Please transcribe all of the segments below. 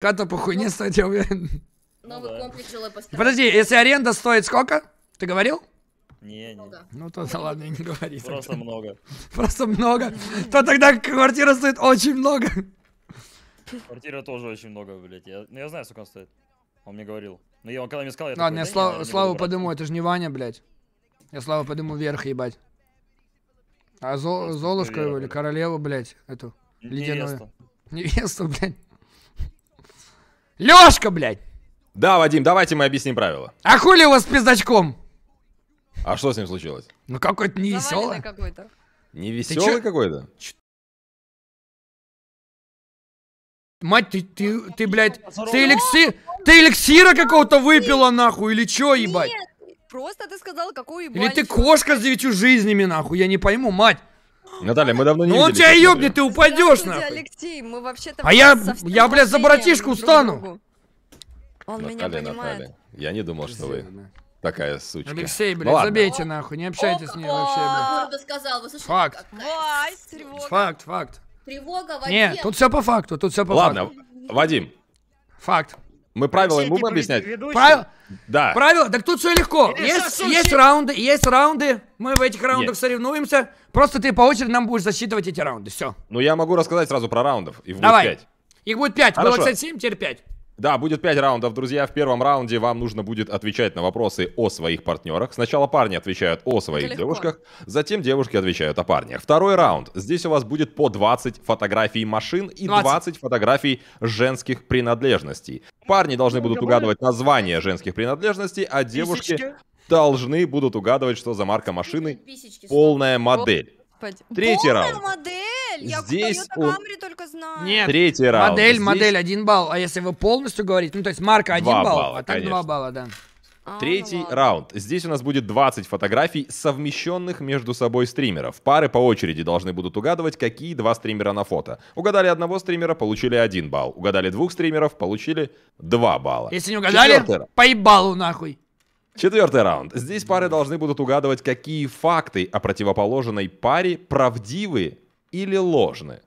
Ката по хуйне ну. стать, я уверен. Ну Новый да. комплекс жилой Подожди, если аренда стоит сколько? Ты говорил? Не, не. Ну тогда ладно, не говори. Просто тогда. много. Просто много. То тогда квартира стоит очень много. Квартира тоже очень много, блядь. Я, ну я знаю, сколько он стоит. Он мне говорил. Но ну, я, он когда мне сказал, я Ладно, такой, я, я Славу подыму, это же не Ваня, блядь. Я Славу подыму вверх, ебать. А Зо, Золушка или королеву, блядь, эту. Невесту. Ледяную. Невесту, блядь. Лёшка, блядь! Да, Вадим, давайте мы объясним правила. А хули у вас с пиздачком? А что с ним случилось? Ну какой-то невеселый какой-то. Не какой-то? Мать, ты, ты, ты, блядь, ты эликсир, ты эликсира какого-то выпила, нахуй, или чё, ебать? Нет, просто ты сказал, какую ебать. Или ты кошка с девятью жизнями, нахуй, я не пойму, мать. Наталья, мы давно не Ну он тебя ёбнет, ты упадешь на. Алексей, мы вообще-то... А я, я, блядь, за братишку стану. Он Наталья, меня понимает. Наталья, я не думал, что вы такая сучка. Алексей, блядь, ну, забейте нахуй, не общайтесь с ней вообще, блядь. Факт. Факт, факт. Тревога, Вадим. Нет, тут все по факту, тут все по факту. Ладно, Вадим. Факт. Мы правила ему будем объяснять. Прав... Да. Правила? Так тут все легко. есть, есть раунды, есть раунды. Мы в этих раундах Нет. соревнуемся. Просто ты по очереди нам будешь засчитывать эти раунды. Все. Ну я могу рассказать сразу про раундов. Их Давай. будет 5. Их будет 5. Хорошо. Было, кстати, 7, теперь 5. Да, будет 5 раундов, друзья. В первом раунде вам нужно будет отвечать на вопросы о своих партнерах. Сначала парни отвечают о своих Это девушках, легко. затем девушки отвечают о парнях. Второй раунд. Здесь у вас будет по 20 фотографий машин и 20, 20 фотографий женских принадлежностей. Парни должны ну, будут угадывать название женских принадлежностей, а девушки Писечки. должны будут угадывать, что за марка машины. Писечки, полная модель. Господи. Третий Полная раунд. модель? модель. Я Здесь у... Камри только знаю. Нет. Третий раунд. Модель, Здесь... модель, один балл. А если вы полностью говорите, ну то есть марка один балл, балла, а так конечно. два балла, да. А, ну третий а, раунд. Здесь у нас будет 20 фотографий, совмещенных между собой стримеров. Пары по очереди должны будут угадывать, какие два стримера на фото. Угадали одного стримера, получили один балл. Угадали двух стримеров, получили два балла. Если не угадали, Четвертый... поебалу нахуй. Четвертый раунд. Здесь пары должны будут угадывать, какие факты о противоположной паре правдивы или ложны.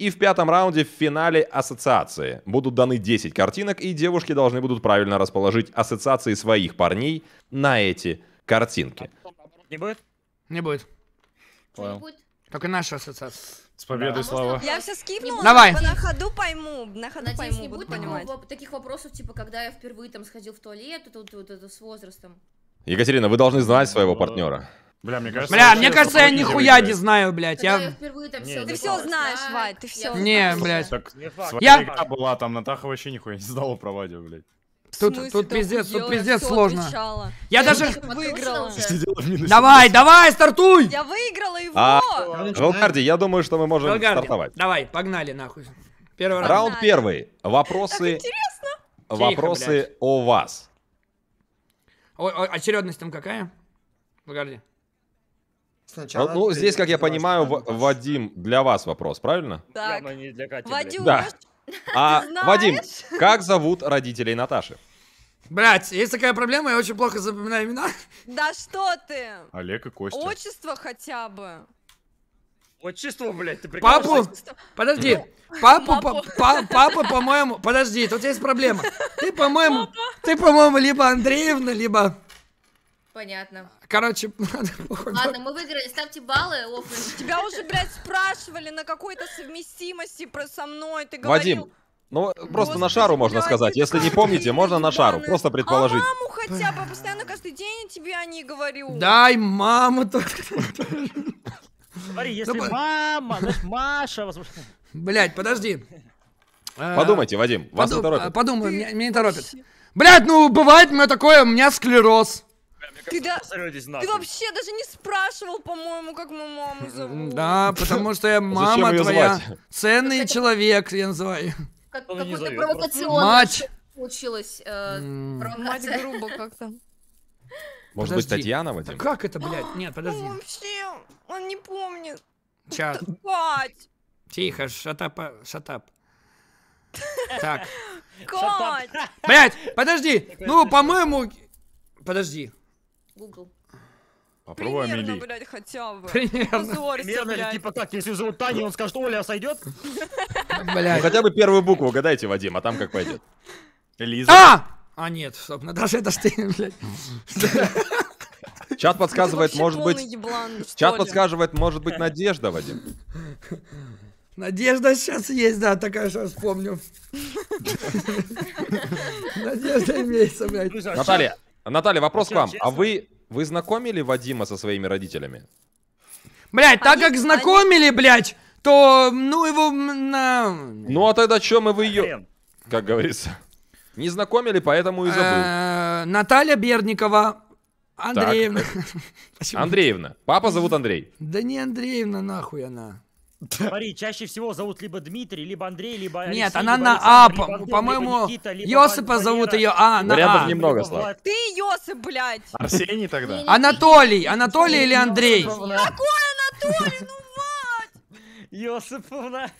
И в пятом раунде в финале ассоциации будут даны 10 картинок, и девушки должны будут правильно расположить ассоциации своих парней на эти картинки. Не будет? Не будет. Понял. Как и наша ассоциация. С победой, да. Слава. Я все скипнула. Давай. Типа, на ходу пойму, на ходу Надеюсь, пойму, не буду понимать. таких вопросов, типа, когда я впервые там сходил в туалет, это, вот это с возрастом. Екатерина, вы должны знать своего партнера. Бля, мне кажется, Бля, мне кажется, я нихуя не знаю, блядь. Когда я... впервые там все Ты все знаешь, Вадь, ты все Не, блядь. Так, я... игра была, там Натаха вообще нихуя не знала про Вадю, блядь. Тут, тут пиздец, тут пиздец сложно. Я, я даже типа выиграла. Давай, давай, стартуй! Я выиграла его! А, Волгарди, я думаю, что мы можем Волгарди, стартовать. Давай, погнали нахуй. Первый раунд. Раунд первый. Вопросы. Вопросы Тихо, о вас. О, о, очередность а там какая? Волгарди. Сначала ну, ну здесь, как я понимаю, в, Вадим, для вас вопрос, правильно? Так. Явно не для Кати, Вадюш, да. а, Вадим, как зовут родителей Наташи? Блять, есть такая проблема, я очень плохо запоминаю имена. Да что ты? Олег и Костя. Отчество хотя бы. Отчество, блядь, ты прикалываешься? Папу, подожди, ну. папу, папа, по, папа, по-моему, подожди, тут есть проблема. Ты, по-моему, ты, по-моему, либо Андреевна, либо Понятно. Короче, Ладно, мы выиграли, ставьте баллы, Офлин. Тебя уже, блядь, спрашивали на какой-то совместимости про со мной, ты говорил... Вадим, ну, просто, просто на шару, можно сказать. Если не помните, можно на шару. Э, просто предположить. А маму хотя бы постоянно каждый день тебе о ней говорю. Дай маму только. Смотри, если ну, мама, значит Маша, возможно. Блять, подожди. А, Подумайте, Вадим, вас не торопят. А, подумай, меня не торопит. Блять, ну бывает у меня такое, у меня склероз. Ты, да... ты вообще даже не спрашивал, по-моему, как мы маму зовут. Да, потому что я мама твоя. Ценный человек, я называю. Как, какой-то провокационный. Мать! Получилось. Э, Мать грубо как-то. Может быть, Татьяна, Вадим? Как это, блядь? Нет, подожди. вообще, он не помнит. Сейчас. Кать! Тихо, шатап, шатап. Так. Кать! Блядь, подожди. Ну, по-моему... Подожди. Google. Попробуй Примерно, блядь, хотя бы. Примерно. Позорься, Примерно, блядь. типа как, если зовут Таня, он скажет, Оля, а сойдет? Блядь. Ну хотя бы первую букву угадайте, Вадим, а там как пойдет. Лиза. А! А нет, собственно, даже это ж ты, блядь. Чат подсказывает, может быть... Еблан, Чат подсказывает, может быть, Надежда, Вадим. Надежда сейчас есть, да, такая, что вспомню. Надежда имеется, блядь. Наталья, Наталья, вопрос а к вам. А честно? А вы, вы знакомили Вадима со своими родителями? Блять, так как знакомили, блять, то, ну, его... На... Ну, а тогда что мы вы ее... Как говорится. Не знакомили, поэтому и забыл. Э, Наталья Берникова Андреевна. Андреевна. Папа зовут Андрей. Да не Андреевна, нахуй она. Смотри, чаще всего зовут либо Дмитрий, либо Андрей, либо Алексей, Нет, она либо на А, по-моему, Йосипа зовут ее А, на Вариантов А. немного, слава. Ты Йосип, блядь. Арсений тогда. Анатолий, Анатолий или Андрей? Какой Анатолий, ну мать! Йосиповна.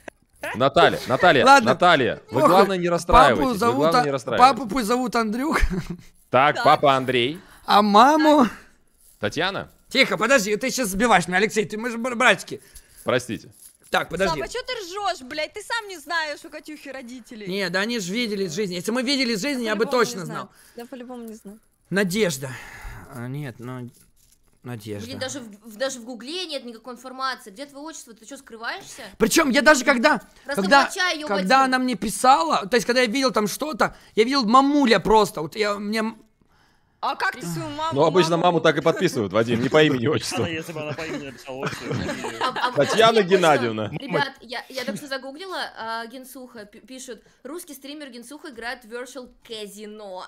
Наталья, Наталья, Ладно. Наталья, вы главное не расстраивайтесь, папу зовут, вы главное а, не расстраивайтесь. Папу пусть зовут Андрюк. Так, так. папа Андрей. А маму? Татьяна. Тихо, подожди, ты сейчас сбиваешь меня, Алексей, ты, мы же братики. Простите. Так, подожди. Слав, а что ты ржешь, блядь? Ты сам не знаешь у Катюхи родителей. Нет, да они же видели из жизни. Если мы видели из жизни, я, я бы точно знал. Я по-любому не знал. Надежда. А, нет, ну... Надежда. Блин, даже в, даже в Гугле нет никакой информации. Где твое отчество? Ты что, скрываешься? Причем я даже когда... Когда, когда она мне писала, то есть когда я видел там что-то, я видел мамуля просто. Вот я, мне а как ты свою маму? Ну, обычно маму так и подписывают, Вадим, не по имени отчеству. Татьяна Геннадьевна. Ребят, я так все загуглила, а, Генсуха пишут, русский стример Генсуха играет в Virtual Casino.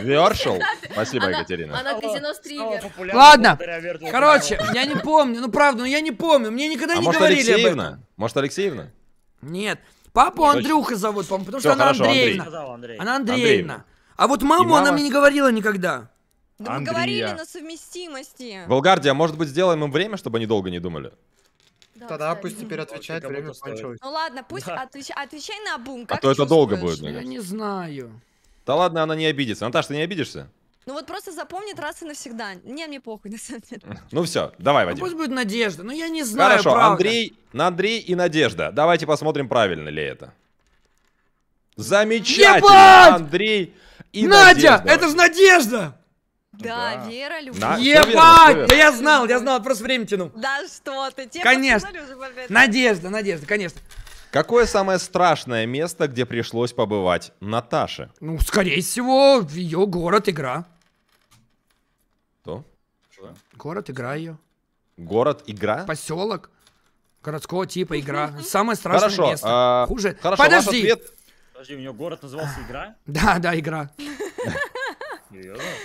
Virtual? Спасибо, Екатерина. Она казино стример. Ладно, короче, я не помню, ну правда, ну, я не помню, мне никогда а не говорили об этом. Может, Алексеевна? Нет, папу Андрюха зовут, потому что она Андреевна. Она Андреевна. А вот маму мама... она мне не говорила никогда. Да Андрея. мы говорили на совместимости. Волгардия, может быть, сделаем им время, чтобы они долго не думали? Да, Тогда кстати. пусть теперь отвечает, О, время кончилось. Ну ладно, пусть да. отвеч... отвечай на бум. А как а то это долго будет, Я не знаю. Да ладно, она не обидится. Наташ, ты не обидишься? Ну вот просто запомнит раз и навсегда. Не, мне похуй, на самом деле. Ну все, давай, ну, Вадим. Ну, пусть будет Надежда, но ну, я не знаю, Хорошо, правда. Андрей, Андрей и Надежда. Давайте посмотрим, правильно ли это. Замечательно, Ебать! Андрей и Надя, Надежда. это же Надежда! Да, да. Вера, Любовь. Да, Ебать! Да я знал, я знал, просто время тянул. Да что ты, тебе Конечно. Надежда, Надежда, конечно. Какое самое страшное место, где пришлось побывать Наташе? Ну, скорее всего, ее город, игра. Что? Город, игра ее. Город, игра? Поселок. Городского типа игра. Самое страшное Хорошо, место. А... Хуже. Хорошо, Подожди. Ваш ответ... Подожди, у нее город назывался игра? Да, да, игра.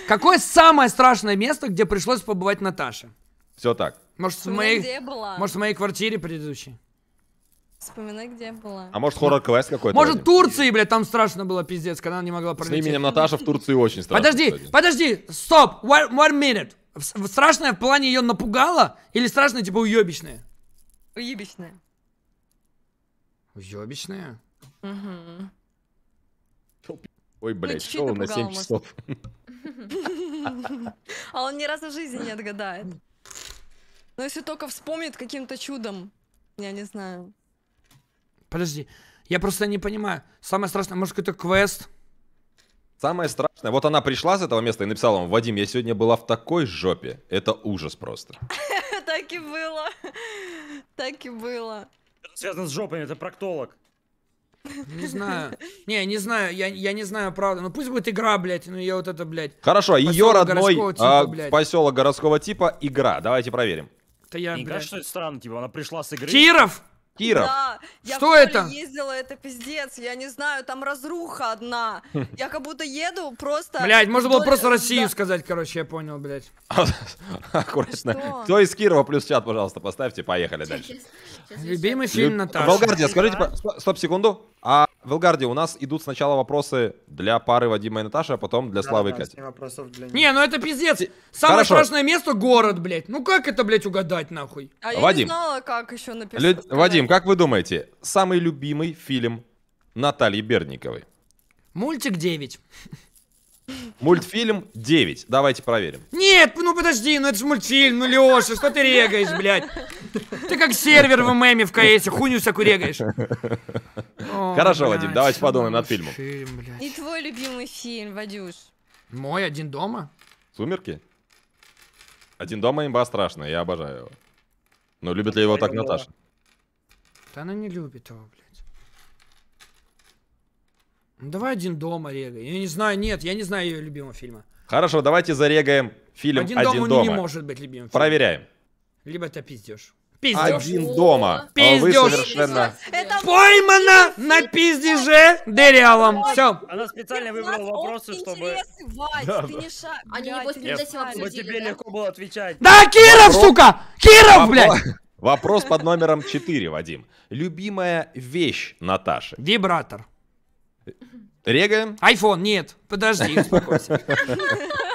Какое самое страшное место, где пришлось побывать Наташе? Все так. Может, в моей, может, в моей квартире предыдущей. Вспоминай, где была. А может, хоррор-квест какой-то? Может, Турции, блядь, там страшно было, пиздец, когда она не могла пролететь. С именем Наташа в Турции очень страшно. Подожди, кстати. подожди, стоп, one, one minute. Страшное в плане ее напугало или страшное, типа, уебищное? Уебищное. Уебищное? Угу. Ой, ну, блядь, ну, шоу на 7 часов. А он ни разу в жизни не отгадает. Но если только вспомнит каким-то чудом, я не знаю. Подожди, я просто не понимаю. Самое страшное, может, какой-то квест? Самое страшное, вот она пришла с этого места и написала вам, Вадим, я сегодня была в такой жопе. Это ужас просто. Так и было. Так и было. связано с жопами, это проктолог. Не знаю. Не, не знаю, я, я не знаю, правда. Ну пусть будет игра, блядь, ну я вот это, блядь. Хорошо, ее родной а, типа, а, блядь. поселок городского типа игра. Давайте проверим. Это я, Игра, блядь. что это странно, типа, она пришла с игры. Киров! Киров. Да, я что в это? ездила, это пиздец, я не знаю, там разруха одна. Я как будто еду просто... Блядь, можно было просто Россию сказать, короче, я понял, блядь. Аккуратно. Кто из Кирова плюс чат, пожалуйста, поставьте, поехали дальше. Любимый фильм Наташа. Болгария, скажите, стоп, секунду. А, в Элгарде у нас идут сначала вопросы для пары Вадима и Наташи, а потом для да, Славы да, и Кати. Не, ну это пиздец. Самое Хорошо. страшное место — город, блядь. Ну как это, блядь, угадать, нахуй? А Вадим. я не знала, как еще написать. Лю... Вадим, как вы думаете, самый любимый фильм Натальи Берниковой? Мультик 9. Мультфильм 9. Давайте проверим. Нет, ну подожди, ну это же мультфильм, ну Леша, что ты регаешь, блядь? Ты как сервер в меме в КС, хуйню всякую регаешь. О, Хорошо, блядь, Вадим, давайте ну подумаем над фильмом. Фильм, И твой любимый фильм, Вадюш. Мой один дома? Сумерки? Один дома имба страшно, я обожаю его. Но любит ли его так Наташа? Да она не любит его, блядь. «Ну, давай один дома рега. Я не знаю, нет, я не знаю ее любимого фильма. Хорошо, давайте зарегаем фильм «Один, один дома». дома. не может быть любимым фильмом. Проверяем. Либо это пиздеж. Пиздеж. Один дома. Пиздеж. совершенно... Поймана на пиздеже Дерялом. Все. Она специально выбрала вопросы, чтобы... да, ты Они, небось, перед тебе легко было отвечать. Да, Киров, сука! Киров, блядь! Вопрос под номером 4, Вадим. Любимая вещь Наташи. Вибратор. Рега? Айфон, нет, подожди, успокойся.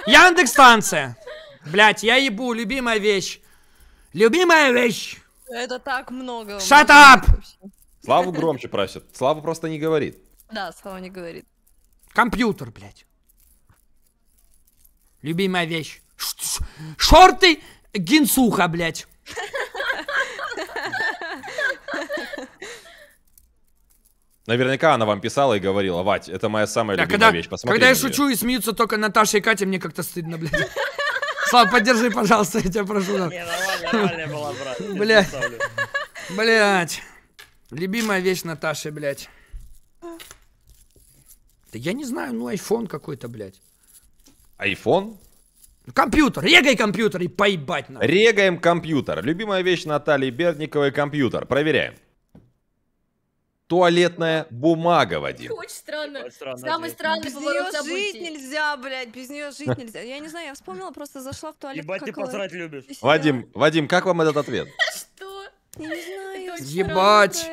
Яндекс станция. Блять, я ебу, любимая вещь. Любимая вещь. Это так много. Shut up! Славу громче просят. Слава просто не говорит. Да, Слава не говорит. Компьютер, блядь. Любимая вещь. Шорты Гинсуха, блядь. Наверняка она вам писала и говорила, Вать, это моя самая да, любимая когда, вещь, посмотри Когда я нее. шучу и смеются только Наташа и Катя, мне как-то стыдно, блядь. Слава, поддержи, пожалуйста, я тебя прошу. Не, нормально, нормально было, брат. Блядь. Блядь. Любимая вещь Наташи, блядь. Да я не знаю, ну iPhone какой-то, блядь. Айфон? Компьютер, регай компьютер и поебать надо. Регаем компьютер. Любимая вещь Натальи Бердниковой компьютер. Проверяем туалетная бумага, Вадим. Очень странно. странно Самый странный без нее событий. жить нельзя, блядь, без нее жить нельзя. Я не знаю, я вспомнила, просто зашла в туалет. Ебать, ты посрать любишь. Вадим, Вадим, как вам этот ответ? Что? не знаю. Ебать.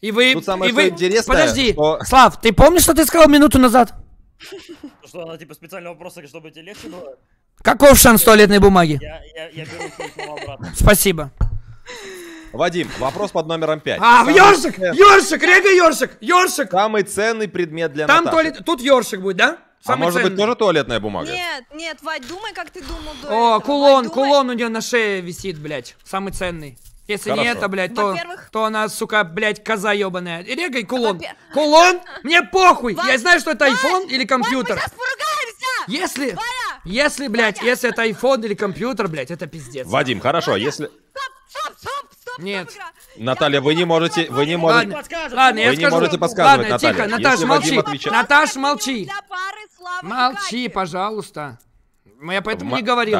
И вы, Тут самое, вы... интересное, Подожди, Слав, ты помнишь, что ты сказал минуту назад? Что она типа специально вопросы, чтобы тебе легче было? Каков шанс туалетной бумаги? Я, я, я беру обратно. Спасибо. Вадим, вопрос под номером 5. А, Самый... ёршик! Ёршик! Рега ёршик! Ёршик! Самый ценный предмет для Там Наташи. туалет... Тут ёршик будет, да? А самый а может ценный. быть тоже туалетная бумага? Нет, нет, Вадь, думай, как ты думал до О, этого. кулон, Вадь, кулон у нее на шее висит, блядь. Самый ценный. Если Хорошо. не это, блядь, то, то она, сука, блядь, коза ебаная. Рега и кулон. Кулон? Мне похуй! Вадь, я знаю, что это iPhone или компьютер. Вадь, мы Если... Вадя! Если, блядь, Вадя! если это iPhone или компьютер, блядь, это пиздец. Вадим, хорошо, если... Стоп, стоп, стоп! Нет. Наталья, вы не можете, вы не можете. Ладно, я вы не скажу. можете подсказывать, Ладно, Наталья. тихо, Наташ, молчи. Наташ, молчи. Молчи, пожалуйста. Ну, я поэтому не говорил.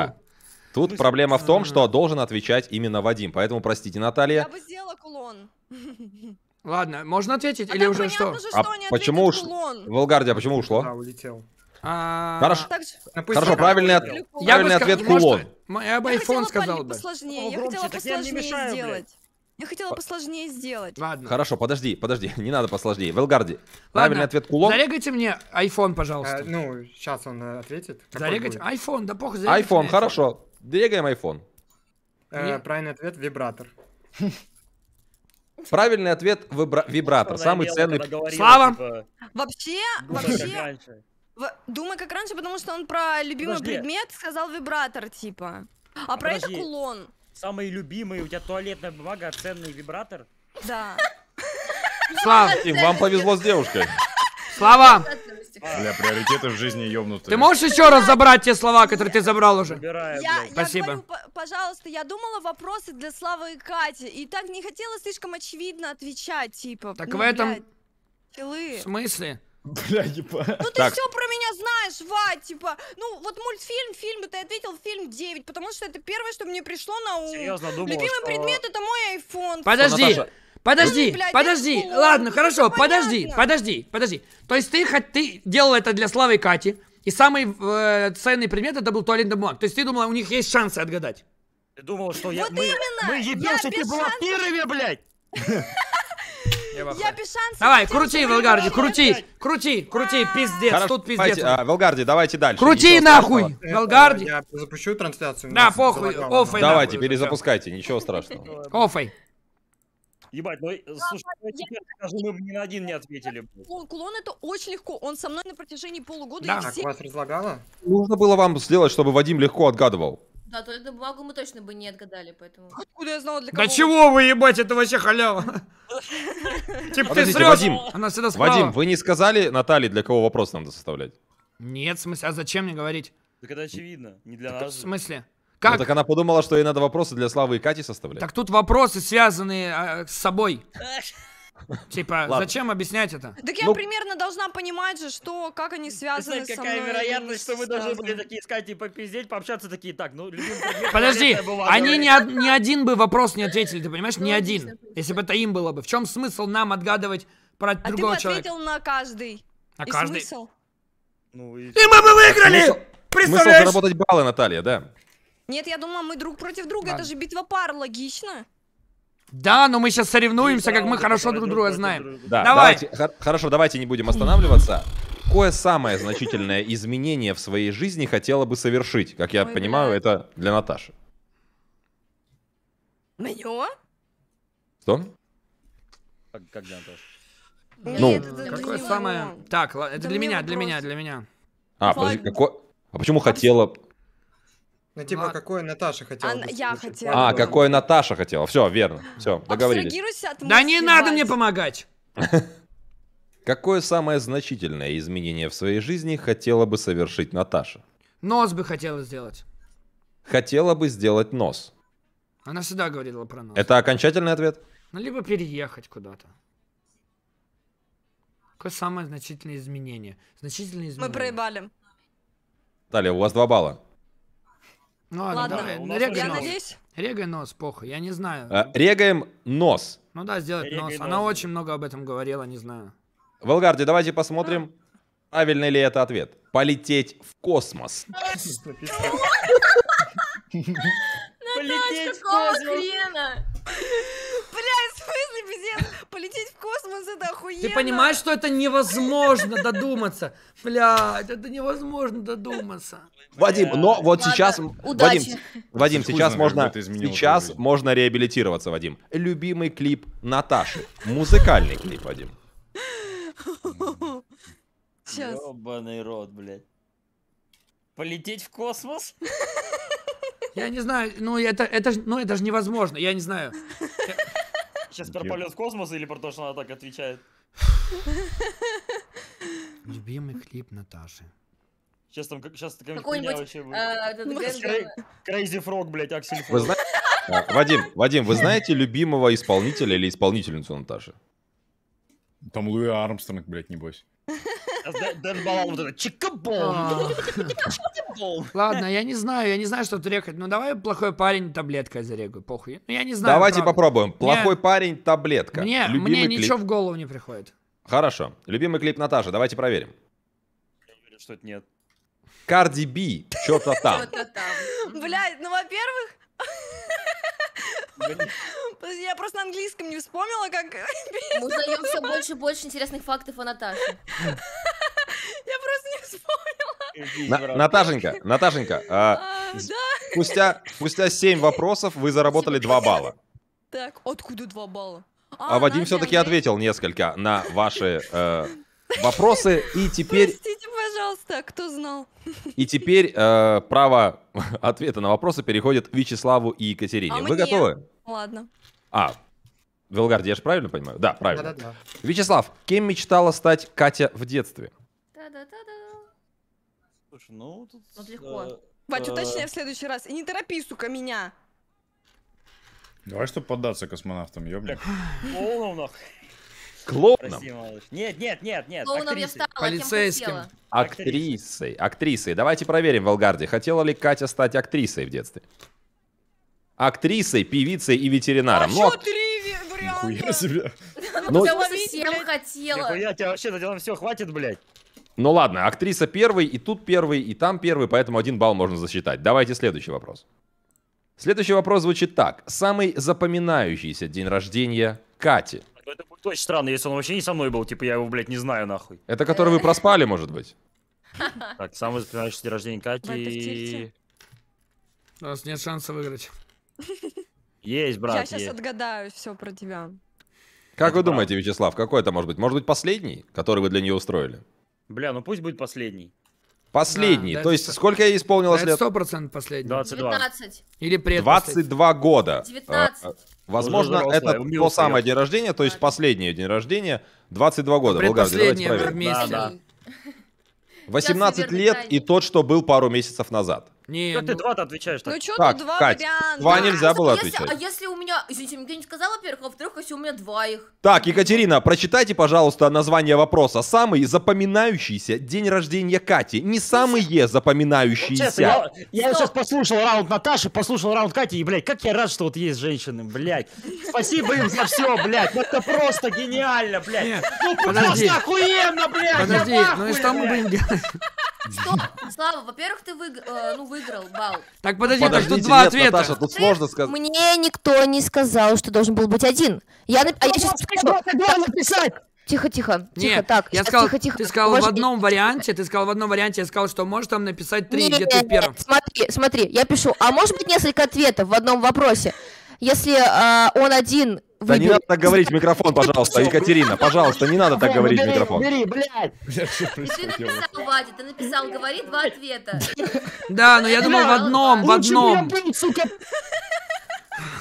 Тут проблема в том, что должен отвечать именно Вадим. Поэтому простите, Я Наталья. бы сделала кулон. Ладно, можно ответить А или там уже что? А понятно А почему ответят уж- Волгардия, почему ушло? Да, улетел. А... Хорошо, Допустим, Хорошо правильный, от... правильный ответ сказал, кулон. Может, я бы iPhone сказал бы. Посложнее. Я хотела посложнее сделать. Я хотела посложнее сделать. Ладно. Хорошо, подожди, подожди, не надо посложнее. Велгарди, правильный ответ кулон. Зарегайте мне iPhone, пожалуйста. Э, ну, сейчас он э, ответит. Зарегайте iPhone, да похуй. iPhone, хорошо. Двигаем iPhone. Э, правильный ответ вибратор. Правильный ответ вибратор. Самый ценный. Слава! Типа, вообще, вообще. В... Думай, как раньше, потому что он про любимый Подожди. предмет сказал вибратор, типа. А про Подожди. это кулон. Самый любимый у тебя туалетная бумага, ценный вибратор? Да. Слава, им вам повезло с девушкой. Слава! Для приоритетов в жизни ёбнутые. Ты можешь еще раз забрать те слова, которые ты забрал уже? Спасибо. пожалуйста, я думала вопросы для Славы и Кати, и так не хотела слишком очевидно отвечать, типа. Так в этом... Блядь, в смысле? Бля, еба. Ну ты все про меня знаешь, Вать, типа. Ну, вот мультфильм, фильм, ты ответил фильм 9, потому что это первое, что мне пришло на ум. Серьезно, думал, Любимый что... предмет это мой iPhone. Подожди, подожди, ну, подожди. Ладно, ну, хорошо, подожди, понятно. подожди, подожди. То есть ты, ты делал это для Славы и Кати, и самый э, ценный предмет это был туалетный бумаг. То есть ты думала, у них есть шансы отгадать? Ты думала, что я... Вот мы, именно! Мы ебем, что ты была первыми, блядь! Я пешанцев. Давай, крути, Волгарди, крути, крути, крути, а. пиздец, тут пиздец. А, Волгарди, давайте дальше. Крути нахуй, Волгарди. Я запущу трансляцию. Да, похуй, офай Давайте, перезапускайте, ничего страшного. Офай. Ебать, ну э, слушай, ну, я... скажу, мы ни на один не ответили. Кулон, это очень легко. Он со мной на протяжении полугода. Да, и все... вас разлагало? Нужно было вам сделать, чтобы Вадим легко отгадывал. Да, то эту бумагу мы точно бы не отгадали, поэтому... А откуда я знала, для кого? Да чего вы, ебать, это вообще халява! Типа ты Вадим, она всегда справа. Вадим, вы не сказали Наталье, для кого вопрос надо составлять? Нет, в смысле, а зачем мне говорить? Так это очевидно, не для нас. В смысле? Ну как? Ну, так она подумала, что ей надо вопросы для Славы и Кати составлять. Так тут вопросы, связанные э, с собой. Типа, Ладно. зачем объяснять это? Так я ну... примерно должна понимать же, что, как они связаны Знаете, со мной. какая вероятность, что вы должны были такие искать, и попиздеть, пообщаться такие, так, ну, Подожди, они ни, ни один бы вопрос не ответили, ты понимаешь? ни ну, один. Если бы это им было бы. В чем смысл нам отгадывать про другого человека? А ты бы ответил на каждый. На каждый? смысл? Ну, и... и мы бы выиграли! Представляешь? Смысл заработать баллы, Наталья, да. Нет, я думала, мы друг против друга, это же битва пар, логично. Да, но мы сейчас соревнуемся, как мы хорошо друг друга знаем. Да, Давай. Давайте, хорошо, давайте не будем останавливаться. Какое самое значительное изменение в своей жизни хотела бы совершить? Как я Ой, понимаю, бля. это для Наташи. Мое? Что? Как, как для Наташи? Ну, Нет, это какое самое... Так, это для меня, для меня, для меня. А, подожди, какое... А почему хотела... Ну, типа, Мар... какое Наташа хотела. Она... Я хотела. А, какое Наташа хотела. Все, верно. Все, договорились. От да не надо мне помогать! Какое самое значительное изменение в своей жизни хотела бы совершить Наташа? Нос бы хотела сделать. Хотела бы сделать нос. Она всегда говорила про нос. Это окончательный ответ? Ну, либо переехать куда-то. Какое самое значительное изменение? Значительное изменение. Мы проебали. Далее, у вас два балла. Ну, ладно, Ладно. давай. У ну, Регай нос. надеюсь, Регай нос, похуй, я не знаю. А, Регаем нос. Ну да, сделать Регай нос. Она нос. очень много об этом говорила, не знаю. Волгарди, давайте посмотрим, правильный ли это ответ. Полететь в космос. Полететь в космос. хрена? додуматься до охуенно. Ты понимаешь, что это невозможно додуматься? Блядь, это невозможно додуматься. Вадим, э, но вот Ладно, сейчас... Удачи. Вадим, Вадим сейчас, можно, сейчас можно реабилитироваться, Вадим. Любимый клип Наташи. Музыкальный клип, Вадим. Сейчас. Ёбаный рот, блядь. Полететь в космос? Я не знаю, ну это, это, ну, это же невозможно, я не знаю. Сейчас про полет в космос или про то, что она так отвечает? Любимый клип Наташи. Сейчас там сейчас такая какой-нибудь вообще будет. А, ну, Crazy Frog, блядь, Аксель. Вы знаете, а, Вадим, Вадим, вы знаете любимого исполнителя или исполнительницу Наташи? Там Луи Армстронг, блядь, небось. Дэшбалан вот это а. чикабом. Ладно, я не знаю, я не знаю, что тут рехать. Ну давай плохой парень таблеткой зарегаю, похуй. Ну, я не знаю. Давайте попробуем. Плохой парень таблетка. Мне, мне ничего в голову не приходит. Хорошо. Любимый клип Наташи, давайте проверим. Я уверен, что это нет. Карди Би, что то там. Блядь, ну, во-первых, Я просто на английском не вспомнила, как... Мы узнаем все больше и больше интересных фактов о Наташе. Я просто не вспомнила. Наташенька, Наташенька, а, а, спустя 7 вопросов вы заработали 2 балла. Так, откуда 2 балла? А, а Вадим все-таки ответил несколько на ваши э, вопросы. И теперь... Простите, пожалуйста, кто знал? И теперь э, право ответа на вопросы переходит Вячеславу и Екатерине. А Вы мне? готовы? Ладно. А, Велгард, я же правильно понимаю? Да, правильно. Да, да, да. Вячеслав, кем мечтала стать Катя в детстве? Да-да-да-да. Слушай, ну тут... Вот легко. Э, Вадь, э, уточняй в следующий раз. И не торопи, сука, меня. Давай, чтобы поддаться космонавтам, ёбник. Клоуном, Клоуном? Нет, нет, нет, нет. Клоуном я стала, Полицейским. Актрисой, актрисой. Давайте проверим, Волгарди, хотела ли Катя стать актрисой в детстве? актрисой, певицей и ветеринаром. А ну, ак... три варианта? себе. Ну, всем хотела. Я тебя вообще наделал все, хватит, блядь. Ну ладно, актриса первый, и тут первый, и там первый, поэтому один балл можно засчитать. Давайте следующий вопрос. Следующий вопрос звучит так. Самый запоминающийся день рождения Кати. Ну, это будет очень странно, если он вообще не со мной был, типа я его, блядь, не знаю нахуй. Это который вы проспали, может быть? Так, самый запоминающийся день рождения Кати... У нас нет шанса выиграть. Есть, брат, Я сейчас есть. отгадаю все про тебя. Как вы думаете, Вячеслав, какой это может быть? Может быть, последний, который вы для нее устроили? Бля, ну пусть будет последний. Последний. Да, То есть, сколько ей исполнилось лет? Сто процентов последний. 22. 19. Или пред 22 года. 19. А, а, возможно, Уже это то самое день рождения, то есть последнее день рождения, 22 года. Ну, Волгарди, давайте проверим. Да, да. 18 лет и тот, что был пару месяцев назад. Не, Как ты ну два-то отвечаешь так? Ну что тут два Кать, варианта? два а нельзя было а Если- отвечать. А если у меня... Извините, мне не сказала, во-первых, а во-вторых, если у меня два их. Так, Екатерина, прочитайте, пожалуйста, название вопроса. Самый запоминающийся день рождения Кати. Не самые ну, Честно, запоминающиеся. я, я Стоп. сейчас послушал раунд Наташи, послушал раунд Кати, и, блядь, как я рад, что вот есть женщины, блядь. Спасибо им за все, блядь. Это просто гениально, блядь. Ну, просто охуенно, блядь. Подожди, ну и что мы будем делать? Стоп, Слава, во-первых, ты выигр... э, ну, выиграл балл. Так, подожди, так тут два нет, ответа. Наташа, тут сложно сказать. Мне никто не сказал, что должен был быть один. Я, нап... а я сейчас... написать! Тихо, тихо, тихо, так. Я сказал, тихо, тихо. Ты сказал Ваш... в одном варианте, ты сказал в одном варианте, я сказал, что можешь там написать три, где ты первым. первом. Смотри, смотри, я пишу, а может быть несколько ответов в одном вопросе. Если э, он один да не надо так говорить в микрофон, пожалуйста, Екатерина, пожалуйста, не надо так говорить в микрофон. Бери, блядь! Ты написал, Вадя, ты написал, говори два ответа. Да, но я думал в одном, в одном.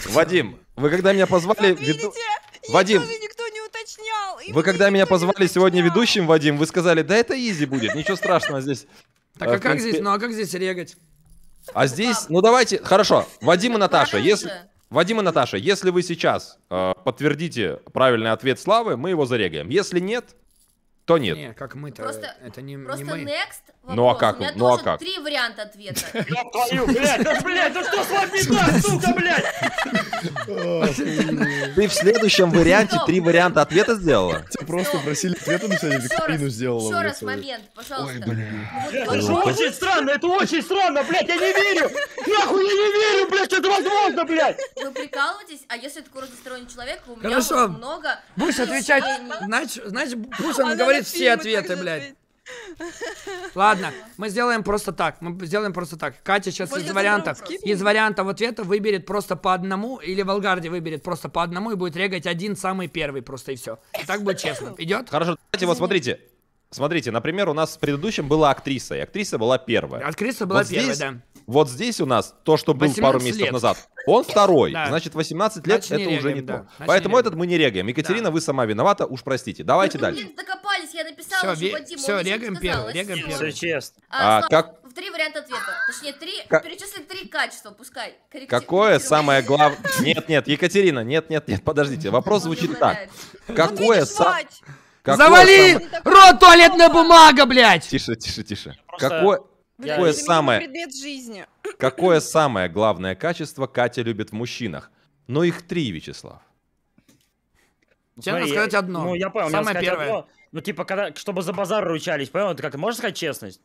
Вадим, вы когда меня позвали... Вадим, уточнял. Вы когда меня позвали сегодня ведущим, Вадим, вы сказали, да это изи будет, ничего страшного здесь. Так а э, как здесь, ну а как здесь регать? А здесь, ну давайте, хорошо, Вадим и Наташа, если... Вадим и Наташа, если вы сейчас э, подтвердите правильный ответ Славы, мы его зарегаем. Если нет, то нет. Не, как мы-то, просто, э, это не, просто не мы. next вопрос. Ну а как? У меня ну, а тоже а как? три варианта ответа. Я твою, блядь, да, блядь, да что с вами сука, блядь? Ты в следующем варианте три варианта ответа сделала? Тебя просто просили ответа написать, или Катрину сделала. Еще раз момент, пожалуйста. Это очень странно, это очень странно, блядь, я не верю. Нахуй я не верю, блядь, это возможно, блядь. Вы прикалываетесь? А если это разносторонний человек, у меня много... Будешь отвечать, значит, будешь говорить говорит все ответы, блядь. Ладно, мы сделаем просто так. Мы сделаем просто так. Катя сейчас из вариантов, из вариантов ответа выберет просто по одному, или Волгарди выберет просто по одному и будет регать один самый первый просто и все. И так будет честно. Идет? Хорошо. Кстати, вот смотрите. Смотрите, например, у нас в предыдущем была актриса, и актриса была первая. Актриса была вот первая, здесь... да. Вот здесь у нас то, что было пару месяцев лет. назад. Он второй. Да. Значит, 18 лет Значит, это не уже регаем, не да. то. Значит, Поэтому не этот мы не регаем. Екатерина, да. вы сама виновата, уж простите. Давайте ну, дальше. Блин, докопались, я написала, все, что Дима, Все, регаем первый, регаем первый. Все честно. А, а, как... В три варианта ответа. Точнее, три, как... перечисли три качества, пускай. Корректив... Какое самое главное... Нет, нет, Екатерина, нет, нет, нет, подождите. Вопрос звучит так. Какое ну, самое... Завали! Рот, туалетная бумага, блядь! Тише, тише, тише. Какое... Какое, самое... предмет жизни. Какое самое главное качество Катя любит в мужчинах? Но ну, их три, Вячеслав. Ну, Тебе надо сказать одно. Ну, я понял. Самое первое. Одно. Ну, типа, когда, чтобы за базар ручались, понял? Ты как, можешь сказать честность?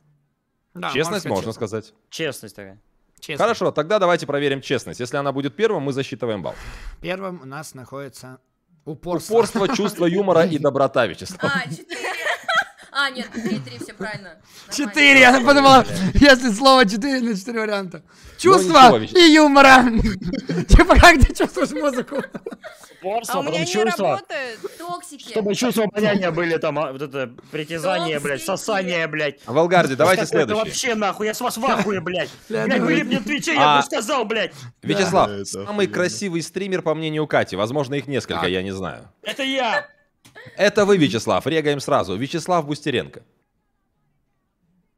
Да, честность можно сказать. сказать. Честность такая. Честность. Хорошо, тогда давайте проверим честность. Если она будет первым, мы засчитываем балл. Первым у нас находится упорство. Упорство, чувство юмора и доброта, Вячеслав. А, 4. А, нет, 3-3, все правильно. 4, я подумала, если слово 4 на 4 варианта. Ну, чувства и юмора. Типа, как ты чувствуешь музыку? Спорство, а у меня не чувства, работает. Токсики. Чтобы чувства понятия были там, а, вот это притязание, блядь, сосание, блядь. А Волгарди, ну, давайте следующий. вообще нахуй, я с вас в ахуе, блядь. Блядь, были ну, мне твичи, я а, бы сказал, блядь. Вячеслав, самый красивый стример, по мнению Кати. Возможно, их несколько, а. я не знаю. Это я. Это вы, Вячеслав, регаем сразу. Вячеслав Бустеренко.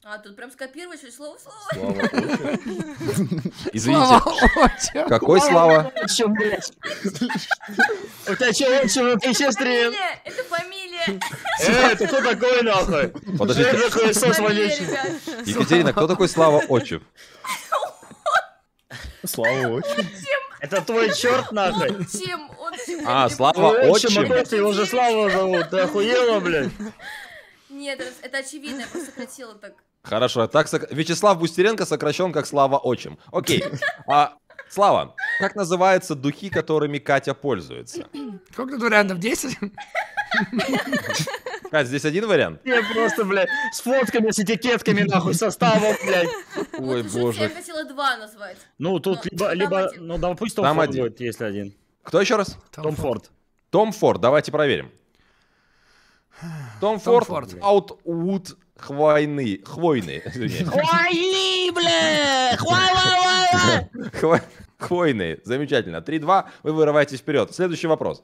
А, тут прям скопировать что слово в слово. Слава Извините. Какой Слава? У тебя что, отчим, ты сестры? Это фамилия. Э, ты кто такой, нахуй? Подождите. Екатерина, кто такой Слава Очев? Слава Очев. Это твой черт нахуй. Чем он А, Слава Отчим. Его же Слава зовут. Ты охуела, блядь? Нет, это очевидно, я просто хотела так. Хорошо, так Вячеслав Бустеренко сокращен как Слава Отчим. Окей. А Слава, как называются духи, которыми Катя пользуется? Сколько тут вариантов? десять. Катя, здесь один вариант? Не, просто, блядь, с фотками, с этикетками, нахуй, составом, блядь. Ой, боже. Я хотела два назвать. Ну, тут ну, либо, либо, ну, да, пусть Том Там Форд один. будет, если один. Кто еще раз? Том Форд. Том Форд, давайте проверим. Том Форд, Аутвуд Хвойный. Хвойный, Хвойный, бля! Хвай, Хвойные. Замечательно. 3-2. Вы вырываетесь вперед. Следующий вопрос.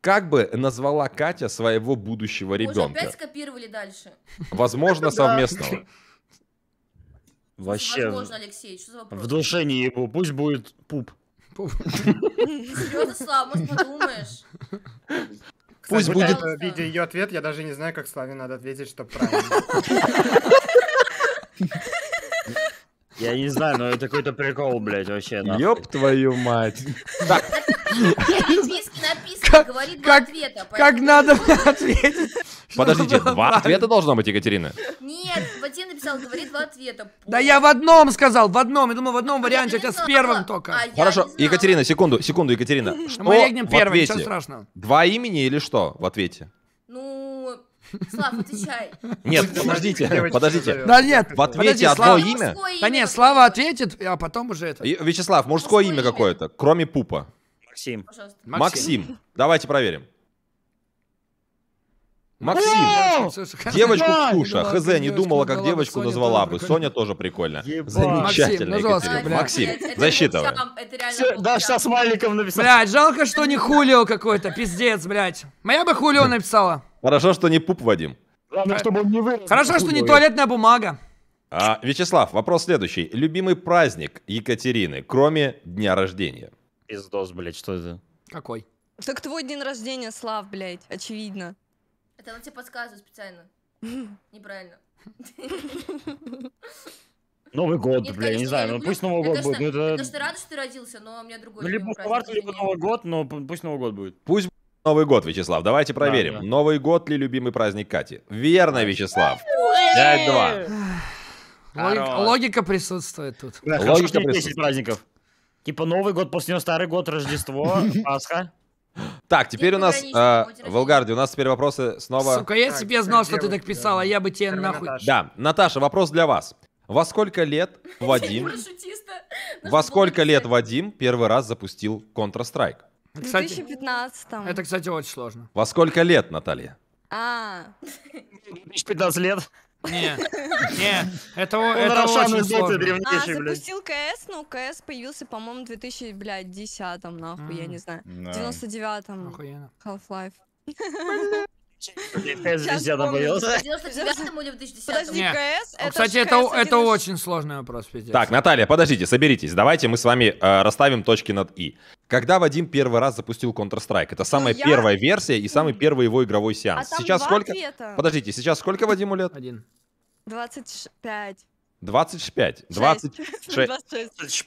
Как бы назвала Катя своего будущего ребенка? Мы опять скопировали дальше. Возможно, совместного. Вообще. Возможно, Алексей, что за вопрос? В душе не его, пусть будет пуп. Серьезно, Слав, подумаешь? Пусть будет... Видя ее ответ, я даже не знаю, как Славе надо ответить, чтобы правильно. Я не знаю, но это какой-то прикол, блядь, вообще. Нахуй. Ёб твою мать. Так. Виски говорит два ответа. Как надо ответить? Подождите, два ответа должно быть, Екатерина? Нет, Вадим написал, говорит два ответа. Да я в одном сказал, в одном. Я думаю, в одном ну, варианте, а с первым только. Хорошо, Екатерина, секунду, секунду, Екатерина. Мы едем первым, ничего страшного. Два имени или что в ответе? Слав, отвечай. Нет, подождите, подождите. Да нет, ответьте одно имя. Да нет, Слава ответит, а потом уже это. Вячеслав, мужское имя какое-то, кроме пупа. Максим. Максим. Давайте проверим. Максим, девочку Ксюша, хз, не думала, как девочку назвала бы. Соня тоже прикольно. Замечательно, Максим, засчитывай. Да, сейчас Мальником написал. Блядь, жалко, что не Хулио какой-то, пиздец, блядь. Моя бы Хулио написала. Хорошо, что не Пуп Вадим. чтобы он не Хорошо, что не туалетная бумага. А, Вячеслав, вопрос следующий. Любимый праздник Екатерины, кроме дня рождения? Пиздос, блядь, что это? Какой? Так твой день рождения, Слав, блядь, очевидно. Это она тебе подсказывает специально. Неправильно. Новый год, Нет, бля, я не знаю, ну пусть Новый год будет. это... Я, конечно, э, рада, что ты родился, но у меня другой. Ну, либо Стюарт, либо Новый год, но пусть Новый год будет. Пусть Новый год, Вячеслав. Давайте проверим. Да, да. Новый год ли любимый праздник Кати? Верно, Вячеслав. 5-2. Логика, присутствует тут. логика присутствует. праздников. Типа Новый год, после него Старый год, Рождество, Пасха. Так, теперь у нас, а, в Волгарди, у нас теперь вопросы снова... Сука, я себе знал, что ты так писала, я бы тебе нахуй... Да, Наташа, вопрос для вас. Во сколько лет Вадим... Во сколько лет Вадим первый раз запустил Counter-Strike? Ну, в 2015 Это, кстати, очень сложно. Во сколько лет, Наталья? А. 2015 лет. Не, не, это, Он это очень сложно. Древнейший, а, запустил КС, но ну, КС появился, по-моему, в 2010 нахуй, mm. я не знаю. Да. 99-м. Half-Life. КС в 2010 появился. В 99-м или в 2010 Подожди, КС? Это ну, Кстати, это, это очень сложный вопрос, пиздец. Так, Наталья, подождите, соберитесь. Давайте мы с вами э, расставим точки над «и». Когда Вадим первый раз запустил Counter-Strike? Это самая первая версия и самый первый его игровой сеанс. А там Сейчас сколько? Подождите, сейчас сколько Вадиму лет? Один. 25. 25, 26, 26, 26.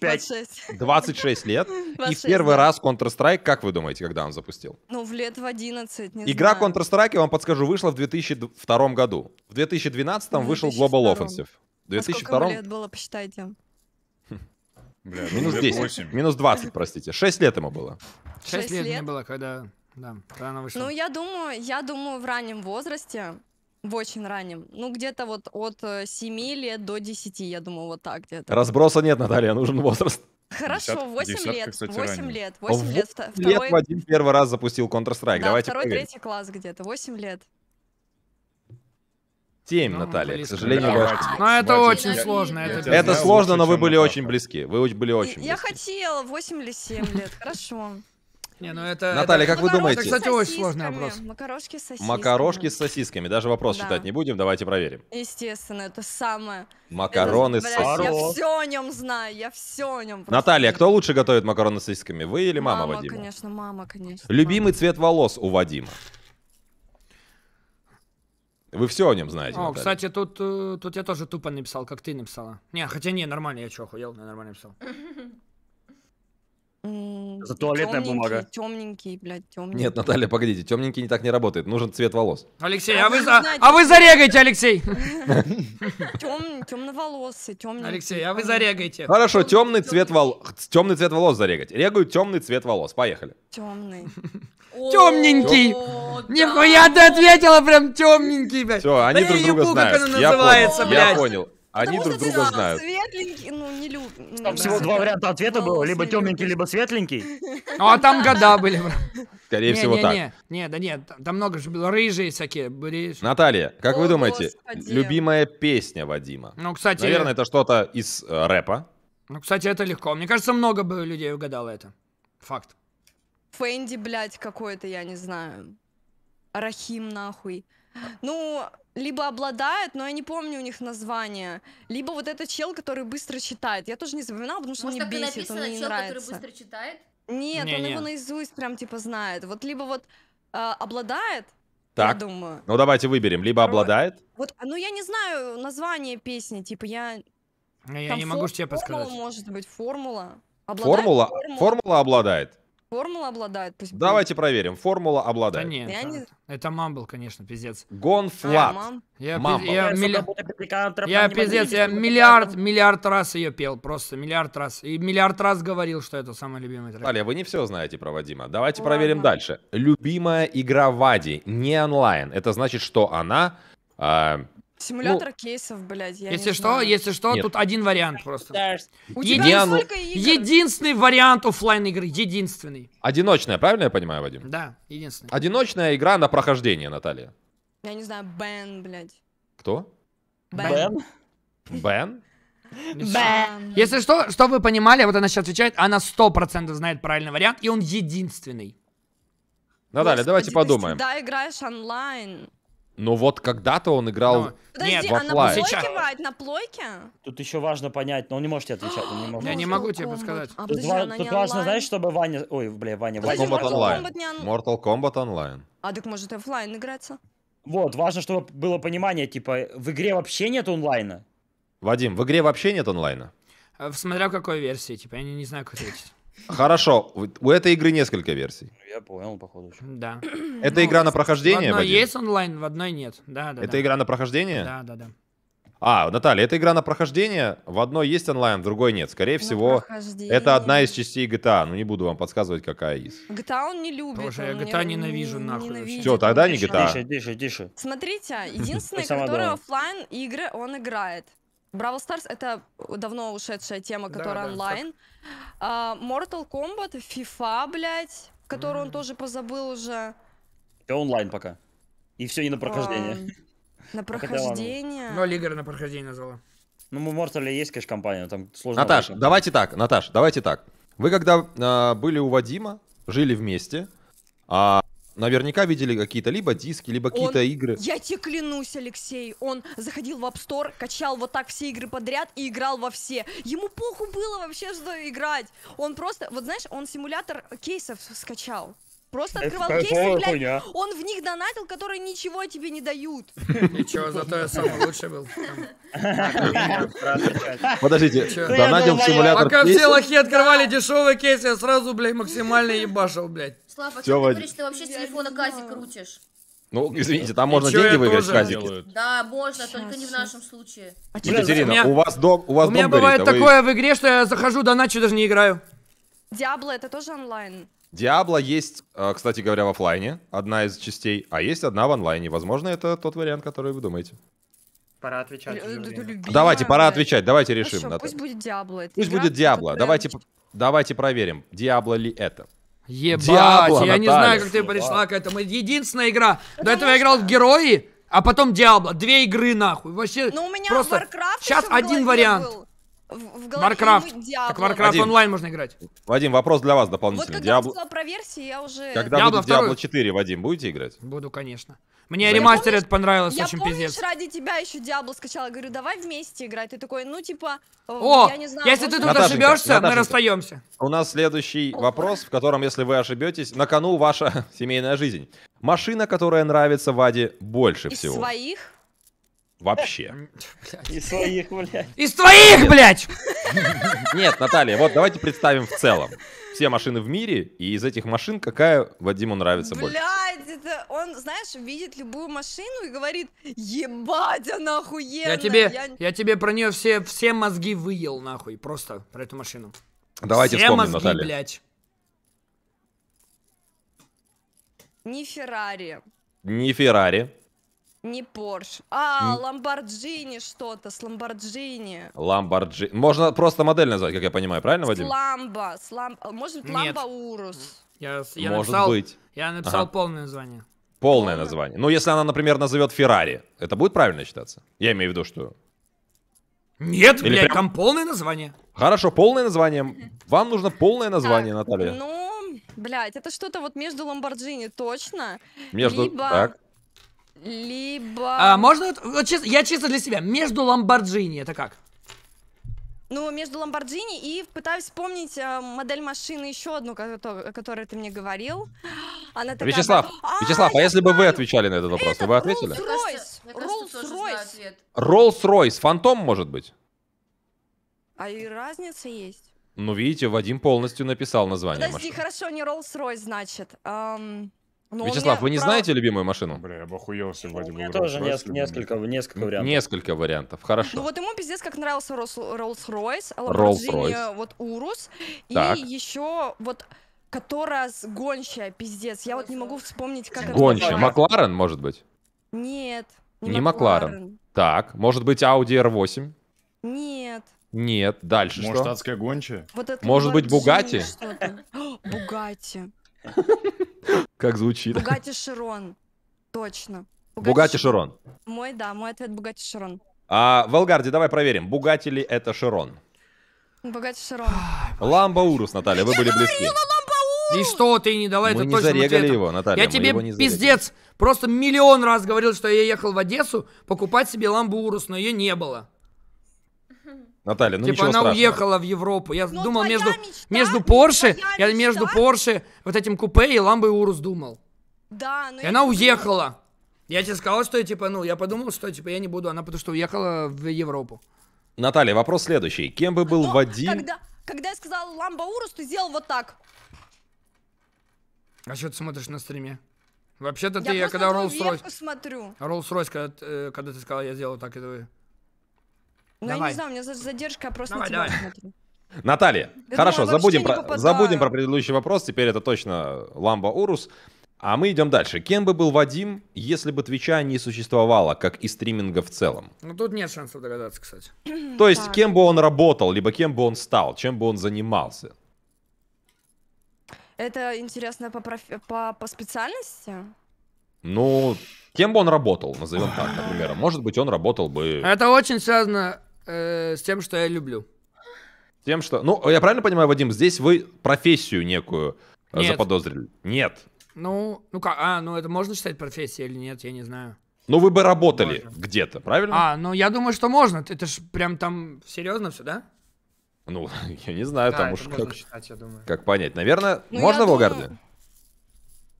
26 лет. 26, и в первый да. раз Counter-Strike, как вы думаете, когда он запустил? Ну, в лет в 11, не Игра знаю. Counter-Strike, я вам подскажу, вышла в 2002 году. В 2012 в вышел Global Offensive. В 2002... А сколько лет было, посчитайте. Бля, минус 10, 8. минус 20, простите. 6 лет ему было. 6, 6 лет, лет мне было, когда... Да, рано вышло Ну, я думаю, я думаю, в раннем возрасте в очень раннем. Ну, где-то вот от 7 э, лет до 10, я думаю, вот так где-то. Разброса нет, Наталья, нужен возраст. Хорошо, 8 десятка, лет, кстати, 8 ранее. лет, 8 а лет. Второй... лет Вадим первый раз запустил Counter-Strike, да, давайте второй, проверим. третий класс где-то, 8 лет. 7, ну, Наталья, близко. к сожалению, да. ваш... Но это Вадим, очень я, сложно. Я, это я это сложно, но вы были очень близки, вы были очень близки. Я хотела 8 или 7 лет, хорошо. Не, ну это, Наталья, это... как вы думаете? Это, кстати, очень сложный вопрос. Макарошки с сосисками. Макарошки с сосисками. Даже вопрос да. считать не будем, давайте проверим. Естественно, это самое. Макароны это, с сосисками. Я все о нем знаю, я все о нем. Наталья, кто лучше готовит макароны с сосисками, вы или мама, мама Вадима? конечно, мама, конечно. Любимый мама. цвет волос у Вадима? Вы все о нем знаете. О, Наталья. кстати, тут, э, тут я тоже тупо написал, как ты написала. Не, хотя не, нормально, я что, охуел, нормально написал. за туалетная бумага. Темненький, блядь, темненький. Нет, Наталья, погодите, темненький не так не работает. Нужен цвет волос. Алексей, а, а вы, за... а вы зарегайте, Алексей! Тем... Темноволосый, темный. Алексей, а вы зарегайте. Хорошо, темный цвет волос. Темный цвет волос зарегать. Регаю темный цвет волос. Поехали. Темный. Темненький! Нихуя ты ответила прям темненький, блядь. Все, они друг друга знают. Я понял. Они друг друга знают. Светленький, ну, не люб... Ну, там всего два варианта ответа было, либо темненький, либо светленький. Ну, а там года были. Скорее всего, так. Не, да нет, там много же было, рыжие всякие были. Наталья, как вы думаете, любимая песня Вадима? Ну, кстати... Наверное, это что-то из э, рэпа. Ну, кстати, это легко. Мне кажется, много бы людей угадало это. Факт. Фэнди, блядь, какой-то, я не знаю. Рахим, нахуй ну, либо обладает, но я не помню у них название, либо вот этот чел, который быстро читает. Я тоже не запоминала, потому что Может, мне бесит, написано, он мне не чел, нравится. который быстро читает? Нет, не, он не. его наизусть прям типа знает. Вот либо вот э, обладает, так. я думаю. Ну давайте выберем, либо обладает. Вот, а, ну я не знаю название песни, типа я... Я Там не могу тебе подсказать. Формула, может быть, формула. Обладает формула, формула? Формула обладает. Формула обладает. Пусть Давайте будет. проверим. Формула обладает. Да нет, это, не... это мамбл, конечно, пиздец. Гонфлат. А, я, мамбл. я, я, я пиздец, я миллиард, миллиард раз ее пел, просто миллиард раз. И миллиард раз говорил, что это самый любимый трек. Далее, вы не все знаете про Вадима. Давайте Ладно. проверим дальше. Любимая игра Вади, не онлайн. Это значит, что она... Э, Симулятор ну, кейсов, блядь, я Если не что, знаю. если что, Нет. тут один вариант просто. У Един... тебя Диану... Единственный вариант офлайн игры, единственный. Одиночная, правильно я понимаю, Вадим? Да, единственная. Одиночная игра на прохождение, Наталья. Я не знаю, Бен, блядь. Кто? Бен. Бен? Бен. Если что, что вы понимали, вот она сейчас отвечает, она 100% знает правильный вариант, и он единственный. Наталья, Господи, давайте подумаем. Да, играешь онлайн. Но вот когда-то он играл... Но... Подожди, Нет, в а на плойке Сейчас. на плойке? Тут еще важно понять, но он не может тебе отвечать. не может. Я не могу тебе подсказать. А, тут ва- тут важно, знаешь, чтобы Ваня... Ой, бля, Ваня... Ваня... Mortal, Mortal Kombat онлайн. Mortal Kombat онлайн. А так может офлайн играться? Вот, важно, чтобы было понимание, типа, в игре вообще нет онлайна. Вадим, в игре вообще нет онлайна? Э, смотря в какой версии, типа, я не, не знаю, как ответить. Хорошо, у этой игры несколько версий. Я понял, походу. Да. Это ну, игра на прохождение? В одной Вадим? есть онлайн, в одной нет. Да, да. Это да. игра на прохождение? Да, да, да. А, Наталья, это игра на прохождение. В одной есть онлайн, в другой нет. Скорее на всего, это одна из частей GTA. А. Ну, не буду вам подсказывать, какая из. GTA а он не любит. Тоже я GTA а ненавижу нахуй. Ненавидит, Все, тогда не GTA. Тише, тише, тише. Смотрите, единственное, которое офлайн игры он играет. Бравл Старс это давно ушедшая тема, которая да, да, онлайн. Да, uh, Mortal Kombat, FIFA, блядь, которую mm. он тоже позабыл уже. Все онлайн пока. И все не на прохождение. Uh, на прохождение. Ну игры на прохождение назвала. Ну, мы Морталя есть, конечно, компания, там сложно. Наташ, компания. давайте так, Наташ, давайте так. Вы когда э, были у Вадима, жили вместе, а наверняка видели какие-то либо диски, либо какие-то игры. Я тебе клянусь, Алексей, он заходил в App Store, качал вот так все игры подряд и играл во все. Ему поху было вообще, что играть. Он просто, вот знаешь, он симулятор кейсов скачал. Просто открывал кейсы, блядь, он в них донатил, которые ничего тебе не дают. Ничего, зато я самый лучший был. Подождите, донатил симулятор Пока все лохи открывали дешевые кейсы, я сразу, блядь, максимально ебашил, блядь. Слав, а что ты говоришь, ты вообще с телефона казик крутишь? Ну, извините, там можно деньги выиграть в казике. Да, можно, только не в нашем случае. Екатерина, а ну, у вас дом У вас дом У меня бывает такое в игре, что я захожу, доначу, даже не играю. Диабло, это тоже онлайн? Диабло есть, э, кстати говоря, в офлайне одна из частей, а есть одна в онлайне. Возможно, это тот вариант, который вы думаете. Пора отвечать. Любимая, давайте, пора отвечать, давайте ну решим. Хорошо, пусть будет Диабло. Это пусть будет Диабло. Давайте, давайте проверим, Диабло ли это. Ебать, Диабло, я Наталья. не знаю, как ты пришла к этому. Единственная игра. До этого я ну играл в Герои, а потом Диабло. Две игры нахуй. Вообще. Ну у меня просто... Warcraft Сейчас один вариант. Был. В, в Warcraft. Так Warcraft Вадим, онлайн можно играть. Вадим, вопрос для вас дополнительный. Вот когда Диабло... про версии, я уже... Когда Диабло будет Diablo 4, Вадим, будете играть? Буду, конечно. Мне да. ремастер этот понравился я очень помнишь, пиздец. Я ради тебя еще Диабло скачала. Я говорю, давай вместе играть. Ты такой, ну типа, э, О, я не знаю. если может... ты тут ошибешься, мы расстаемся. У нас следующий О. вопрос, в котором, если вы ошибетесь, на кону ваша семейная жизнь. Машина, которая нравится Ваде больше Из всего. своих? Вообще. Из своих, блядь. Из твоих, блядь! Нет, Наталья, вот давайте представим в целом. Все машины в мире, и из этих машин какая Вадиму нравится больше? Блядь, это он, знаешь, видит любую машину и говорит, ебать, она охуенная. Я тебе, я... тебе про нее все, все мозги выел, нахуй, просто про эту машину. Давайте все вспомним, мозги, блядь. Не Феррари. Не Феррари. Не Порш. А, Ламборджини что-то, с Ламборджини. Ламборджини. Можно просто модель назвать, как я понимаю, правильно, Вадим? Ламба, с может быть, Ламба Урус. Я, я может написал, быть. Я написал ага. полное название. Полное название. Ну, если она, например, назовет Феррари, это будет правильно считаться? Я имею в виду, что... Нет, Или блядь, прям... там полное название. Хорошо, полное название. Вам нужно полное название, так, Наталья. Ну, блядь, это что-то вот между Ламборджини точно. Между... Либо... Так либо... А, можно... Вот, вот, чисто, я чисто для себя. Между Ламборджини это как? Ну, между Ламборджини и пытаюсь вспомнить э, модель машины еще одну, о которой ты мне говорил. Она такая... Вячеслав, а, Вячеслав, а если бы вы отвечали на этот вопрос, это вы бы ответили? Роллс-Ройс. Роллс-Ройс. Фантом, может быть? А и разница есть. Ну, видите, Вадим полностью написал название Подожди, машины. хорошо, не Роллс-Ройс, значит. Эм... Но ну, Вячеслав, вы не прав... знаете любимую машину? Бля, я бы охуел сегодня. Ну, у меня тоже нес- несколько, несколько вариантов. Несколько вариантов, хорошо. Ну вот ему пиздец как нравился Rolls-Royce, Rolls-Royce, а вот Урус. Так. И еще вот которая с гончая, пиздец. Я вот не могу вспомнить, как гончая. это... Гончая. Макларен, может быть? Нет. Не, Макларен. Так, может быть, Audi R8? Нет. Нет, дальше может, что? Может, адская гончая? Вот Может быть, Бугати? Бугати. Как звучит? Бугати Широн. Точно. Бугати Широн. Мой, да, мой ответ Бугати Широн. А, в Волгарди, давай проверим, Бугати ли это Широн? Бугати Широн. Ламба Урус, Наталья, вы были близки. И что ты не дала Мы не зарегали его, Наталья. Я тебе не пиздец, просто миллион раз говорил, что я ехал в Одессу покупать себе Ламбу Урус, но ее не было. Наталья, ну типа ничего она страшного. уехала в Европу. Я Но ну, думал между, мечта, между ну, Порше, я мечта. между Порше, вот этим купе и Ламбо Урус думал. Да, но ну, и она уехала. Я тебе сказал, что я типа, ну, я подумал, что типа я не буду, она потому что уехала в Европу. Наталья, вопрос следующий. Кем бы был но Вадим? Когда, когда я сказал Ламбо Урус, ты сделал вот так. А что ты смотришь на стриме? Вообще-то ты, я когда Роллс-Ройс... смотрю. Роллс-Ройс, когда, э, когда ты сказал, я сделал так, и ты... Ну, давай. я не знаю, у меня задержка, просто давай, на тебя давай. смотрю. Наталья, да хорошо, думаю, забудем про, забудем про предыдущий вопрос, теперь это точно Ламба Урус. А мы идем дальше. Кем бы был Вадим, если бы Твича не существовало, как и стриминга в целом? Ну тут нет шансов догадаться, кстати. То есть, так. кем бы он работал, либо кем бы он стал, чем бы он занимался? Это интересно по, проф... по, по специальности? Ну, кем бы он работал, назовем так, например. Может быть, он работал бы... Это очень связано Э, с тем, что я люблю. Тем, что... Ну, я правильно понимаю, Вадим, здесь вы профессию некую э, Нет. заподозрили? Нет. Ну, ну как, а, ну это можно считать профессией или нет, я не знаю. Ну вы бы работали где-то, правильно? А, ну я думаю, что можно. Это ж прям там серьезно все, да? Ну, я не знаю, да, там уж как, считать, как понять. Наверное, ну, можно в Волгарде? Думаю...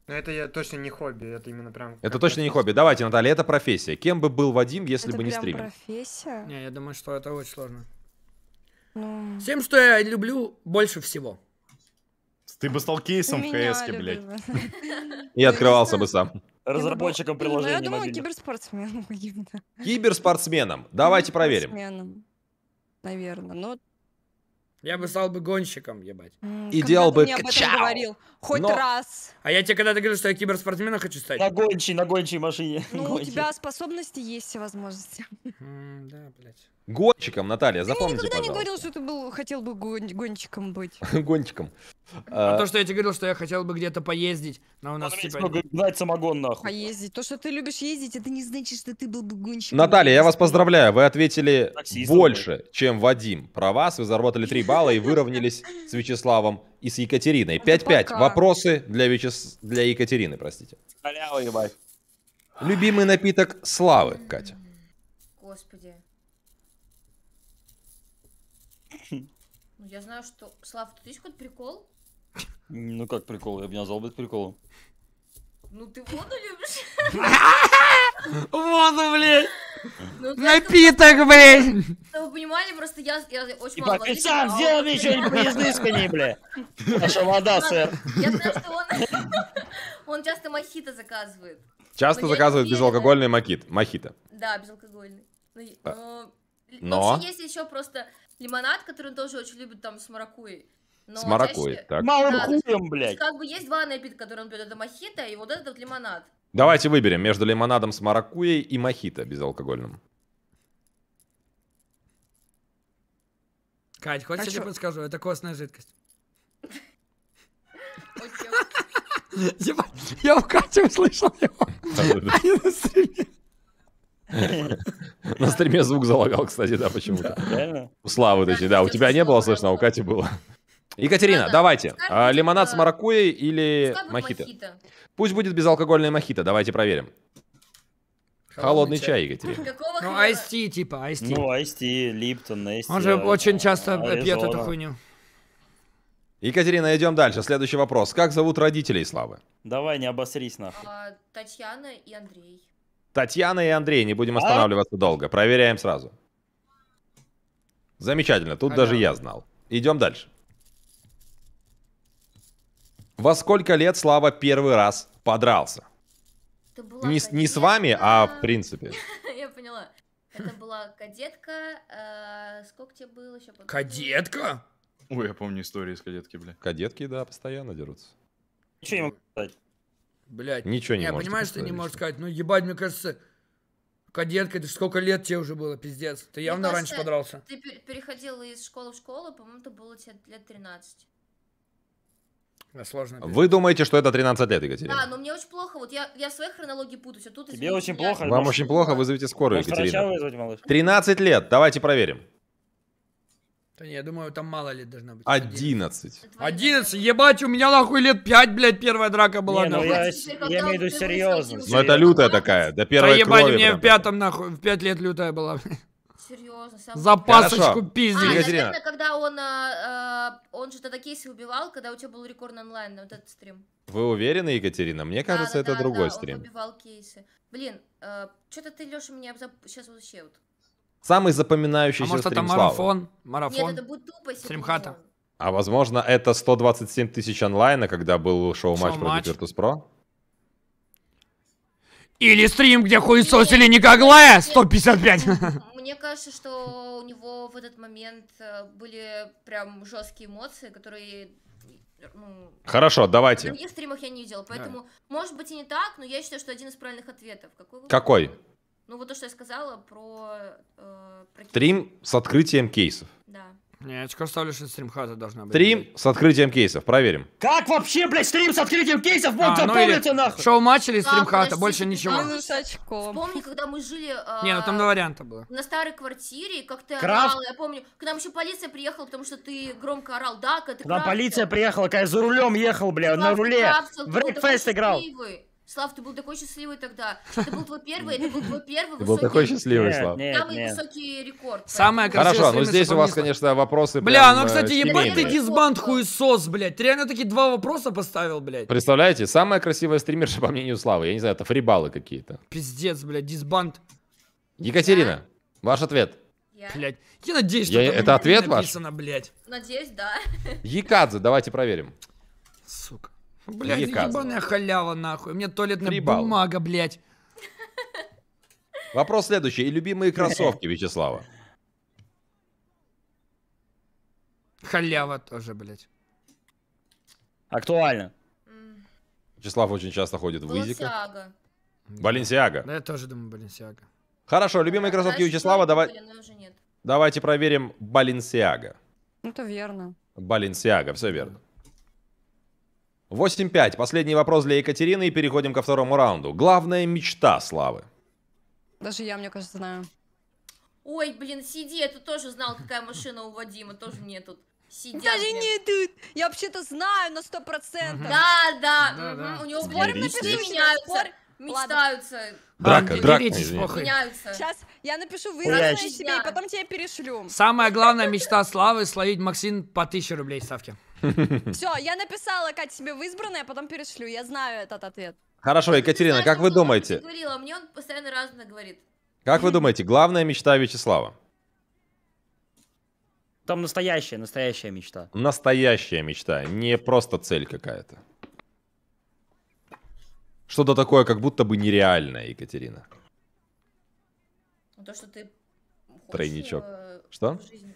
Но это я точно не хобби, это именно прям... Это точно не хобби. Давайте, Наталья, это профессия. Кем бы был Вадим, если это бы не прям стример? профессия? Не, я думаю, что это очень сложно. Ну... Всем, что я люблю больше всего. Ты бы стал кейсом в Меня ХС, блядь. И открывался бы сам. Разработчиком приложения Я думаю, киберспортсменом каким-то. Киберспортсменом. Давайте проверим. наверное. Но я бы стал бы гонщиком, ебать. И делал бы... Ты мне говорил. Хоть Но... раз. А я тебе когда-то говорил, что я киберспортсменом хочу стать. На гончей, на гончей машине. Ну, у тебя способности есть все возможности. да, блядь. Гонщиком, Наталья, запомните, Я никогда пожалуйста. не говорил, что ты был, хотел бы гон гонщиком быть. гонщиком. А, а то, что я тебе говорил, что я хотел бы где-то поездить, но у нас Смотрите, типа... Гнать самогон нахуй. Поездить. То, что ты любишь ездить, это не значит, что ты был бы гонщиком. Наталья, я вас поздравляю. Вы ответили Таксистом, больше, вы. чем Вадим. Про вас вы заработали 3 балла и выровнялись с Вячеславом и с Екатериной. 5-5. Вопросы для, Вячес... для Екатерины, простите. Халява, ебать. Любимый напиток Славы, Катя. Господи. Я знаю, что... Слав, тут есть какой-то прикол? Ну как прикол? Я бы не назвал бы приколом. Ну ты воду любишь? Воду, блядь! Ну, Напиток, блядь! Чтобы вы понимали, просто я, я очень мало... Ты сам сделал мне что-нибудь изысканнее, блядь! Наша вода, сэр. Я знаю, что он... Он часто мохито заказывает. Часто заказывает безалкогольный мохит, мохито. Да, безалкогольный. Ну, ну, Но... Но... есть еще просто лимонад, который он тоже очень любит там с маракуей. Но с маракуей, так. Маракуем, да, блядь. Как бы есть два напитка, которые он пьет, это мохито и вот этот вот лимонад. Давайте выберем между лимонадом с маракуей и мохито безалкогольным. Кать, хочешь а я тебе подскажу? Это костная жидкость. Я в Кате услышал его. На стриме звук залагал, кстати, да, почему-то. У Славы, точнее, да. У тебя не было слышно, а у Кати было. Екатерина, давайте. А, лимонад с маракуйей или мохито? Пусть будет безалкогольная мохито, давайте проверим. Холодный, чай, Екатерина. ну, айсти, типа, айсти. Ну, айсти, Липтон, айсти. Он же очень часто пьет эту хуйню. Екатерина, идем дальше. Следующий вопрос. Как зовут родителей Славы? Давай, не обосрись нахуй. А, Татьяна и Андрей. Татьяна и Андрей, не будем останавливаться а? долго. Проверяем сразу. Замечательно, тут Понятно. даже я знал. Идем дальше. Во сколько лет Слава первый раз подрался? не, кадетка... не с вами, а в принципе. Я поняла. Это была кадетка. Э, сколько тебе было еще? Кадетка? Ой, я помню истории из кадетки, бля. Кадетки, да, постоянно дерутся. Ничего не могу сказать. Блять, Ничего не Я понимаю, что ты не можешь сказать. Ну, ебать, мне кажется, кадетка, это сколько лет тебе уже было, пиздец. Ты явно кажется, раньше подрался. Ты переходил из школы в школу, по-моему, это было тебе лет 13. Да, сложно. Вы думаете, что это 13 лет, Екатерина? Да, но мне очень плохо. Вот я, я в своей хронологии путаюсь, а тут... Тебе очень я... плохо. Вам очень плохо, вызовите скорую, Может, Екатерина. вызвать, малыш. 13 лет, давайте проверим. Да не, я думаю, там мало лет должно быть. 11. 11? Ебать, у меня нахуй лет 5, блядь, первая драка была. Не, ну я, я имею в виду серьезно. Но ну, это лютая такая, до первой да ебать, крови. у меня в пятом нахуй, в пять лет лютая была. Серьезно, Запасочку пизди. А, наверное, когда он, а, а он же тогда кейсы убивал, когда у тебя был рекорд онлайн, вот этот стрим. Вы уверены, Екатерина? Мне кажется, да, да, это да, другой да, стрим. он убивал кейсы. Блин, э, а, что-то ты, Леша, меня сейчас вообще вот Самый а запоминающийся А может стрим славы. марафон? Марафон? Нет, это будет тупо Стримхата. А возможно, это 127 тысяч онлайна, когда был шоу-матч Шоу-матч. против Virtus.pro? Или стрим, где хуесосили Никоглая? 155. Мне кажется, что у него в этот момент э, были прям жесткие эмоции, которые ну, Хорошо, на давайте. других стримах я не видел, Поэтому, может быть и не так, но я считаю, что один из правильных ответов. Какой? Какой? Ну, вот то, что я сказала про... Э, про... Стрим с открытием кейсов. Да. Не, я скоро ставлю, что стримхата должна быть. Стрим с открытием кейсов, проверим. Как вообще, блять, стрим с открытием кейсов мог а, ну нахуй? Шоу матч или а, стримхата, больше ничего. А, ну Вспомни, когда мы жили... Э, не, ну там два варианта было. На старой квартире, как ты Крафт? орал, я помню. К нам еще полиция приехала, потому что ты громко орал. Да, когда ты Да, полиция приехала, когда я за рулем ехал, бля, на руле. В Рекфест играл. Красивый. Слав, ты был такой счастливый тогда. Это был твой первый, это был твой первый высокий... был такой счастливый, Слав. Самый высокий рекорд. Самое Хорошо, ну здесь у вас, конечно, вопросы Бля, ну, кстати, э, ебать ты дисбанд хуесос, блядь. Ты реально такие два вопроса поставил, блядь. Представляете, самая красивая стримерша, по мнению Славы. Я не знаю, это фрибалы какие-то. Пиздец, блядь, дисбанд. Екатерина, ваш ответ. Я? Блядь, я надеюсь, что это ответ ваш? Надеюсь, да. Екадзе, давайте проверим. Сука. Блядь, ебаная халява, нахуй. Мне туалетная Прибал. бумага, блядь. Вопрос следующий. И любимые кроссовки Вячеслава. Халява тоже, блядь. Актуально. Вячеслав очень часто ходит в Изика. Баленсиага. Баленсиага. Да, я тоже думаю, Баленсиага. Хорошо, любимые кроссовки Вячеслава, давай... Давайте проверим Баленсиага. Ну, это верно. Баленсиага, все верно. 8-5. Последний вопрос для Екатерины и переходим ко второму раунду. Главная мечта Славы. Даже я, мне кажется, знаю. Ой, блин, сиди, я тут тоже знал, какая машина у Вадима, тоже мне тут сидят. Даже блин. не тут, я вообще-то знаю на сто процентов. Да, да, у него спорим напиши, меняются, спор... мечтаются. Драка, драка, Сейчас я напишу выраженное себе, и потом тебе перешлю. Самая главная мечта Славы — словить Максим по тысяче рублей ставки. Все, я написала, Катя, себе в избранное, а потом перешлю. Я знаю этот ответ. Хорошо, Екатерина, как вы думаете? Говорила, мне он постоянно разное говорит. Как вы думаете, главная мечта Вячеслава? Там настоящая, настоящая мечта. Настоящая мечта, не просто цель какая-то. Что-то такое, как будто бы нереальное, Екатерина. Ну, то, что ты Тройничок. Э, что? Жизнь,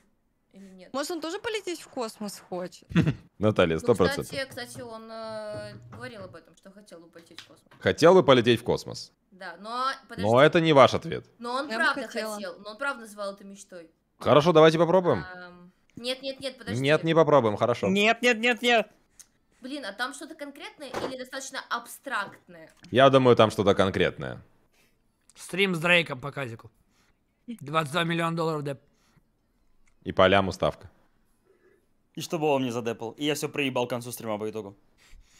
нет. Может, он тоже полететь в космос хочет? Наталья, сто ну, процентов. Кстати, кстати, он э, говорил об этом, что хотел бы полететь в космос. Хотел бы полететь в космос. Да, но... А, но это не ваш ответ. Но он правда хотел, но он правда называл это мечтой. Хорошо, давайте попробуем. Нет, нет, нет, подожди. Нет, не попробуем, хорошо. Нет, нет, нет, нет. Блин, а там что-то конкретное или достаточно абстрактное? Я думаю, там что-то конкретное. Стрим с Дрейком по казику. 22 миллиона долларов деп. И полям уставка. И чтобы он мне задепал. И я все проебал к концу стрима по итогу.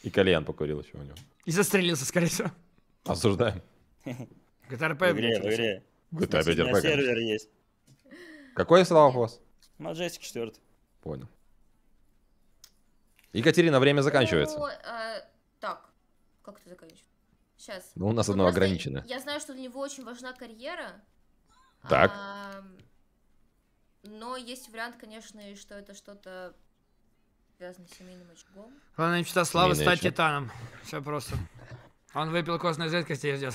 И кальян покурил еще у него. И застрелился, скорее всего. Осуждаем. GTA В игре, в игре. GTA сервер есть. Какой слава у вас? Majestic 4. Понял. Екатерина, время заканчивается. Ну, э, так, как это заканчивается? Сейчас. Ну, у нас ну, одно ограничено. Я знаю, что для него очень важна карьера. Так. Но есть вариант, конечно, что это что-то связано с семейным очагом. Главное мечта Славы Семейный стать очаг. титаном. Все просто. Он выпил костной жидкости и ждет.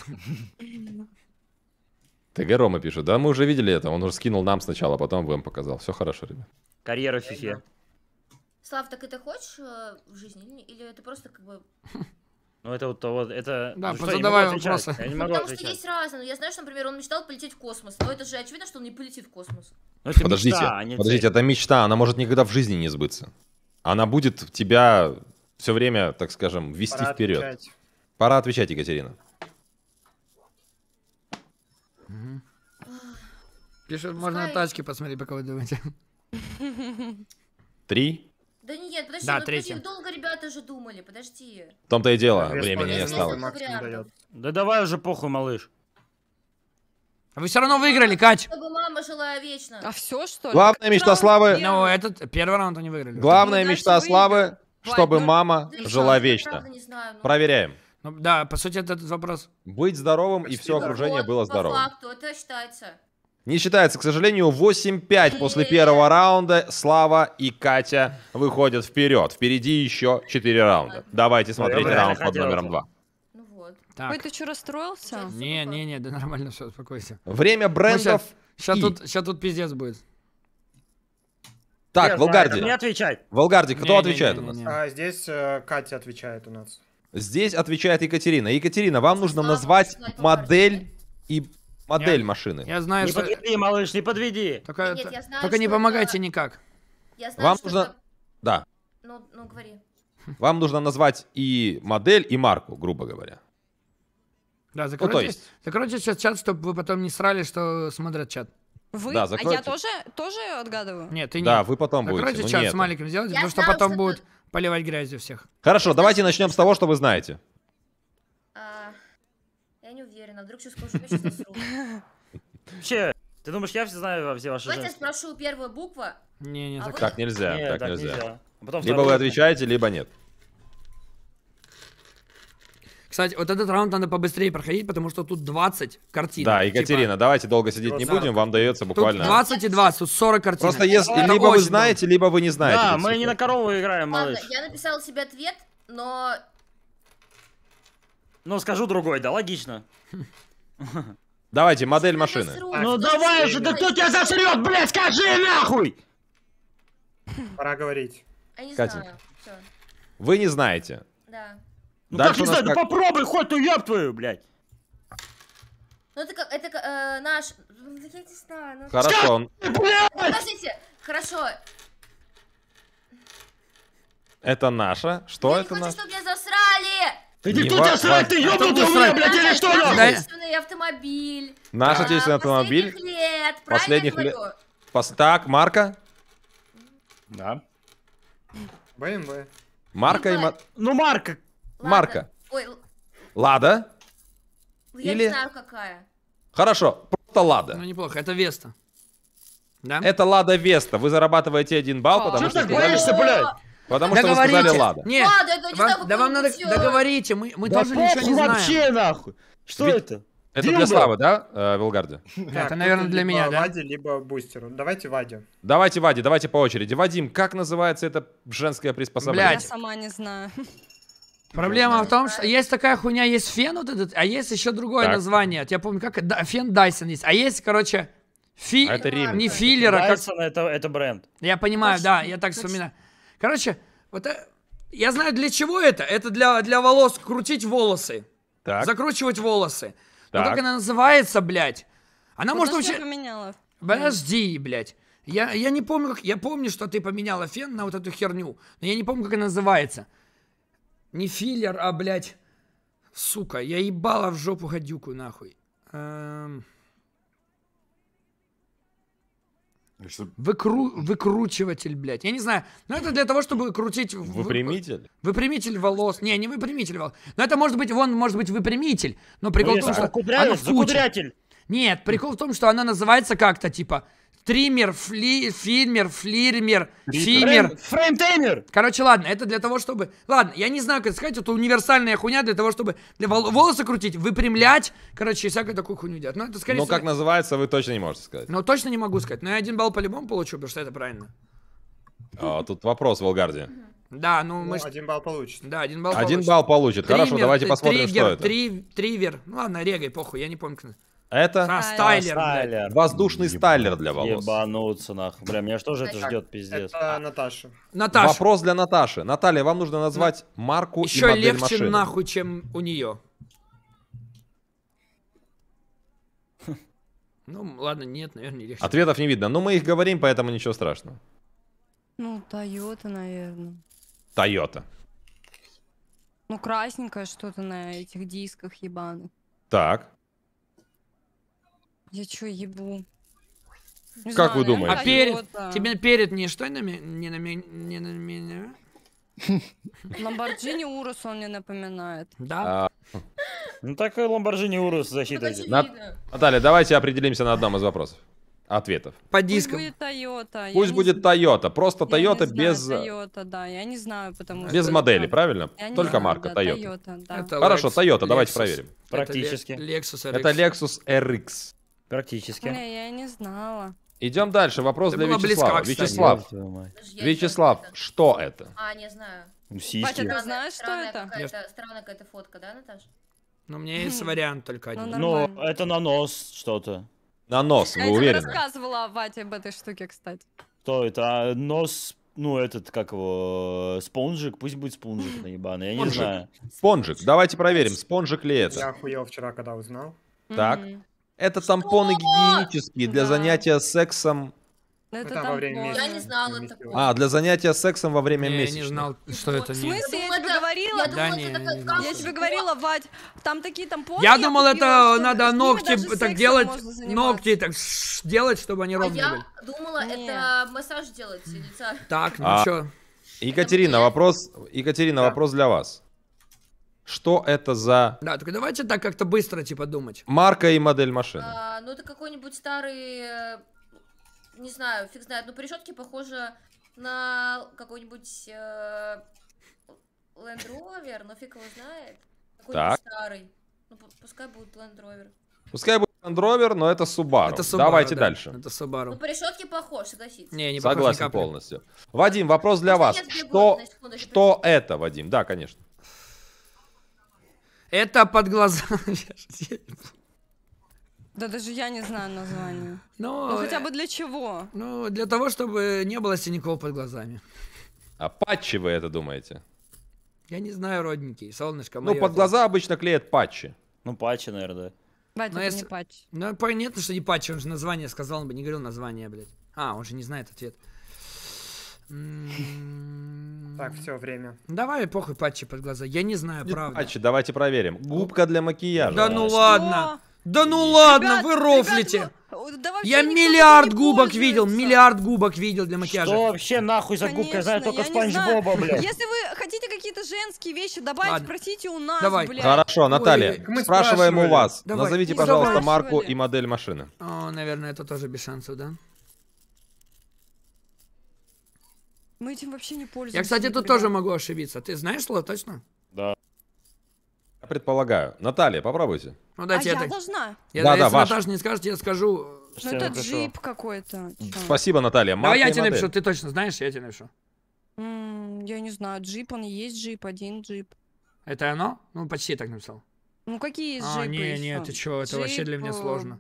ТГ Рома пишет. Да, мы уже видели это. Он уже скинул нам сначала, а потом вам показал. Все хорошо, ребят. Карьера в Слав, так это хочешь э, в жизни или это просто как бы ну, это вот, вот это... Да, ну, задавай вопросы. Я не могу Потому отвечать. что есть разные. Я знаю, что, например, он мечтал полететь в космос. Но это же очевидно, что он не полетит в космос. Но ну, это подождите, мечта, а не подождите, цель. это мечта. Она может никогда в жизни не сбыться. Она будет тебя все время, так скажем, вести Пора вперед. Отвечать. Пора отвечать, Екатерина. Угу. Пишет, можно на тачки посмотреть, пока вы думаете. Три, да нет, подожди, да, ну, подожди, долго ребята же думали, подожди. В том-то и дело, Без времени не осталось. Да давай уже похуй, малыш. А вы все равно выиграли, Кать. Чтобы мама жила вечно. А все, что ли? Главная мечта Славы... Ну, этот первый раунд они выиграли. Ну, Главная мечта Славы, чтобы ну, мама ну, жила вечно. Проверяем. Ну, да, по сути, это этот вопрос. Быть здоровым и все окружение было здоровым. По факту, это считается. Не считается, к сожалению, 8-5 после первого раунда. Слава и Катя выходят вперед. Впереди еще 4 раунда. Давайте смотреть раунд под номером 2. Ну вот. Ой, ты что, расстроился? Не-не-не, да нормально, все, успокойся. Время брендов Сейчас, тут, сейчас тут пиздец будет. Так, Волгарди. Не отвечай. Волгарди, кто не, отвечает не, не, у нас? А, здесь э, Катя отвечает у нас. Здесь отвечает Екатерина. Екатерина, вам нужно назвать модель и Модель я, машины. Я знаю, не что... подведи, малыш, не подведи. Только, Нет, я знаю, только не помогайте это... никак. Я знаю, Вам что нужно... Это... Да. Ну, ну, говори. Вам нужно назвать и модель, и марку, грубо говоря. Да, ну, закройте, ну, то есть... закройте сейчас чат, чтобы вы потом не срали, что смотрят чат. Вы? Да, закройте. А я тоже, тоже отгадываю? Нет, ты не. Да, вы потом закройте будете. Закройте чат с маленьким сделать, потому знал, что потом что будут поливать грязью всех. Хорошо, я давайте знаю, начнем с того, что вы знаете. А... Я не уверена, вдруг сейчас скажу, Вообще, ты думаешь, я все знаю все ваши Давайте я спрошу первую букву. Не, не, а Так нельзя, так, нельзя. А либо вы отвечаете, либо нет. Кстати, вот этот раунд надо побыстрее проходить, потому что тут 20 картин. да, Типа, Екатерина, давайте долго сидеть не будем, вам дается тут буквально. 20 и 20, тут 40 картин. Просто если Это либо вы очень долго. знаете, либо вы не знаете. Да, мы не на корову играем, Ладно, малыш. я написала себе ответ, но ну, скажу другой, да, логично. Давайте, модель машины. Ну давай же, да кто тебя засрет, блядь, скажи нахуй! Пора говорить. Я не Катя. Вы не знаете. Да. Ну как не знаю, да попробуй, хоть ты ёб твою, блядь. Ну это как, это э, наш... Ну, я не знаю, ну. Хорошо. Подождите, хорошо. Это наша. Что я не это хочу, наша? чтобы меня засрали! Ты не кто тебя срать, ты ёбнутый у меня, блядь, или что, нахуй? автомобиль. Наш э, отечественный автомобиль. Последних лет. Последних лет. Так, Марка? Да. БМВ. Марка и... Ну, Марка. Марка. Ой. Лада? Ну, я не знаю, какая. Хорошо, просто Лада. Ну, неплохо, это Веста. Да? Это Лада Веста. Вы зарабатываете один балл, потому что... Что ты боишься, блядь? Потому что вы сказали Лада. Нет, Лада, это не вам, да вам надо, договорите, мы, мы да тоже ничего не знаем. вообще нахуй. Что Ведь... это? Это Дилда. для Славы, да, э, Вилгарди? это, наверное, для меня, да? Вади, либо Бустеру. Давайте Ваде. Давайте Ваде, давайте по очереди. Вадим, как называется это женское приспособление? Я сама не знаю. Проблема в том, что есть такая хуйня, есть фен вот этот, а есть еще другое так. название. я помню, как да, фен Дайсон есть. А есть, короче, фи... А это рим. не филлера. Дайсон как... это, это бренд. Я понимаю, Точно. да, я так вспоминаю. Короче, вот э, я знаю, для чего это. Это для, для волос, крутить волосы. Так. Закручивать волосы. Ну, так. Но как она называется, блядь? Она может вообще... поменяла? Подожди, блядь. Я, я не помню, как... Я помню, что ты поменяла фен на вот эту херню. Но я не помню, как она называется. Не филлер, а, блядь... Сука, я ебала в жопу гадюку, нахуй. Эм... Чтобы... Выкру... Выкручиватель, блядь. Я не знаю. Но это для того, чтобы крутить... Выпрямитель? Вы... Выпрямитель волос. Не, не выпрямитель волос. Но это может быть, вон, может быть, выпрямитель. Но прикол Нет, в том, что... Закудряю, закудрятель. Нет, прикол в том, что она называется как-то, типа, Триммер, фли, фильмер, флирмер, фимер. Фреймтеймер! Короче, ладно, это для того, чтобы... Ладно, я не знаю, как это сказать, это универсальная хуйня для того, чтобы для вол волосы крутить, выпрямлять, короче, всякую такую хуйню делать. Но это скорее Но ну, всего... как называется, вы точно не можете сказать. Ну, точно не могу сказать, но я один балл по-любому получу, потому что это правильно. А, тут вопрос, Волгарди. Да, ну, ну мы... Один балл получит. Да, один балл один получит. Один балл получит. Триммер, Хорошо, давайте посмотрим, триггер, что это. Три, тривер. Ну ладно, регай, похуй, я не помню. Это а, стайлер, стайлер. Воздушный стайлер для волос. Ебануться нахуй. Бля, меня что же это ждет, пиздец. Это Наташа. Наташа. Вопрос для Наташи. Наталья, вам нужно назвать марку Еще и модель машины. Еще легче нахуй, чем у нее. Ну, ладно, нет, наверное, не легче. Ответов не видно. Но ну, мы их говорим, поэтому ничего страшного. Ну, Тойота, наверное. Тойота. Ну, красненькое что-то на этих дисках ебаных. Так. Я чё, ебу? Не как знаю, вы думаете? А перед, тебе перед не что нами, не на не нами, Ламборджини Урус он мне напоминает. Да. А, ну и Ламборджини Урус защита. Нат... Наталья, давайте определимся на одном из вопросов. Ответов. По дискам. Пусть будет Тойота. Пусть будет Тойота. Просто Тойота без... Тойота, э, да. Я не знаю, потому что... Без модели, правильно? Только знаю, марка да, Toyota. да. Хорошо, Тойота. Давайте проверим. Практически. Lexus RX. Это Lexus RX. Практически. Бля, я не знала. Идем дальше. Вопрос Ты для Вячеслава. Близко, Вячеслав, Подожди, Вячеслав, что это? А, не знаю. Ну, сиськи. Батя, ты знаешь, что это? Какая странная какая-то фотка, да, Наташа? Ну, мне есть вариант только ну, один. Ну, ну это нос что-то. Нанос, вы я уверены? Я рассказывала Вате об этой штуке, кстати. Кто это? А, нос, ну, этот, как его, спонжик? Пусть будет спонжик наебаный, я не знаю. Спонжик, давайте проверим, спонжик ли это. Я охуел вчера, когда узнал. Так. Mm -hmm. Это Что? тампоны гигиенические для да. занятия сексом. Это там во время месяца. Я не знала такого. А, для занятия сексом во время не, Я не знал, что это не... В смысле? Я, тебе говорила? Я да, думала, не, это не, не, Я тебе говорила, Вадь, там такие тампоны. Я, я думал, это надо ногти так делать, ногти так делать, чтобы они ровные а были. я думала, Нет. это массаж делать лица. Так, ну а, что? Екатерина, вопрос, Екатерина, да. вопрос для вас. Что это за... Да, так давайте так как-то быстро, типа, думать. Марка и модель машины. А, ну, это какой-нибудь старый... Э, не знаю, фиг знает. Ну, по решетке похоже на какой-нибудь... Э, Land Rover, но фиг его знает. Какой-нибудь старый. Ну, пускай будет Land Rover. Пускай будет Land Rover, но это Subaru. Это Subaru Давайте да. дальше. Это Subaru. Ну, по решетке похож, согласитесь. Не, не Согласен полностью. Вадим, вопрос для Может, вас. Что, что это, Вадим? Да, конечно. Это под глазами. Да даже я не знаю название. Но, ну хотя э, бы для чего? Ну, для того, чтобы не было синяков под глазами. А патчи вы это думаете? Я не знаю, родненький, солнышко мое. Ну, под глаза обычно клеят патчи. Ну, патчи, наверное, да. Батя, Но это если... не патч. Ну, понятно, что не патчи, он же название сказал, он бы не говорил название, блядь. А, он же не знает ответ. Так, все, время. Давай похуй патчи под глаза. Я не знаю, Нет, правда. Патчи, давайте проверим. Губка для макияжа. Да ну Что? ладно. Да ну ладно, ребят, вы рофлите. Ну, да я миллиард губок пользуется. видел, миллиард губок видел для макияжа. Что вообще нахуй за Конечно, губка? Я знаю только я Спанч Боба, блядь. Если вы хотите какие-то женские вещи добавить, ладно. просите у нас, Давай. блядь. Хорошо, Наталья, Ой, спрашиваем у вас. Давай. Назовите, пожалуйста, марку и модель машины. О, наверное, это тоже без шансов, да? Мы этим вообще не пользуемся. Я, кстати, тут тоже могу ошибиться. Ты знаешь слово точно? Да. Я предполагаю. Наталья, попробуйте. Ну, дайте а я, я должна? Я, да, да, если ваш. Наташа не скажет, я скажу... Ну, это напишу. джип какой-то. Спасибо, Наталья. Давай я тебе модель. напишу, ты точно знаешь, я тебе напишу. М -м, я не знаю, джип, он есть джип, один джип. Это оно? Ну, почти так написал. Ну, какие есть а, джипы не, еще? не, ты чё, это джип... вообще для меня сложно.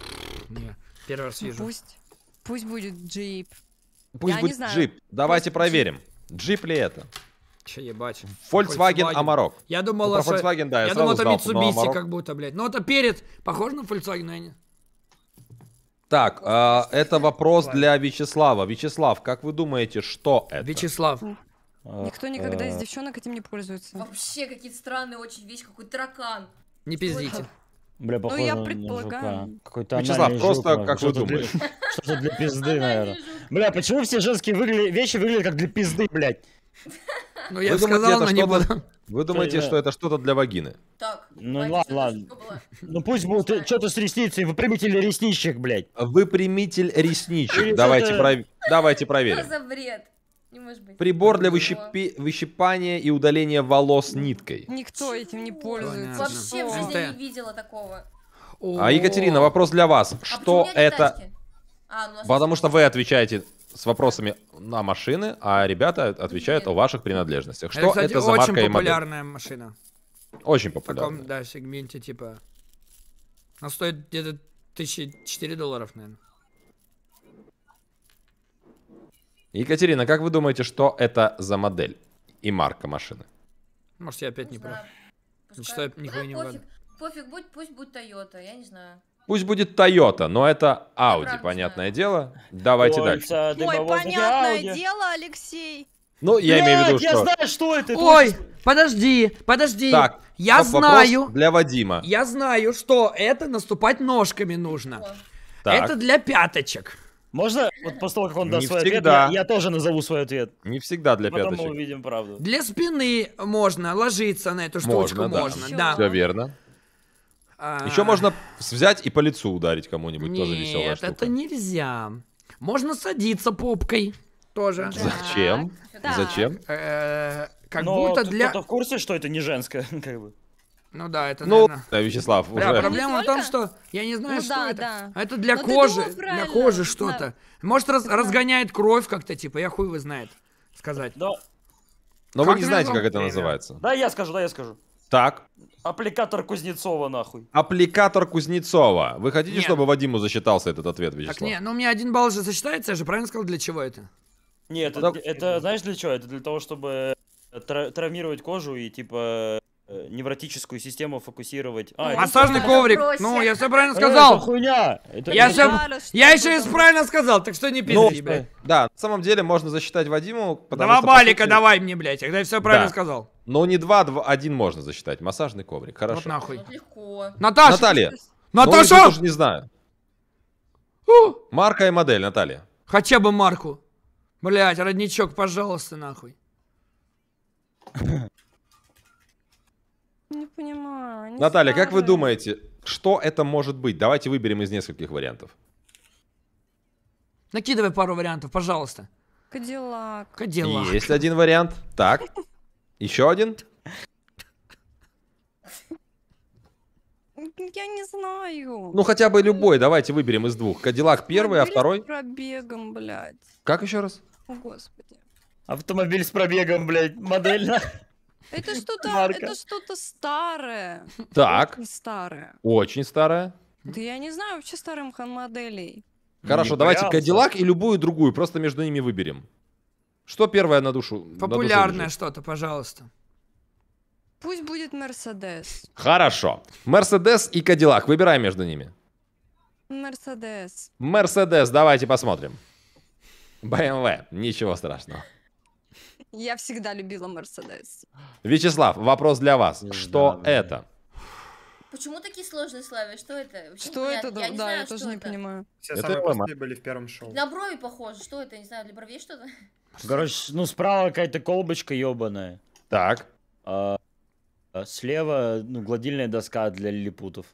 Э, не, первый раз вижу. Пусть, пусть будет джип. Пусть Я будет джип. Давайте Пусть проверим. Джип. ли это? Че ебать. Volkswagen, Volkswagen. Amarok. Я думал, ну, что... Volkswagen, да, я, я думал, это Mitsubishi как будто, блядь. Но это перед. Похоже на Volkswagen, Аня? Так, э, это вопрос для Вячеслава. Вячеслав, как вы думаете, что это? Вячеслав. Никто никогда из э, девчонок этим не пользуется. Вообще какие-то странные очень вещи, какой таракан. Не пиздите. Бля, ну, похоже ну, я предполагаю. Какой-то Вячеслав, просто жук, как вы думаете. Что-то для пизды, наверное. Бля, почему все женские выгля... вещи выглядят как для пизды, блядь? Ну я сказал, но не Вы думаете, что это что-то для вагины? Так. Ну ладно, ладно. Ну пусть будет что-то с ресницей. Выпрямитель ресничек, блядь. Выпрямитель ресничек. Давайте проверим. Что за бред? Не может быть. Прибор для выщипи... выщипания и удаления волос ниткой. Никто этим не пользуется. Вообще в жизни не видела такого. А Екатерина, вопрос для вас. А что это? А, ну, Потому что вы отвечаете с вопросами на машины, а ребята отвечают о ваших принадлежностях. Что это за марка и модель? Очень популярная машина. Очень популярная. В таком, да, сегменте типа. Она стоит где-то тысячи четыре долларов, наверное. Екатерина, как вы думаете, что это за модель и марка машины? Может, я опять не, не прав. я читаю, нихуя не пофиг, пофиг, будь, пусть будет Toyota, я не знаю. Пусть будет Toyota, но это Audi, понятное дело. Давайте Кольца, дальше. Ой, понятное Audi. дело, Алексей. Ну, я Блядь, имею в виду, что... я знаю, что это. Ой, подожди, подожди. Так, я знаю... для Вадима. Я знаю, что это наступать ножками нужно. Так. Это для пяточек. Можно, вот после того, как он даст свой ответ, я, я тоже назову свой ответ. Не всегда для Потом пяточек. мы увидим правду. Для спины можно ложиться на эту штучку, можно, да. можно, да. Все верно. А... Еще можно взять и по лицу ударить кому-нибудь, Нет, тоже веселая штука. это нельзя. Можно садиться попкой тоже. Да. Зачем? Да. Зачем? Э -э как Но будто для... кто-то в курсе, что это не женское, как бы. Ну да, это, ну, наверное... Да, Вячеслав, уже... Да, проблема в том, что я не знаю, ну, что да, это. Да. Это для Но ну, кожи, для кожи что-то. Да. Может, раз, да. разгоняет кровь как-то, типа, я хуй его знает сказать. Да. Ну, Но вы не знаете, как это время? называется. Да, я скажу, да, я скажу. Так. Аппликатор Кузнецова, нахуй. Аппликатор Кузнецова. Вы хотите, нет. чтобы Вадиму засчитался этот ответ, Вячеслав? Так нет, ну у меня один балл же засчитается, я же правильно сказал, для чего это? Нет, это, это знаешь для чего? Это для того, чтобы травмировать кожу и типа Э, невротическую систему фокусировать. А, ну, Массажный это... коврик. Просим. Ну, я все правильно э, сказал. Э, это хуйня. Это... Я, все... я еще и правильно сказал, так что не ну, пизди, блядь. Да, на самом деле можно засчитать Вадиму. Два балика сути... давай мне, блядь, когда я все правильно да. сказал. Но ну, не два, два, один можно засчитать. Массажный коврик, хорошо. Вот нахуй. Наташа! Наталья! Наташа! Ну, я тоже не знаю. У! Марка и модель, Наталья. Хотя бы марку. Блять, родничок, пожалуйста, нахуй. Не понимаю. Не Наталья, знаю. как вы думаете, что это может быть? Давайте выберем из нескольких вариантов. Накидывай пару вариантов, пожалуйста. Кадиллак. Кадиллак. Есть один вариант. Так. Еще один? Я не знаю. Ну хотя бы любой, давайте выберем из двух. Кадиллак первый, а второй? С пробегом, блядь. Как еще раз? О, господи. Автомобиль с пробегом, блядь, модельно. Это что-то, это что-то старое. Так. Очень старое. Очень старое. Да я не знаю вообще старых моделей. Хорошо, давайте Кадиллак и любую другую, просто между ними выберем. Что первое на душу? Популярное что-то, пожалуйста. Пусть будет Мерседес. Хорошо. Мерседес и Кадиллак. выбираем между ними. Мерседес. Мерседес. Давайте посмотрим. БМВ. Ничего страшного. Я всегда любила Мерседес. Вячеслав, вопрос для вас. Не что знаю, это? Почему такие сложные слова? Что это? Вообще что это? Я, не да, знаю, я тоже это. не понимаю. Все это самые простые были в первом шоу. На брови похоже. Что это? Не знаю, для бровей что-то? Короче, ну справа какая-то колбочка ебаная. Так. А, а, слева, ну, гладильная доска для лилипутов.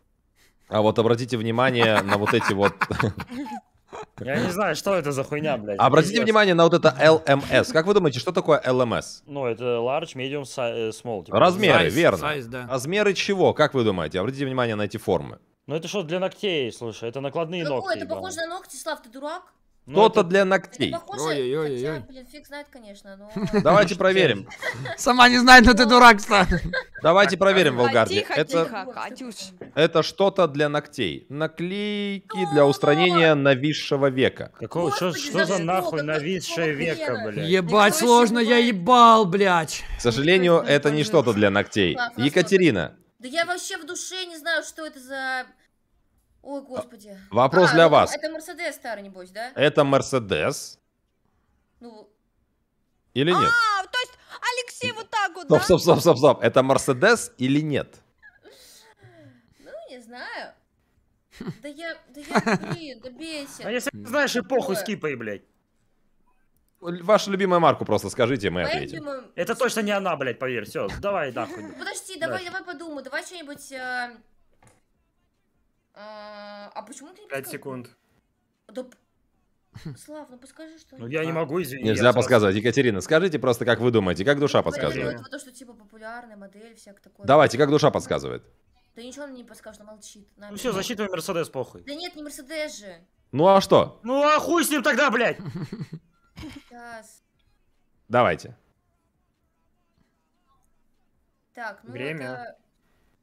А вот обратите внимание на вот эти вот... Я не знаю, что это за хуйня, блядь. А обратите Пиздец. внимание на вот это LMS. Эм как вы думаете, что такое LMS? Эм ну, это large, medium, э, small. Типа. Размеры, Size, верно. size, да. Размеры чего? Как вы думаете? Обратите внимание на эти формы. Ну это что для ногтей, слушай, это накладные Какой? ногти. Это похоже на ногти, Слав, ты дурак? Ну, Кто-то для ногтей. Ой-ой-ой. Фиг знает, конечно, но... Давайте проверим. Сама не знает, но ты дурак, Стан. Давайте проверим, Волгарди. Это, это что-то для ногтей. Наклейки для устранения нависшего века. Какого? Что, что за нахуй нависшее века, блядь? Ебать, сложно, я ебал, блядь. К сожалению, это не что-то для ногтей. Екатерина. Да я вообще в душе не знаю, что это за... Ой, господи. Вопрос а, для ну, вас. Это Мерседес старый, небось, да? Это Мерседес. Ну... Или нет? А, то есть Алексей вот так вот, стоп, да? Стоп, стоп, стоп, стоп. Это Мерседес или нет? Ну, не знаю. Да я, да я, блин, да бесит. А если знаешь эпоху, скипай, блядь. Вашу любимую марку просто скажите, мы Моя ответим. Любимая... Это точно не она, блядь, поверь. Все, давай нахуй. Подожди, давай, давай подумаю. Давай что-нибудь... Э, а, а, почему ты не 5 секунд. Да... Слав, ну подскажи, что... Ну я не могу, извини. Нельзя подсказывать. Екатерина, скажите просто, как вы думаете, как душа подсказывает? То, что типа популярная модель, всякое такое. Давайте, как душа подсказывает? Да ничего она не подскажет, молчит. Ну все, засчитывай Мерседес, похуй. Да нет, не Мерседес же. Ну а что? Ну а хуй с ним тогда, блядь! Давайте. Так, ну Время.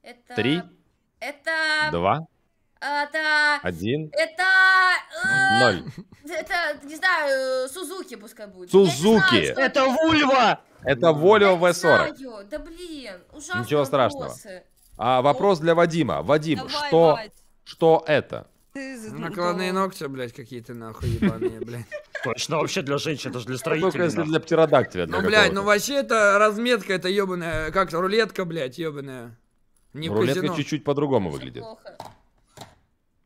Это... Три. Это... Два. Это... А, Один. Это... Э, Ноль. Это, не знаю, э, Сузуки пускай будет. Сузуки! Знаю, это Вульва! Это Вольво В40. Да блин, ужасно. Ничего страшного. А вопрос для Вадима. Вадим, Давай, что... Вадь. Что это? Накладные ногти, блядь, какие-то нахуй ебаные, блядь. Точно, вообще для женщин, даже для строителей. Только если для птеродактиля. ну, блядь, ну вообще это разметка, это ебаная, как рулетка, блядь, ебаная. Не ну, рулетка чуть-чуть по-другому выглядит. Плохо.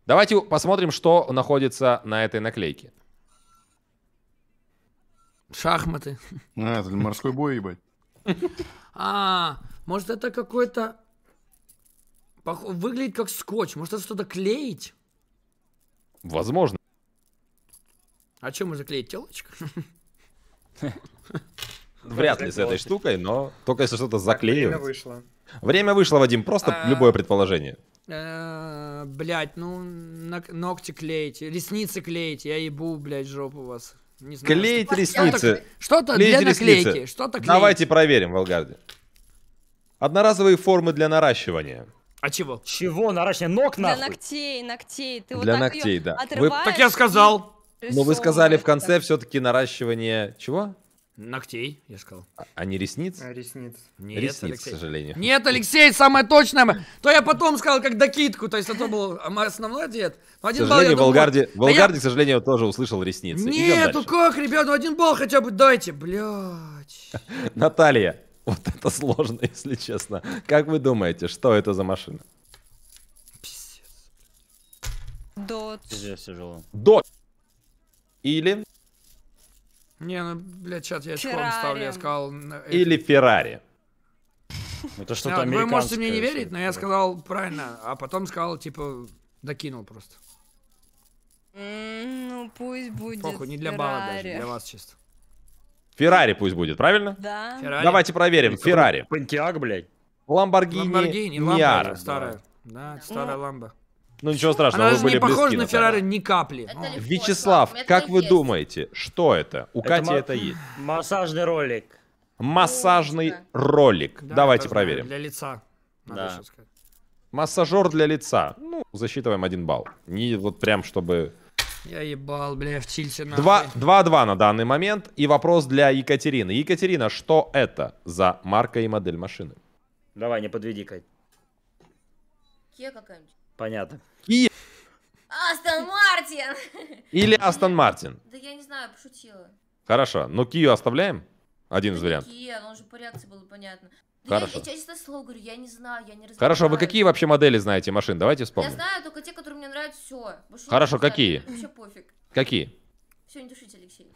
Давайте посмотрим, что находится на этой наклейке. Шахматы. А, это морской бой, ебать. А, может это какой-то... Выглядит как скотч. Может это что-то клеить? Возможно. А что можно клеить? Телочка? Вряд ли с этой штукой, но только если что-то заклеивать. Время вышло. Время вышло, Вадим. Просто а, любое предположение. Э, блять, ну, ногти клеить, ресницы клеить, я ебу, блять, жопу вас. Не знаю, Клеить что ресницы. Что-то для наклейки. Ресницы. Что-то клеить. Давайте проверим, Волгарди. Одноразовые формы для наращивания. А чего? Чего наращивание? Ног нахуй? Для ногтей, ногтей. Ты для вот ногтей, да. Вы... Так я сказал. Но вы сказали в конце все-таки наращивание чего? Ногтей, я сказал. А, а не ресниц? А, ресниц. Нет, ресниц, Алексей. к сожалению. Нет, Алексей, самое точное. То я потом сказал, как докидку, то есть это а был основной ответ. Один к сожалению, балл, Волгарди, думал, Волгарди, да к сожалению, тоже услышал ресницы. Нет, ну как, ребят, ну один балл хотя бы дайте, блядь. Наталья, вот это сложно, если честно. Как вы думаете, что это за машина? Пиздец. Дот. Здесь тяжело. Дот Или не, ну, блядь, чат, я очком ставлю, я сказал... Э, Или Феррари. Это что-то американское. Ну, вы можете мне не верить, но я сказал правильно, а потом сказал, типа, докинул просто. Ну, пусть будет Похуй, не для балла даже, для вас чисто. Феррари пусть будет, правильно? Да. Феррари? Давайте проверим. Феррари. Пантиак, блядь. Ламборгини. Ламборгини, Ламборгини, старая. Да, старая ну. ламба. Ну ничего страшного, Она вы даже были не похожа на Феррари ни капли. Это легко, Вячеслав, это как вы есть. думаете, что это? У это Кати ма- это есть. Массажный ролик. Массажный ролик. Да, Давайте проверим. Для лица. Надо да. Массажер для лица. Ну, засчитываем один балл. Не вот прям, чтобы... Я ебал, бля, в Чильсе 2-2 на данный момент. И вопрос для Екатерины. Екатерина, что это за марка и модель машины? Давай, не подведи, Кать. Kia какая-нибудь. Понятно. И... Астон Мартин! Или Астон Мартин. Да я не знаю, пошутила. Хорошо, но Кию оставляем? Один да из вариантов. Кия, он же по реакции было понятно. Да Хорошо. Я, я честно слово говорю, я не знаю, я не разбираюсь. Хорошо, вы какие вообще модели знаете машин? Давайте вспомним. Я знаю только те, которые мне нравятся, все. Больше Хорошо, какие? Вообще пофиг. Какие? Все, не душите, Алексей.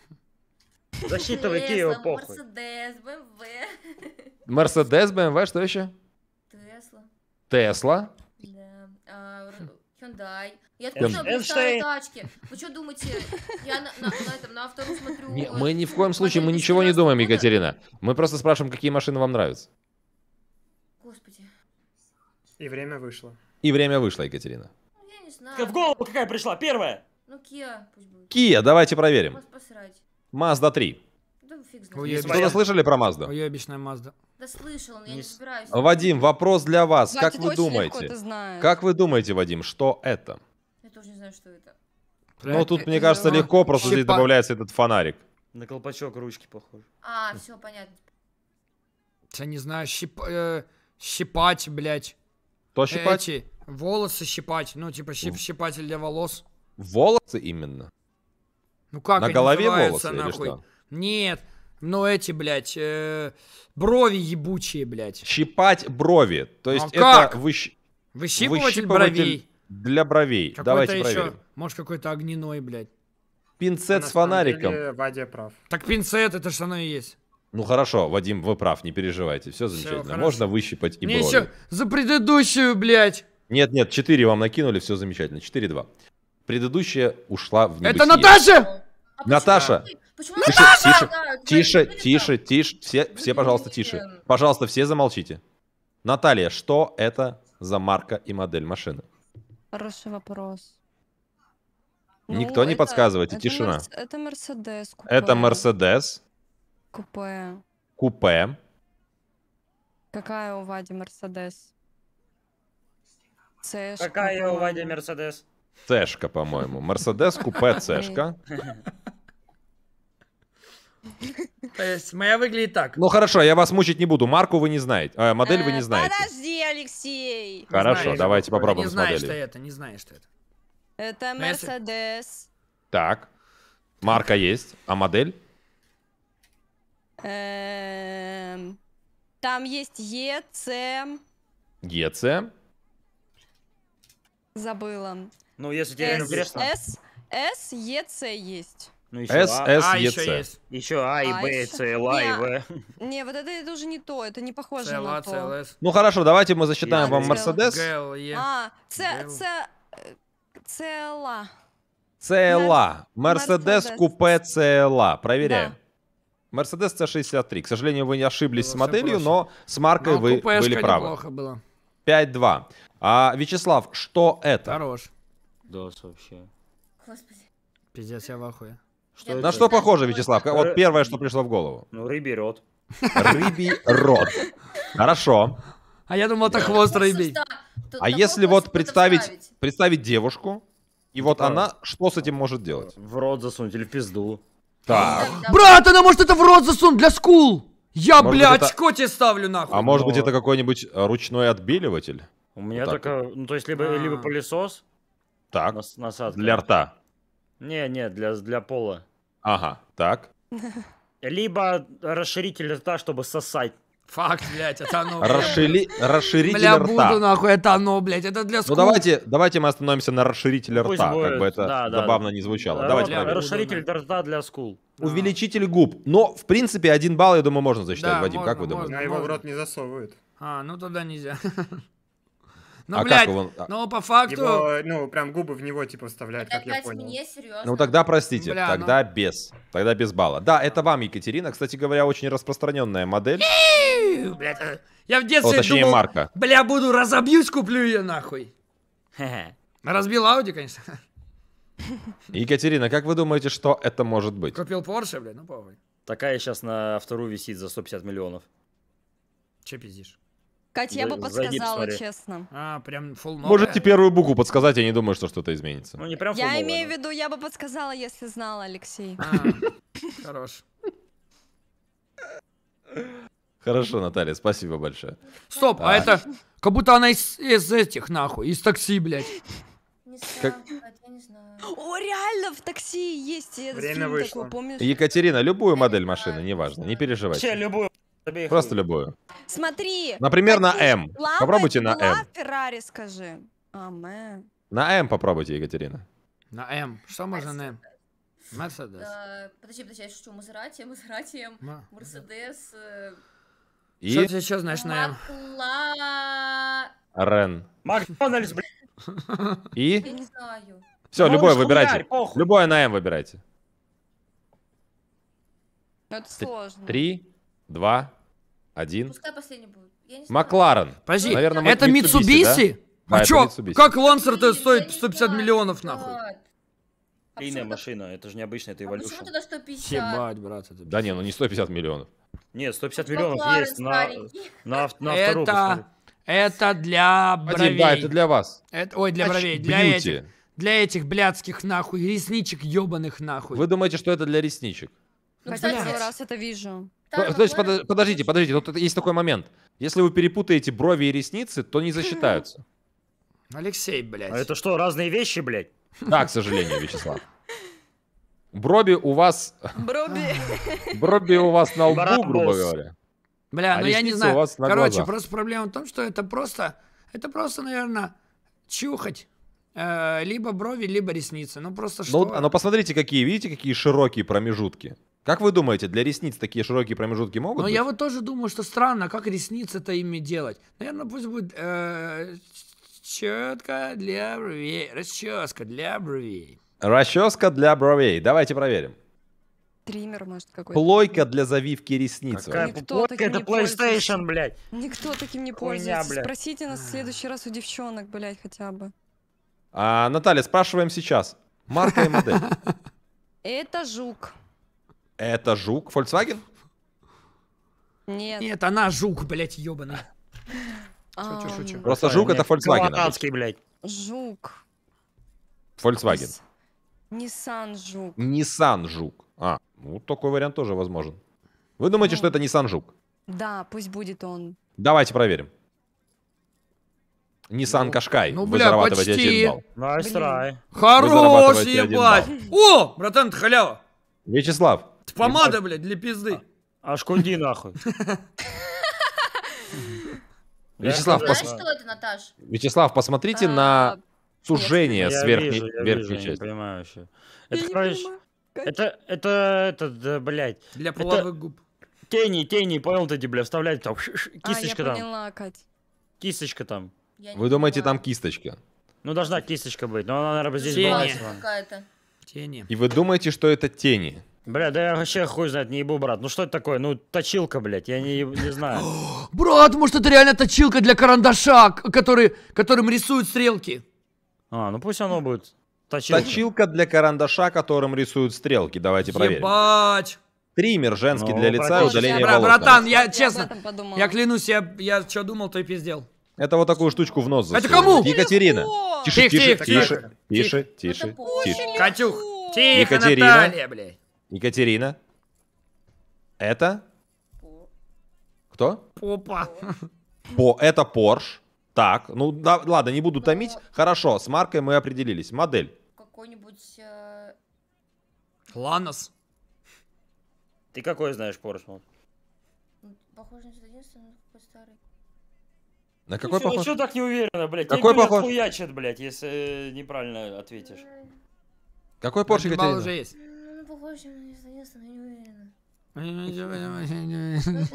Засчитывай Киева, похуй. Мерседес, БМВ. Эм Мерседес, БМВ, эм что еще? Тесла. Тесла. Э, Hyundai. Я откуда знаю старые тачки? Вы что думаете, я на, на, на этом, на автору смотрю... Не, мы ни в коем случае, мы ничего не думаем, Екатерина. Мы просто спрашиваем, какие машины вам нравятся. Господи. И время вышло. И время вышло, Екатерина. Ну, я не знаю. В голову какая пришла? Первая? Ну, Kia пусть будет. Kia, давайте проверим. Масда 3 фиг знает. Что-то ну, слышали про Мазду? Ну, обычная Мазда. Да слышал, но я не собираюсь. Вадим, вопрос для вас. Значит, как вы думаете? Как вы думаете, Вадим, что это? Я тоже не знаю, что это. Ну, тут, мне кажется, легко, просто здесь добавляется этот фонарик. На колпачок ручки похож. А, все, понятно. Я не знаю, щип... Э, щипать, блядь. То щипать? Эти, волосы щипать, ну, типа щип, щипатель для волос. Волосы именно? Ну как На голове волосы нахуй? или что? Нет, ну, эти, блядь, э, брови ебучие, блядь. Щипать брови. То ну есть а это как? Выщ... Выщипыватель, выщипыватель бровей. Для бровей. Какой-то Давайте еще, проверим. Может, какой-то огненной, блядь. Пинцет а с фонариком. Деле, Вадя прав. Так пинцет, это что оно и есть. Ну хорошо, Вадим, вы прав, не переживайте. Все замечательно. Все, Можно выщипать и Мне брови. еще за предыдущую, блядь. Нет, нет, 4 вам накинули, все замечательно. 4-2. Предыдущая ушла в небытие. Это Наташа! А Наташа! Почему тише, тише, тише, тише, тише, все, все, пожалуйста, тише. Пожалуйста, все замолчите. Наталья, что это за марка и модель машины? Хороший вопрос. Ну, Никто ну, не это, подсказывайте, это тишина. Мерс, это Мерседес. Купе. Это Мерседес. Купе. Купе. Какая у Вади Мерседес? Цешка. Какая у Вади Мерседес? Цешка, по-моему. Мерседес купе Цешка. То есть моя выглядит так. Ну хорошо, я вас мучить не буду. Марку вы не знаете. Э, модель вы не э, знаете. Подожди, Алексей. Хорошо, Знаешь, давайте попробуем не с что это, не знаешь, что это. Это Мерседес. Ну, так. Марка есть, а модель? Эм, там есть ЕЦ. ЕЦ. забыла. Ну, если тебе С, э, интересно. С, С, Е, Ц есть. Ну, еще С, а, С, а, еще С. Еще а, а, а, и Б, и С, Л, и В. Не, вот это, это уже не то, это не похоже CLA, на а, то. CLS. Ну хорошо, давайте мы засчитаем вам Мерседес. А, С, С, ЦЛА. ЦЛА. Мерседес купе ЦЛА. Проверяем. Да. Mercedes C63. К сожалению, вы не ошиблись было с моделью, но с маркой но вы были правы. 5-2. А, Вячеслав, что это? Хорош. Дос вообще. Господи. Пиздец, я в ахуе. Что На что похоже, Вячеслав? Вот первое, что пришло в голову. Ну, рыбий рот. Рыбий рот. Хорошо. А я думал, это хвост рыбий. А если вот представить, представить девушку, и вот она что с этим может делать? В рот засунуть или в пизду. Так. Брат, она может это в рот засунуть для скул. Я, может бля, очко тебе ставлю нахуй. А может быть это какой-нибудь э, ручной отбеливатель? У меня вот только, ну то есть либо, либо а. пылесос. Так, насадка. для рта. Не, не, для, для пола. Ага, так. Либо расширитель рта, чтобы сосать. Факт, блядь, это оно. расшили Расширитель Бля, рта. буду, нахуй, это оно, блядь, это для скул. Ну давайте, давайте мы остановимся на расширителе ну, Пусть рта, будет. как бы это да, забавно да. не звучало. Да, э, давайте. Бля, расширитель буду, рта для скул. Увеличитель губ. Но, в принципе, один балл, я думаю, можно засчитать, да, Вадим, можно, как вы думаете? Я его в рот не засовывают. А, ну тогда нельзя. Но, ну, а блядь, как его... А? Ну по факту... Его, ну, прям губы в него, типа, вставляют, как я понял. Мне, Ну, тогда простите, Бля, тогда ну... без. Тогда без балла. Да, это вам, Екатерина, кстати говоря, очень распространенная модель. Блядь, я в детстве О, точнее, думал, марка. бля, буду разобьюсь, куплю ее нахуй. Разбил Ауди, конечно. Екатерина, как вы думаете, что это может быть? Купил Порше, блядь, ну похуй. Такая сейчас на вторую висит за 150 миллионов. Че пиздишь? Кать, я бы подсказала, честно. А, прям full новая. Можете первую букву подсказать, я не думаю, что что-то изменится. Ну, не прям Я имею в виду, я бы подсказала, если знала, Алексей. А, хорош. Хорошо, Наталья, спасибо большое. Стоп, а, а. это как будто она из, этих нахуй, из такси, блядь. О, реально, в такси есть. Время вышло. Екатерина, любую модель машины, неважно, не переживай. Вообще, любую. Просто любую. Смотри. Например, на М. Попробуйте на М. Феррари скажи. На М попробуйте, Екатерина. На М. Что можно на М? Мерседес. Подожди, подожди, я шучу. Мазерати, Мазерати, Мерседес. Э, и... Что ты еще знаешь на М? Рен. Макдональдс, блин. И? Я не знаю. Все, любое выбирайте. Любое на М выбирайте. Ну, это сложно. Три, два, один. Пускай последний будет. Макларен. Подожди, Наверное, это Митсубиси? Да? А, а чё, как Лансер-то стоит 150 не миллионов не нахуй? Линейная машина, это же необычно, это Evolution. А почему тогда 150? Ебать, брат, это Да не, ну не 150 миллионов. Нет, 150 миллионов Макларен есть на на, на, на авторубу. Это, это для бровей. Один, да, это для вас. Это, ой, для Значит, бровей, для бьюти. этих. Для этих блядских нахуй, ресничек ебаных нахуй. Вы думаете, что это для ресничек? Ну, кстати, раз это вижу. Старого То есть, под, подождите, подождите, вот есть такой момент. Если вы перепутаете брови и ресницы, то не засчитаются. Алексей, блядь. А это что, разные вещи, блядь? Да, к сожалению, Вячеслав. Броби у вас... Броби. Броби у вас на лбу, грубо говоря. Бля, а ну я не знаю. Короче, глазах. просто проблема в том, что это просто... Это просто, наверное, чухать. Э, либо брови, либо ресницы. Ну просто ну, что... А, ну, но посмотрите, какие, видите, какие широкие промежутки. Как вы думаете, для ресниц такие широкие промежутки могут Ну я вот тоже думаю, что странно, как ресницы-то ими делать. Наверное, пусть будет э, четко для бровей, расческа для бровей. Расческа для бровей. Давайте проверим. Триммер, может, какой-то. Плойка для завивки ресниц. Какая Никто плойка? Это PlayStation, блядь. Никто таким не пользуется. Хуйня, Спросите нас в следующий раз у девчонок, блядь, хотя бы. А, Наталья, спрашиваем сейчас. Марка и модель. Это жук. Это жук? Volkswagen? Нет. Нет, она жук, блядь, ёбаный. Шучу, а. шучу. Просто жук это Volkswagen. Канадский, блядь. Жук. Volkswagen. Nissan жук. Nissan жук. А, ну такой вариант тоже возможен. Вы думаете, что ну. это Nissan жук? Да, пусть будет он. Давайте проверим. Nissan Кашкай. Ну. ну, вы бля, зарабатываете почти. один балл. Найс nice Хорош, ебать. О, братан, это халява. Вячеслав, Помада, блядь, для пизды. А, а шкунди, нахуй. Вячеслав, Вячеслав, посмотрите а, на сужение с верхней, части. Я понимаю еще. Это, короче, это, это, это, блядь. Для половых губ. Тени, тени, понял ты, бля, вставлять там, а, кисточка там. я поняла, Кать. Кисточка там. Вы думаете, там кисточка? Ну, должна кисточка быть, но она, наверное, здесь была. Тени. И вы думаете, что это тени? Бля, да я вообще хуй знает, не ебу, брат. Ну что это такое? Ну, точилка, блядь, я не, не знаю. брат, может это реально точилка для карандаша, который, которым рисуют стрелки? А, ну пусть оно будет. Точилка. Точилка для карандаша, которым рисуют стрелки. Давайте Ебать. проверим. Ебать! Триммер женский ну, для лица и удаление брат, волос. Братан, я честно, я, я клянусь, я, я что думал, то и пиздел. Это вот такую штучку в нос засунули. Это кому? Екатерина. Тихо, тихо, тихо, тихо, тихо, тихо. Катюх, тихо, Екатерина. Наталья, блядь. Екатерина. Это? Кто? Попа. По, это Порш. Так, ну да, ладно, не буду томить. Хорошо, с маркой мы определились. Модель. Какой-нибудь... Э... Ланос. Ты какой знаешь Porsche? Ну, похоже на 111, но какой старый. На какой ну, похож? Чего так не уверена, блядь? Какой Тебе, похож? Хуячат, блядь, если э, неправильно ответишь. Какой Порш, Екатерина? уже есть в общем, наконец-то, но не уверена. Ну,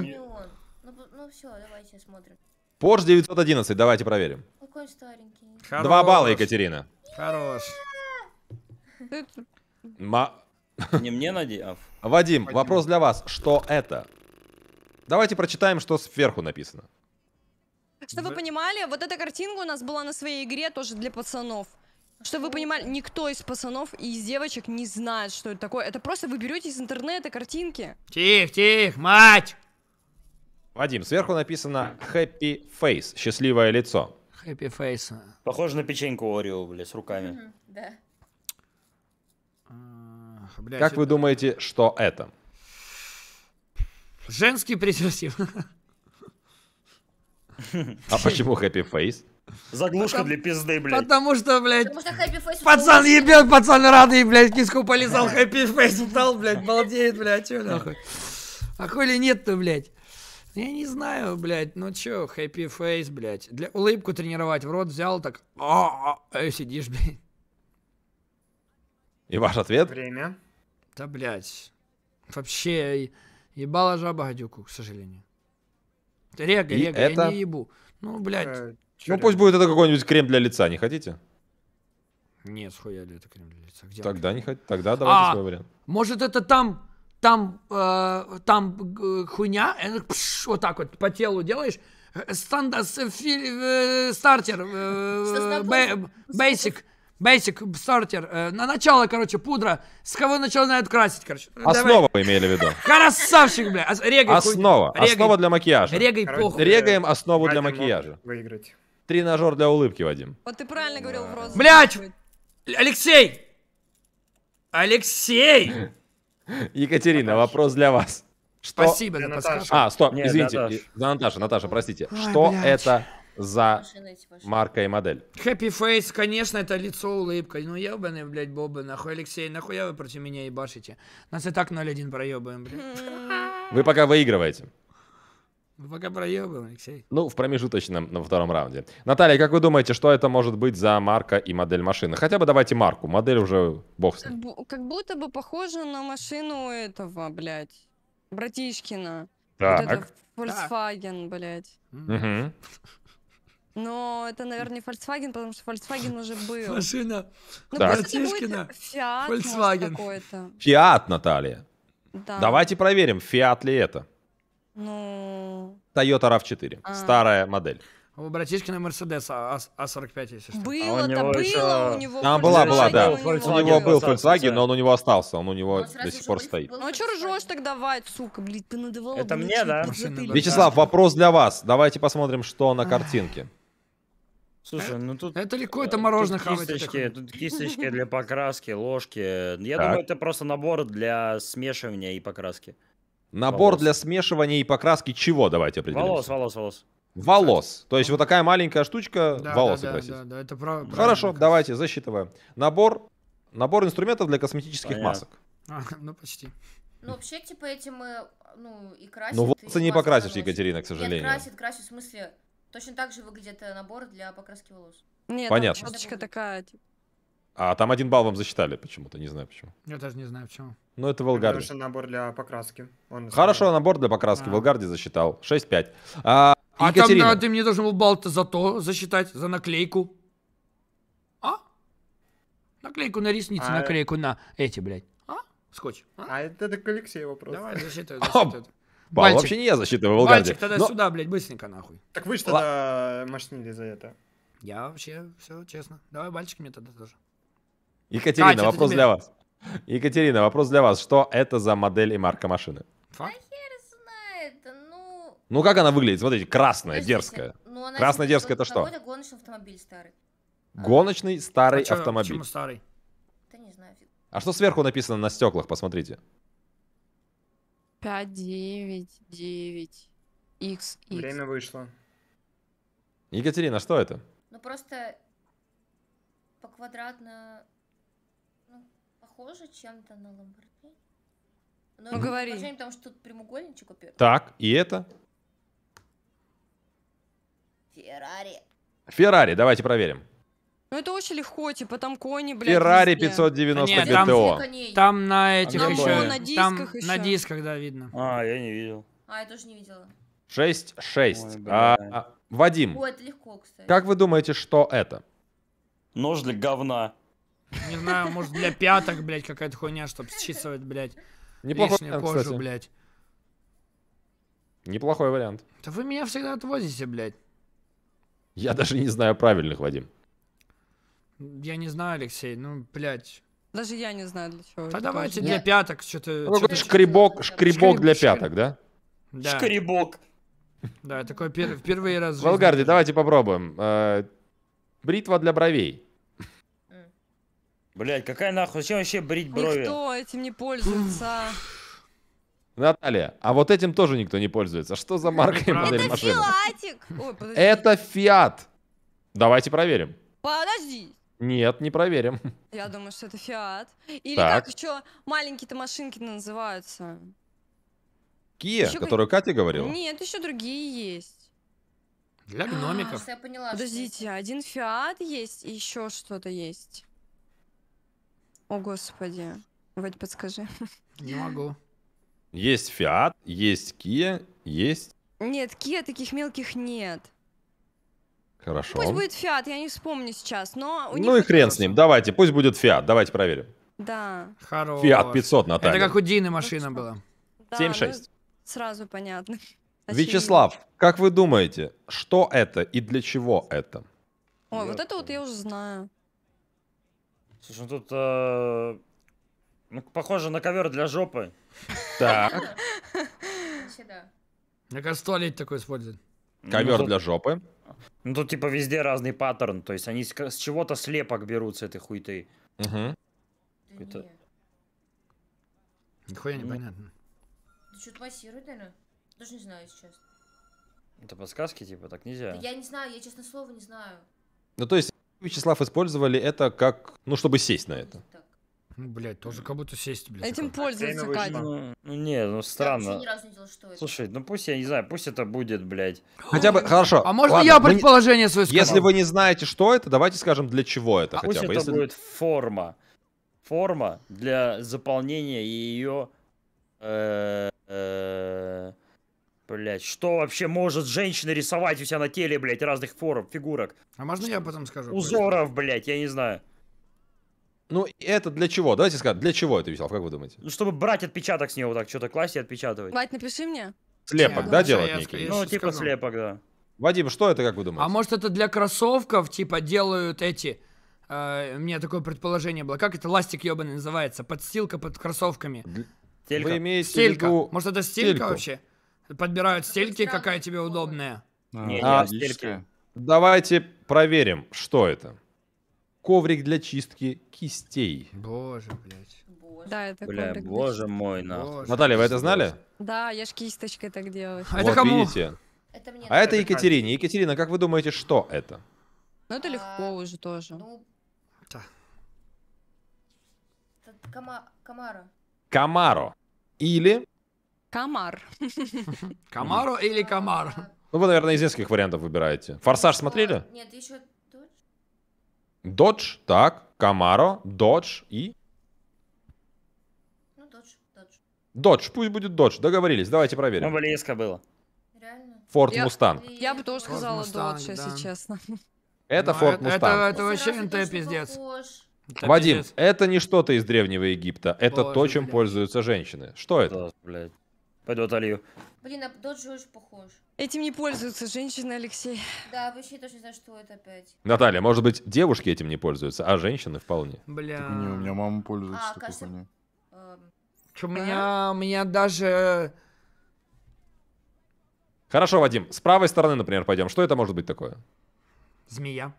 не он. Ну, ну все, давайте смотрим. Порш 911, давайте проверим. Какой старенький. Хорош. Два балла, Екатерина. Хорош. Ма... Не мне, надеюсь. А Вадим, Вадим, вопрос для вас. Что это? Давайте прочитаем, что сверху написано. Чтобы вы понимали, вот эта картинка у нас была на своей игре тоже для пацанов. Чтобы вы понимали, никто из пацанов и из девочек не знает, что это такое. Это просто вы берете из интернета картинки. Тихо, тихо, мать! Вадим, сверху написано Happy Face, счастливое лицо. Happy Face. Похоже на печеньку Орио, бля, с руками. да. А, как вы это... думаете, что это? Женский презерватив. А почему Happy Face? Заглушка Потом... для пизды, блядь. Потому что, блядь, Потому что пацан ебет, пацан радый, блядь, киску полезал, хэппи фейс дал, блядь, балдеет, блядь, чё нахуй. А коли нет-то, блядь. Я не знаю, блядь, ну чё, хэппи фейс, блядь. Для улыбку тренировать, в рот взял, так, а, -а, -а" сидишь, блядь. И ваш ответ? Время. Да, блядь. Вообще, ебала жаба гадюку, к сожалению. Рега, И рега, это... я не ебу. Ну, блядь. Э, ну пусть будет это какой-нибудь крем для лица, не хотите? Нет, схуя ли это крем для лица? Где тогда он? не хотите, тогда давайте а, свой вариант. Может это там, там, э, там э, хуйня, э, ну, пш, вот так вот по телу делаешь, э, станда, э, э, стартер, basic, Basic стартер. На начало, короче, пудра. С кого начинают красить, короче. Основа вы имели в виду. Красавчик, бля. Регай, Основа. Регай. Основа для макияжа. Регай, похуй. Регаем основу для макияжа. Выиграть. Тренажер для улыбки, Вадим. Вот ты правильно говорил в розу. Блять! Алексей! Алексей! Екатерина, вопрос для вас. Что... Спасибо за подсказку. А, стоп, Нет, извините. За Наташа, Наташа, простите. Ой, что блядь. это за марка и модель? Happy Face, конечно, это лицо улыбкой. Ну, ебаный, блядь, бобы, нахуй, Алексей, нахуя вы против меня ебашите? Нас и так 0-1 проебаем, блядь. Вы пока выигрываете. Богопроебан, Алексей. Ну, в промежуточном, на втором раунде. Наталья, как вы думаете, что это может быть за марка и модель машины? Хотя бы давайте марку, модель уже бог с ним. Как, будто бы похоже на машину этого, блядь, братишкина. Так. Вот это Volkswagen, так. блядь. Угу. Но это, наверное, не Volkswagen, потому что Volkswagen уже был. Машина ну, Братишкина. Фиат Volkswagen. Может, Фиат, Наталья. Да. Давайте проверим, фиат ли это. Ну... Toyota RAV4, А. старая модель. У братишки на Мерседес А- А- А45, если что. Было, а то него было у него. Там была, была, да. у него был остался, Volkswagen, но он у него остался, он у него Вот до сих пор стоит. Ну а чё ржешь так, давай, сука, блядь, ты надавала. Это мне, да? Вячеслав, вопрос для вас. Давайте посмотрим, что на картинке. Слушай, ну тут... Это легко, э, это э, мороженое тут кисточки, тут кисточки для покраски, ложки. Я Так. думаю, это просто набор для смешивания и покраски. Набор волос. для смешивания и покраски чего? Давайте определим. Волос, волос, волос. Волос. То есть вот такая маленькая штучка да, волосы да, красить. Да, да, да, это прав... Хорошо, правильно. давайте засчитываем. Набор, набор инструментов для косметических Понятно. масок. А, ну почти. Ну вообще типа этим мы ну и красим. Ну волосы не покрасишь, волос. Екатерина, к сожалению. Нет, красит, красит в смысле. Точно так же выглядит э, набор для покраски волос. Нет, ну, Понятно. Щеточка такая. Типа. А там один балл вам засчитали почему-то, не знаю почему. Я даже не знаю почему. Ну, это Волгарди. Потому что набор для покраски. Он Хорошо, знает. набор для покраски. А. Волгарди засчитал. 6-5. А, а Екатерина. там да, ты мне должен был балл-то за то засчитать, за наклейку. А? Наклейку на ресницы, а... наклейку на эти, блядь. А? Скотч. А, а это, это Алексей Алексею вопрос. Давай, засчитай, засчитай. Балл вообще не я засчитываю Волгарди. Бальчик, тогда Но... сюда, блядь, быстренько нахуй. Так вы что тогда Ла... машнили за это. Я вообще, все честно. Давай бальчик мне тогда тоже. Екатерина, Катя, вопрос для вас. Екатерина, вопрос для вас. Что это за модель и марка машины? А хер знает, ну... Ну как она выглядит? Смотрите, красная, дерзкая. Ну, она красная, дерзкая это что? Гоночный автомобиль старый. А. Гоночный старый а автомобиль. Почему старый? Да не знаю. А что сверху написано на стеклах, посмотрите. 5, 9, 9, X, X. Время вышло. Екатерина, что это? Ну просто по квадратно похоже чем-то на Ламборгини. Ну, ну, говори. Потому что тут прямоугольничек, во Так, и это? Феррари. Феррари, давайте проверим. Ну это очень легко, типа там кони, блядь. Феррари 590 Нет, там, Там на этих а еще, на там еще. на дисках, да, видно. А, я не видел. А, я тоже не видела. 6-6. А, а, Вадим. О, это легко, кстати. Как вы думаете, что это? Нож для говна. Не знаю, может, для пяток, блядь, какая-то хуйня, чтобы считывать, блядь, Неплохой лишнюю вариант, кожу, кстати. блядь. Неплохой вариант. Да вы меня всегда отвозите, блядь. Я даже не знаю правильных, Вадим. Я не знаю, Алексей, ну, блядь. Даже я не знаю, для чего. Да это давайте тоже. для Нет. пяток что-то... Ну, что шкребок, шкребок для пяток, да? да? Шкребок. Да, такой первый впервые раз в жизни. Волгарди, давайте попробуем. Э, бритва для бровей. Блять, какая нахуй? Зачем вообще брить брови? Никто этим не пользуется. Наталья, а вот этим тоже никто не пользуется. Что за марка и модель Это машины? Филатик. Ой, Это Фиат. Давайте проверим. Подожди. Нет, не проверим. Я думаю, что это Фиат. Или так. как еще маленькие-то машинки называются? Кия, еще которую как... Катя говорила? Нет, еще другие есть. Для гномиков. А, я поняла, Подождите, что... один Фиат есть и еще что-то есть. О, господи. Вадь, подскажи. Не могу. Есть Фиат, есть Kia, есть... Нет, Kia таких мелких нет. Хорошо. Пусть будет Фиат, я не вспомню сейчас, но... У них ну и хрен с ним, давайте, пусть будет Фиат, давайте проверим. Да. Хорош. Фиат 500, Наталья. Это как у Дины машина была. Да, 7 Ну, сразу понятно. Очевидно. Вячеслав, как вы думаете, что это и для чего это? Ой, я вот это вот я уже знаю. Слушай, ну тут э, ну, похоже на ковер для жопы. Так. Вообще да. Мне кажется, туалет такой использует. Ну, ковер для жопы. Ну тут типа везде разный паттерн, то есть они с, чего-то слепок берут с этой хуйты. Угу. Какой-то... не непонятно. Ну. Да что-то массирует, наверное. Даже не знаю, сейчас. Это подсказки, типа, так нельзя. Да я не знаю, я, честно слово, не знаю. Ну, то есть, Вячеслав, использовали это как, ну, чтобы сесть на это. Ну, Блять, тоже как будто сесть, блядь. Этим пользуется Катя. Ну, ну, не, ну странно. Я ни разу не делал, что это. Слушай, ну пусть я не знаю, пусть это будет, блядь. Хотя бы, хорошо. А можно ладно, я ну предположение свое скажу? Если вы не знаете, что это, давайте скажем, для чего это а хотя пусть бы. это если... будет форма. Форма для заполнения ее... Э, э, Блять, что вообще может женщина рисовать у себя на теле, блять, разных форм, фигурок? А можно я потом скажу? Узоров, блять, я не знаю. Ну, это для чего? Давайте скажем, для чего это висел, как вы думаете? Ну, чтобы брать отпечаток с него, так что-то класть и отпечатывать. Вать, напиши мне. Слепок, yeah. да, да, ну, делать некий? ну, типа скажу. слепок, да. Вадим, что это, как вы думаете? А может, это для кроссовков, типа, делают эти... Э, у меня такое предположение было. Как это ластик ебаный называется? Подстилка под кроссовками. Стелька. Вы имеете стелька. в виду... Может, это стелька, стельку. вообще? Подбирают стельки, какая тебе удобная. А, не, а, стельки. Давайте проверим, что это. Коврик для чистки кистей. Боже, блядь. Да, это Бля, коврик. боже мой, нахуй. Боже. Наталья, вы это знали? Да, я ж кисточкой так делаю. А это кому? видите. Это мне. А это Екатерине. Екатерина, как вы думаете, что это? Ну это а, легко уже тоже. Ну, Да. кома- комара. Камаро. Или Комар. Комару или комар? Ну, вы, наверное, из нескольких вариантов выбираете. Форсаж а, смотрели? Нет, еще Додж. Додж, так. Камаро, Додж и... Ну, Додж, Додж. Додж, пусть будет Додж, договорились, давайте проверим. Ну, близко было. Реально? Форд Мустанг. Я бы тоже сказала Додж, если честно. Это ну, Форд Мустанг. Это вообще НТ пиздец. Это Вадим, пиздец. это не что-то из Древнего Египта. Это Боже, то, чем блядь. пользуются женщины. Что это? Да, блядь. Пойду отолью. Блин, а доджи очень похож. Этим не пользуются женщины, Алексей. Да, вообще точно за что это опять. Наталья, может быть, девушки этим не пользуются, а женщины вполне. Бля. Так, не, у меня мама пользуется а, такой кажется... Эм, Че, у меня, у меня даже... Хорошо, Вадим, с правой стороны, например, пойдем. Что это может быть такое? Змея.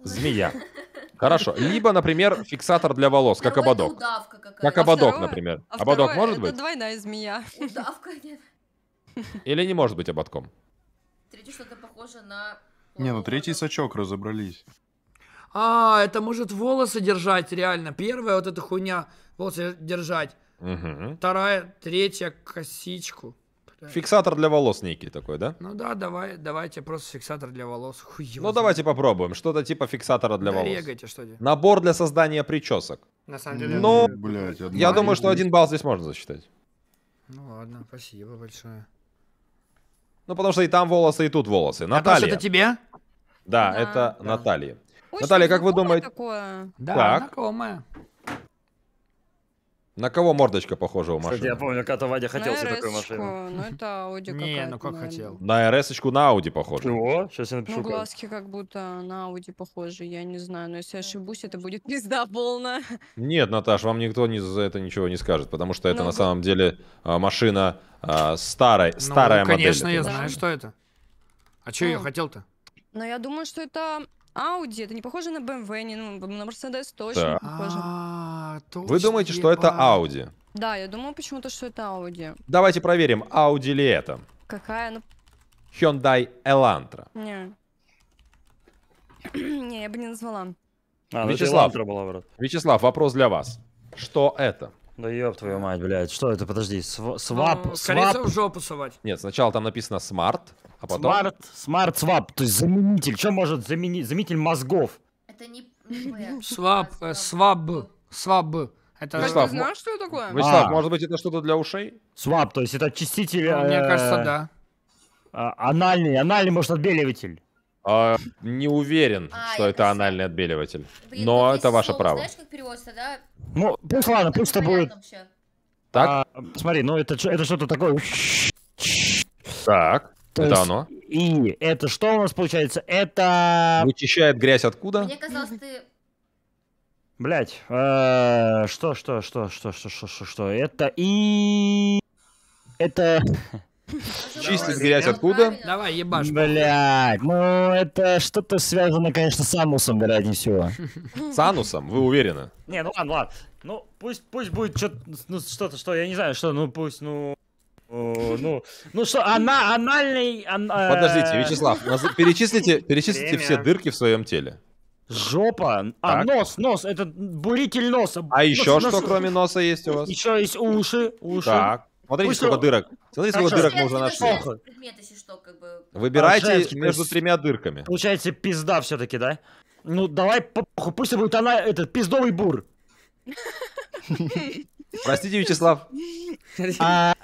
Змея. Хорошо. Либо, например, фиксатор для волос, как ну, ободок. Как а ободок, например. А ободок может быть? двойная змея. Удавка, нет. Или не может быть ободком? Третий что-то похоже на... Не, ну третий сачок разобрались. А, это может волосы держать, реально. Первая вот эта хуйня волосы держать. Угу. Вторая, третья косичку. Фиксатор для волос некий такой, да? Ну да, давай, давайте просто фиксатор для волос. Хуй ну давайте попробуем, что-то типа фиксатора для да волос. Регайте, что ли. Набор для создания причесок. На самом деле. Ну, блядь, я думаю, что один балл здесь можно засчитать. Ну ладно, спасибо большое. Ну потому что и там волосы, и тут волосы. А Наталья. А это тебе? Да, да это да. Наталья. Очень Наталья, как вы думаете? Такое. Да, так. знакомая. На кого мордочка похожа у машины? Кстати, я помню, когда Вадя хотел себе такую машину. Ну, это Ауди Не, ну как хотел. На РС-очку на Ауди похоже. Чего? Сейчас я напишу. Ну, глазки как будто на Ауди похожи, я не знаю. Но если я ошибусь, это будет пизда полная. Нет, Наташ, вам никто не, за это ничего не скажет, потому что это ну, на самом деле а, машина а, старой, ну, старая конечно, модель. конечно, я знаю, что это. А че ну, я хотел-то? Ну, я думаю, что это Ауди. Это не похоже на BMW, не, ну, на Mercedes точно да. не похоже. А, вы думаете, что это Audi? Да, я думаю, почему-то, что это Audi. Давайте проверим, Audi ли это. Какая? Ну... Hyundai Elantra. Не. не, я бы не назвала. А, ну Вячеслав, была, Вячеслав, вопрос для вас. Что это? Да ёб твою мать, блядь, что это, подожди, св свап, ну, свап? в жопу совать. Нет, сначала там написано смарт, а потом... Смарт, смарт, свап, то есть заменитель, что может заменить, заменитель мозгов? Это не... Свап, свап. Сваб. Это... ты знаешь, что это такое? Вячеслав, а. может быть, это что-то для ушей? Сваб, то есть это чиститель... Ну, мне э, кажется, да. А, анальный, анальный, может, отбеливатель. А, не уверен, а, что это анальный отбеливатель. Блин, но это ваше слово. право. Знаешь, как переводится, да? Ну, пусть ладно, пусть это будет... Вообще. Так? А, смотри, ну это, это что-то такое... Так, То это есть, оно. И это что у нас получается? Это... Вычищает грязь откуда? Мне казалось, ты Блять, э, что, что, что, что, что, что, что, что, это и... Это... Чистить грязь откуда? Давай, ебашь. Блять, ну это что-то связано, конечно, с анусом, вероятнее всего. С анусом? Вы уверены? Не, ну ладно, ладно. Ну, пусть, пусть будет ну, что-то, что, я не знаю, что, ну пусть, ну... Э, ну, ну что, она, анальный... Э, Подождите, Вячеслав, перечислите, перечислите все дырки в своем теле. Жопа. А, так. нос, нос. Это буритель носа. А нос, еще нос, что, нос. кроме носа, есть у вас? Еще есть уши, уши. Так. Смотрите, Пусть сколько он... дырок. Смотрите, сколько дырок мы уже нашли. Предмет, если что, как бы... Выбирайте а, женский, между тремя дырками. Получается, пизда все-таки, да? Ну, давай, похуй, пусть будет она, этот, пиздовый бур. Простите, Вячеслав. А,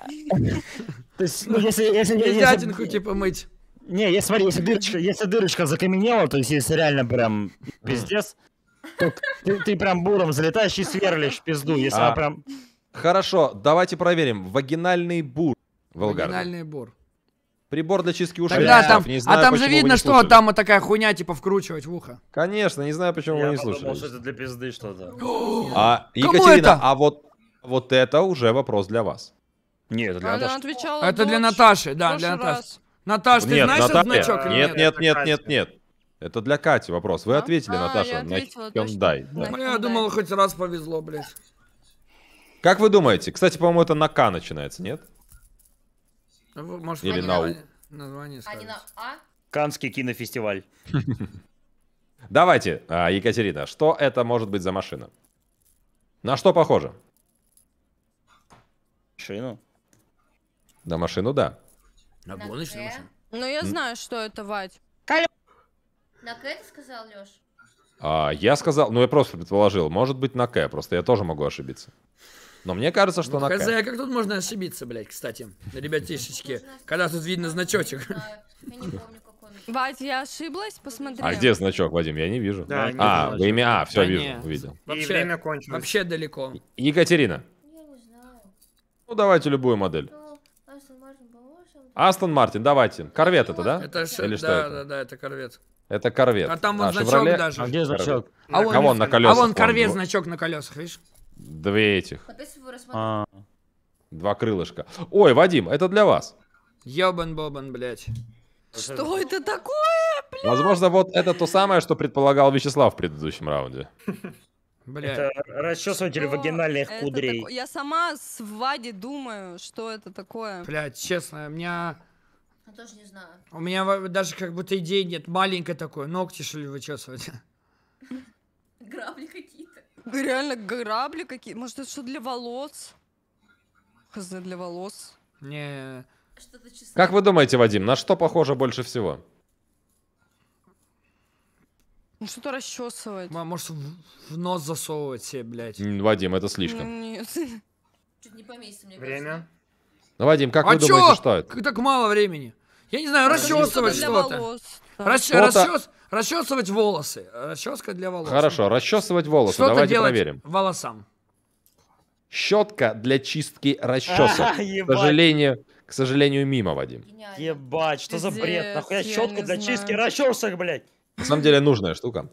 то есть, ну, если... Если, один если... помыть. Не, я смотри, если дырочка, если дырочка закаменела, то есть если реально прям пиздец, то ты, ты прям буром залетаешь и сверлишь пизду, если а, прям... Хорошо, давайте проверим. Вагинальный бур. Вагинальный бур. Прибор для чистки ушей. Тогда там, не а знаю, а там же видно, что там вот такая хуйня, типа, вкручивать в ухо. Конечно, не знаю, почему я вы не слушали. Я что это для пизды что-то. А, а Екатерина, это? а вот, вот это уже вопрос для вас. Нет, это для а Наташи. Она отвечала это для Наташи, да, для Наташи. Раз. Наташ, ты знаешь Наталья. этот значок? Нет, нет, нет, нет, нет. Это для Кати вопрос. Вы а? ответили, а, Наташа, на Hyundai. Да. Ну, я думал, хоть раз повезло, блядь. Как вы думаете? Кстати, по-моему, это на К начинается, нет? А может, Или на У? Название Они а на А? Канский кинофестиваль. Давайте, Екатерина, что это может быть за машина? На что похоже? Машину? На машину, да. На гоночной машине? Ну, я знаю, что это, Вадь. На К ты сказал, Лёш. А, я сказал, ну я просто предположил, может быть на К, просто я тоже могу ошибиться. Но мне кажется, что ну, на К. Хз, как тут можно ошибиться, блядь, кстати, ребятишечки, когда тут видно значочек. Я не помню, какой. я ошиблась, посмотри. А где значок, Вадим? Я не вижу. Да, не а, во имя А, все Да вижу, нет. увидел. И Вообще, время кончилось. вообще далеко. Екатерина. Я не знаю. Ну давайте любую модель. Астон Мартин, давайте. Корвет это, да? Это ш... Или что да, это? да, да, это корвет. Это корвет. А там а, вот а, значок Шевроле... даже. А где значок? А, а вон, на колесах. А вон корвет, значок на колесах, видишь? Две этих. А. Два крылышка. Ой, Вадим, это для вас. Ёбан-бобан, блядь. Что это такое, блядь? Возможно, вот это то самое, что предполагал Вячеслав в предыдущем раунде. Бля. Это расчесыватель что? вагинальных это кудрей. Так... Я сама с Вади думаю, что это такое. Блядь, честно, у меня... Я тоже не знаю. У меня даже как будто идей нет. Маленькое такое. Ногти, что ли, вычесывать? Грабли какие-то. Реально, грабли какие-то. Может, это что для волос? Хз, для волос. Не. Как вы думаете, Вадим, на что похоже больше всего? Ну, что-то расчесывать. Мам, может в, в нос засовывать себе, блядь. Вадим, это слишком. Ну, нет. Чуть не поместится мне Время. Ну, Вадим, как а вы а думаете, что это? чё? Так мало времени. Я не знаю, расчесывать Что-то Расч- что расчес- Расчесывать волосы. Расческа для волос. Хорошо, расчесывать волосы. что Давайте проверим. волосам. Щетка для чистки расчесок. А, К сожалению, к сожалению, мимо, Вадим. ебать, что за бред? Пиздец, Нахуя я щетка для знаю. чистки расчесок, блядь? На самом деле нужная штука.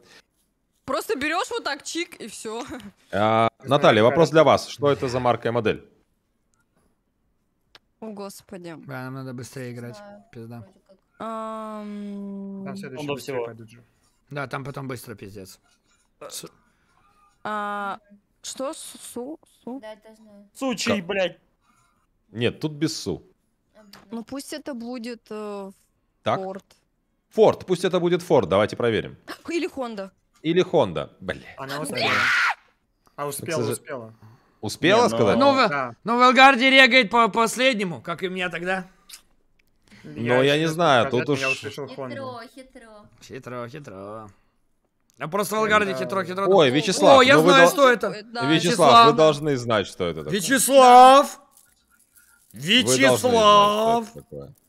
Просто берешь вот так чик и все. А, Наталья, вопрос для вас. Что это за марка и модель? О, господи. Да, нам надо быстрее играть. Пизда. Там следующий всего. пойдут же. Да, там потом быстро пиздец. Э. А, что? Су? су? су? Да, это знаю. Сучий, Ка- блядь. Нет, тут без су. Ну пусть это будет э, Так? порт. Форд, пусть это будет Форд, давайте проверим. Или Хонда. Или Хонда, Блин. Она а успела. А успела, успела. Успела Не, ну, сказать? Но, ну, да. но ну, Велгарди регает по последнему, как и меня тогда. Ну, я, я не знаю, тут уж... Хитро, хитро. Хитро, хитро. А просто Волгарди хитро, хитро. Ой, Вячеслав. О, я знаю, дол... что это. Да. Вячеслав, вы должны знать, что это такое. Вячеслав! Вячеслав!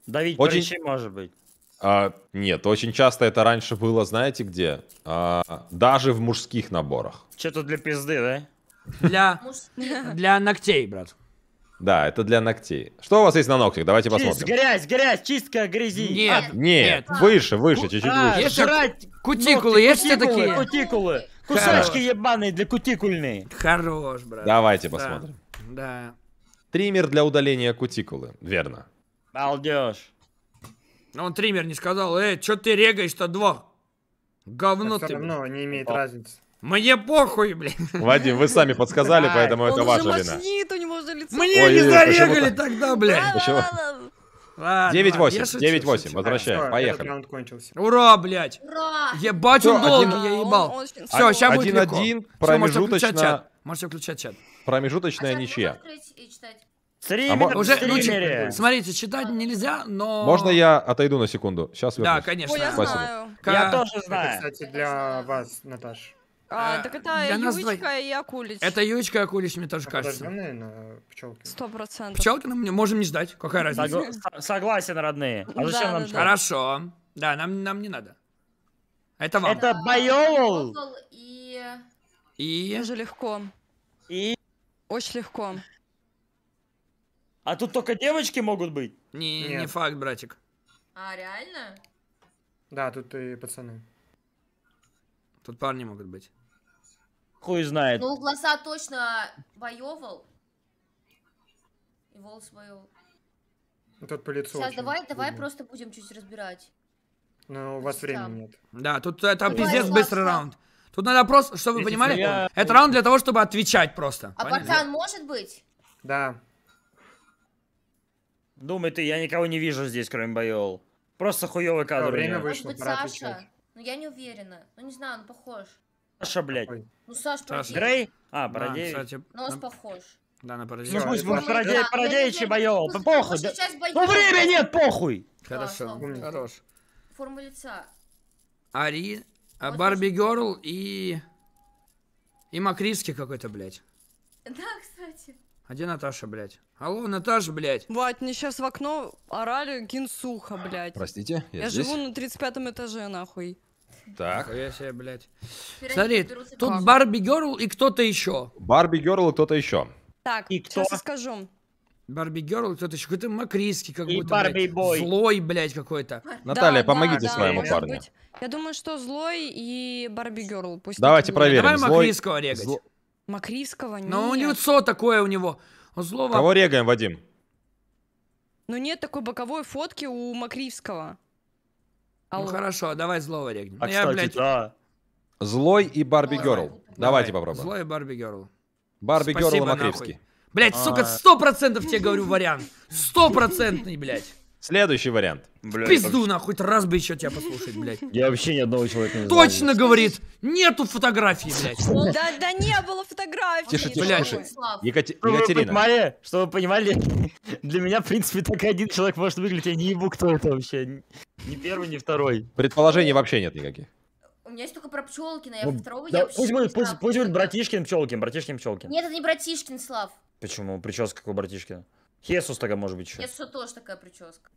Давить Очень... по может быть. А, нет, очень часто это раньше было, знаете где? А, даже в мужских наборах. Че тут для пизды, да? Для, для ногтей, брат. Да, это для ногтей. Что у вас есть на ногтях? Давайте Чист, посмотрим. Грязь, грязь, чистка грязи. Нет, а, нет, нет. Выше, выше, чуть-чуть а, выше. Жрать кутикулы, ногти, есть кутикулы, такие? Кутикулы. Кусачки Хорош. ебаные для кутикульной. Хорош, брат. Давайте да. посмотрим. Да. Триммер для удаления кутикулы, верно. Балдеж. Но он триммер не сказал, эй, что ты регаешь-то два? Говно ты. равно не имеет О. разницы. Мне похуй, блин. Вадим, вы сами подсказали, поэтому это ваша вина. у него уже лицо. Мне не зарегали тогда, блядь. Почему? 9-8, 9-8, возвращаем, поехали. раунд кончился. Ура, блядь. Ура. Ебать, он долгий, я ебал. Все, сейчас будет легко. 1-1, промежуточно. Можете включать чат. Промежуточная а ничья. Стример, а уже, стримере. Ну, смотрите, читать нельзя, но... Можно я отойду на секунду? Сейчас вернусь. Да, конечно. Ой, я Спасибо. Знаю. К... Я тоже знаю. Это, кстати, для вас, Наташ. А, а, так это Юечка два... и Акулич. Это Юечка и Акулич, мне тоже а кажется. Сто процентов. Пчелкина ну, мы можем не ждать, какая разница. Согласен, родные. А зачем да, нам да, Хорошо. Да, нам, нам не надо. Это вам. Это Байоул. И... И... Уже легко. И... Очень легко. А тут только девочки могут быть? Не, Нет. не факт, братик. А, реально? Да, тут и пацаны. Тут парни могут быть. Хуй знает. Ну, глаза точно воевал. И волос воевал. Ну, тут по лицу Сейчас, давай, давай просто будем чуть разбирать. Но ну, у вас времени нет. Да, тут это ну, пиздец быстрый раунд. Тут надо просто, чтобы вы понимали, это раунд для того, чтобы отвечать просто. А пацан может быть? Да. Думаю, ты, я никого не вижу здесь, кроме Байол. Просто хуёвый кадр. Время вышло, Может быть, Саша? отвечать. Ну я не уверена. Ну не знаю, он похож. Саша, блядь. Ну Саш, Саша. Грей? А, Бородевич. кстати, Нос ну, он похож. Да, на пародию. Ну пусть будет Бородевич. Бородевич, Да, Байол. ну, похуй. слушай, да- Ну время нет, похуй! Хорошо, Классно. хорош. Форма лица. Ари, а, Вот Барби Герл и... И Макриски какой-то, блядь. Да, кстати. А где Наташа, блядь? Алло, Наташа, блядь! Вать, мне сейчас в окно орали гинсуха, блядь. Простите, я, я здесь? живу на 35 этаже, нахуй. Так. Я себе, блядь. Смотри, тут как? Барби Герл и кто-то еще. Барби Герл и кто-то еще. Так, и кто? сейчас скажу. Барби Герл, кто-то еще какой-то макриский, как и будто, Барби Бой. злой, блядь, какой-то. Наталья, да, помогите да, своему да, парню. Быть, я думаю, что злой и Барби Герл. Пусть Давайте проверим. Давай злой, макрийского Макривского ну, нет. Но лицо такое у него. У злого... Кого регаем, Вадим? Ну нет такой боковой фотки у Макривского. Ну, Алло. Ну хорошо, давай злого регнем. А, ну, кстати, я, блядь... да. Злой и Барби Герл. Давай. Давайте попробуем. Злой и Барби Герл. Барби Герл и Макривский. Нахуй. Блядь, сука, а. сто процентов тебе говорю вариант. Сто процентный, блядь. Следующий вариант. Блядь, Пизду нахуй, раз бы еще тебя послушать, блядь. Я вообще ни одного человека не знаю. Точно говорит, нету фотографии, блядь. Ну да, да не было фотографий. Тише, тише, тише. Екати... Екатерина. Понимали, что вы понимали, для меня, в принципе, только один человек может выглядеть, я не ебу, кто это вообще. Ни первый, ни второй. Предположений вообще нет никаких. У меня есть только про Пчелкина, я ну, второго да, я пусть будет, пусть, пусть будет Братишкин Пчелкин, Братишкин Пчелкин. Нет, это не Братишкин, Слав. Почему? Прическа как у Братишкина. Хесус такая может быть еще. Хесуса тоже такая прическа.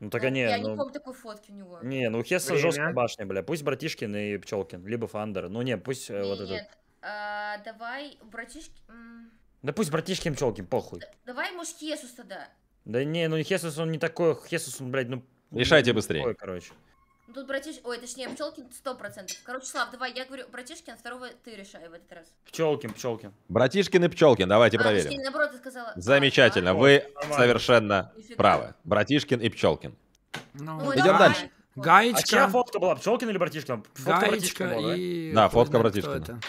Ну так не. Я ну... не помню такой фотки у него. Не, ну Хесса Время. жесткая башня, бля. Пусть Братишкин и Пчелкин, либо Фандер. Ну не, пусть э, Нет, вот этот. А, давай, Братишкин. Да пусть Братишкин Пчелкин, похуй. Да, давай, может, Хесус тогда. Да не, ну Хесус он не такой, Хесус он, блядь, ну... Решайте быстрее. Ой, короче. Тут Братишки, Ой, точнее, Пчелкин 100%. Короче, Слав, давай, я говорю Братишкин, а второго ты решай в этот раз. Пчелкин, Пчелкин. Братишкин и Пчелкин, давайте а, проверим. Точнее, наоборот, ты сказала. А, Замечательно, а, вы нормально. совершенно Нифига. правы. Братишкин и Пчелкин. Ну, Идем давай. дальше. Гаечка. А чья фотка была, Пчелкин или Братишкин? Фотка Гаечка была, и... Да, фотка Братишкина.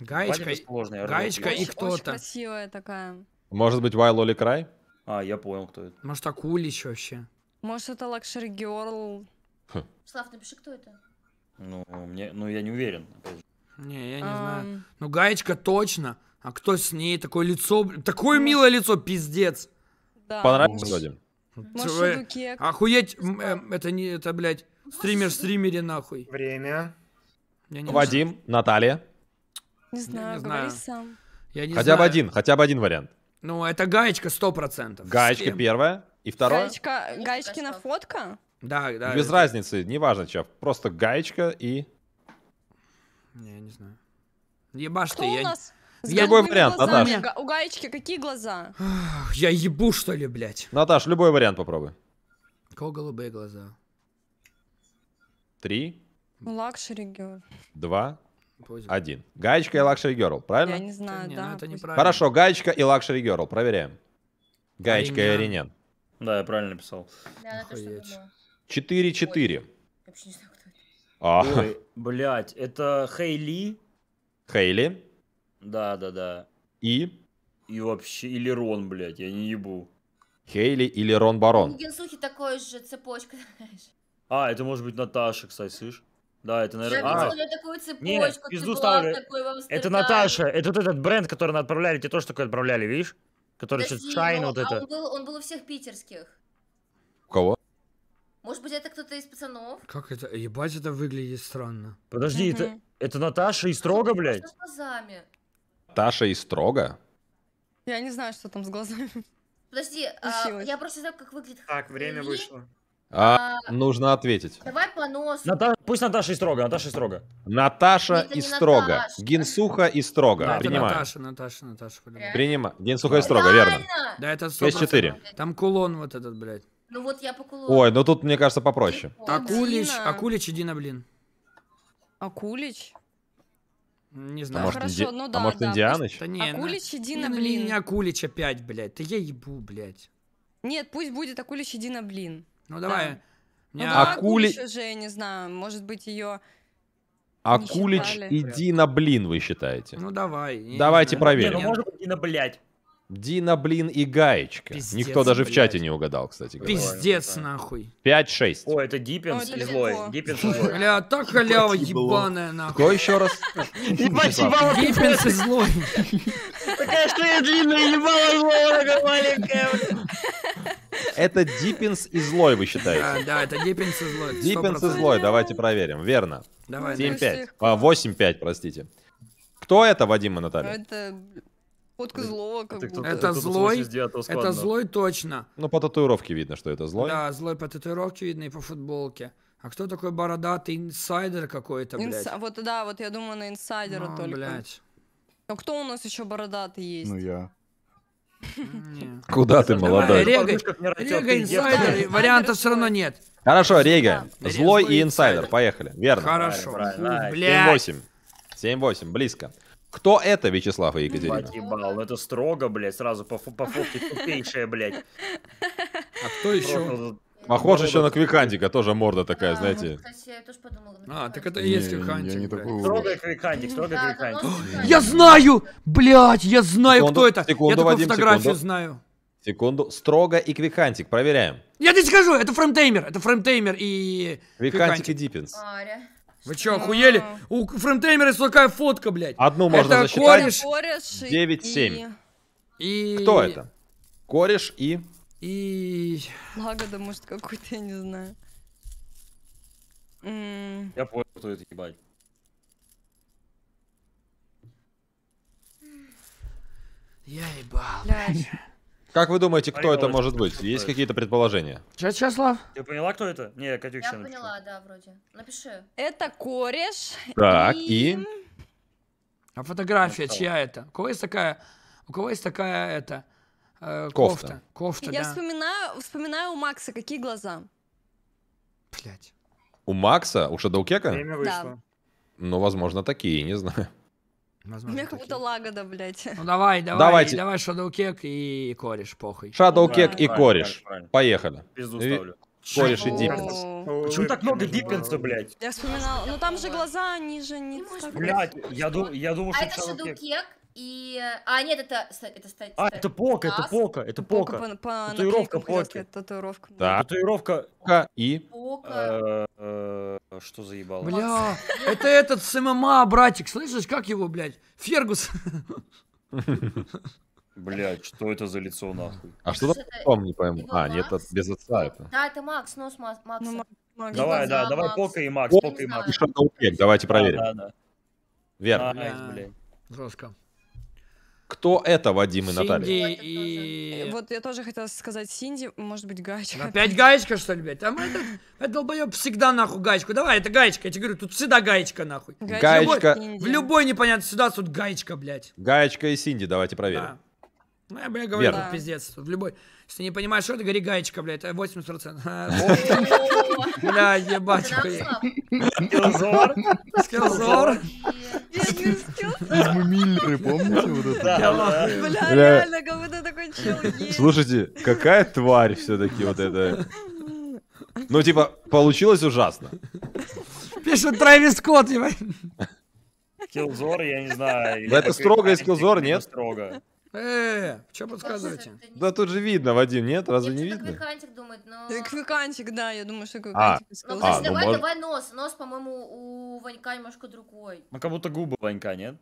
Гаечка, гаечка и кто-то. красивая такая. Может быть, Вайлоли Край? А, я понял, кто это. Может, Акулич вообще. Может, это Лакшери Герл? Хм. Слав, напиши, кто это. Ну, мне, ну я не уверен. Не, я не а... знаю. Ну, гаечка точно. А кто с ней? Такое лицо, такое милое лицо, пиздец. Да. Понравилось, Владимир? Может, Охуеть, эм, это не, это, блядь, стример стримере нахуй. Время. Вадим, Наталья. Не знаю, говори сам. Я не хотя знаю. бы один, хотя бы один вариант. Ну, это гаечка сто процентов. Гаечка первая. И второе... Гаечка, Гаечкина фотка? Да, да. Без это... разницы, неважно, чё. Просто гаечка и... Не, я не знаю. Ебашь Кто ты, у я... Нас? С я... Любой вариант, глазами. Наташ. У гаечки какие глаза? Я ебу, что ли, блядь? Наташ, любой вариант попробуй. У кого голубые глаза? Три. Лакшери герл. Два. Поздно. Один. Гаечка и лакшери герл, правильно? Я не знаю, да. Не, ну, это пусть... неправильно. Хорошо, гаечка и лакшери герл, проверяем. Гаечка Ариньян. и Аринен. Да, я правильно писал. Да, 4-4. Вообще не знаю, кто это. А. Ой, блядь, это Хейли? Хейли? Да, да, да. И? И вообще, или Рон, блядь, я не ебу. Хейли или Рон Барон. У ну, Генсухи такой же цепочка. А, это может быть Наташа, кстати, слышишь? Да, это, наверное... Я а, видела такую цепочку, Нет, пизду ставлю. Такой это Наташа, это вот этот бренд, который отправляли, тебе тоже такой отправляли, видишь? Который Подожди, что Шайн ну, вот а это. Он был, он был у всех питерских. У кого? Может быть, это кто-то из пацанов? Как это? Ебать, это выглядит странно. Подожди, это, это Наташа и а строга что блядь? Что с глазами? Наташа и строга Я не знаю, что там с глазами. Подожди, а, я просто знаю, как выглядит Так, время вышло. А, а, нужно ответить. Давай по носу. Ната... Пусть Наташа и строго. Наташа и строго. Наташа и строго. Наташа. Генсуха и строго. Да, Принимаю. Наташа, Наташа, Наташа. Принимаю. Генсуха да. и строго, верно. Да, это 6-4. Там кулон вот этот, блядь. Ну вот я по кулону. Ой, ну тут, мне кажется, попроще. Акулич, Акулич, и Дина, блин. Акулич? Не а знаю. А может, Хорошо, инди... ну да, а может да, Индианыч? Да, не, Акулич, и Дина, блин. Не, не а Акулич опять, блядь. Да я ебу, блядь. Нет, пусть будет Акулич, и Дина, блин. Ну давай. Да. Ну меня... Ну, Акули... же, я не знаю, может быть, ее... А Акулич, иди на блин, вы считаете? Ну давай. Давайте проверим. ну может быть и на блядь. Дина, блин, и гаечка. Пиздец, Никто даже блядь. в чате не угадал, кстати говоря. Пиздец, нахуй. 5-6. О, это Диппинс и злой. Диппинс и злой. Бля, так халява ебаная, нахуй. Кто еще раз? Ебать, ебало. Диппинс и злой. Такая, что я длинная, ебало злого, такая маленькая. Это Диппинс и злой, вы считаете? Да, это Диппинс и злой. Диппинс и злой, давайте проверим. Верно. Давай. 7-5. 8-5, простите. Кто это, Вадим и Наталья? Это вот Козлова как это будто. Это, это злой, это злой точно. Ну, по татуировке видно, что это злой. Да, злой по татуировке видно и по футболке. А кто такой бородатый инсайдер какой-то, блядь? Инс... Вот, да, вот я думаю на инсайдера а, только. блядь. А кто у нас еще бородатый есть? Ну, я. Куда ты, молодой? Рега, инсайдер, вариантов все равно нет. Хорошо, Рега, злой и инсайдер, поехали. Верно. Хорошо. 7-8. 7-8, близко. Кто это, Вячеслав и Екатерина? Мать ебал, ну это строго, блядь, сразу по, по фотке тупейшая, блядь. А кто еще? Похож еще на Квикандика, тоже морда такая, ну, знаете. А, так это и есть Квикандик. Строгая Квикандик, ну строгая Квикандик. Я знаю! Блядь, я знаю, кто это! Я такую фотографию знаю. Секунду. Строго и Квикантик. Проверяем. Я тебе скажу, это фреймтеймер. Это фреймтеймер и... Квикантик и Диппинс. Вы что, охуели? У фреймтеймера есть такая фотка, блядь. Одну можно это засчитать. кореш. 9-7. И... Кто это? Кореш и... И... Лагода, может, какой-то, я не знаю. Я понял, кто это, ебать. Я ебал. Блядь. Как вы думаете, кто Понял, это может быть? Есть какие-то предположения? Че, Чеслав? Ты поняла, кто это? Не, Катюша. Я поняла, да, вроде. Напиши. Это кореш. Так, и... и... А фотография чья это? У кого есть такая... У кого есть такая это... Э, кофта. Кофта, кофта Я да. вспоминаю, вспоминаю у Макса, какие глаза. Блять. У Макса? У Шадоукека? Время вышло. Да. Ну, возможно, такие, не знаю. Возможно, У меня как будто лагода, блядь. Ну давай, давай, Давайте. давай Shadowkek и кореш, похуй. Shadowkek и кореш. Поехали. Пизду э, ставлю. Кореш и Диппинс. Почему так много Диппинса, блядь? Я вспоминал, Ну там же глаза, они же не... Блядь, я думал, а что... А это Shadowkek? И... Э, а, нет, это... это, это а, это Пока, это Пока, это Пока. пока. По, татуировка Пока. Татуировка. Да. Татуировка К и... Пока. Э, э, что заебало? Бля, это этот с ММА, братик, слышишь, как его, блядь? Фергус. Блять, что это за лицо нахуй? А что там потом, не пойму. А, нет, это без отца это. Да, это Макс, нос Макс. Ну, давай, да, давай Пока и Макс, Пока и Макс. Давайте проверим. Вер. Жестко. Кто это, Вадим и Синди Наталья? и... Вот я тоже хотела сказать Синди, может быть, гаечка. Опять гаечка, что ли, блядь? Там этот, этот долбоеб всегда нахуй гаечку. Давай, это гаечка, я тебе говорю, тут всегда гаечка нахуй. Гаечка. В любой, в любой непонятной ситуации тут гаечка, блядь. Гаечка и Синди, давайте проверим. Да. Ну, я, я говорю, да. пиздец. В любой... Если не понимаешь, что это, говори гаечка, блядь, 80%. Бля, ебать. Скилзор. Скилзор. Я Миллеры, помните вот это? Бля, реально, как будто такой чел Слушайте, какая тварь все-таки вот это. Ну, типа, получилось ужасно. Пишет Трэвис Скотт, Килзор, я не знаю. Это строго из Килзор нет? Строго. Э, что подсказываете? Да тут же видно, Вадим, нет? Разве не видно? Квикантик думает, но... Квикантик, да, я думаю, что Квикантик а, ну, а, Ну, давай, давай нос. Нос, по-моему, у Ванька немножко другой. Ну, как будто губы Ванька, нет?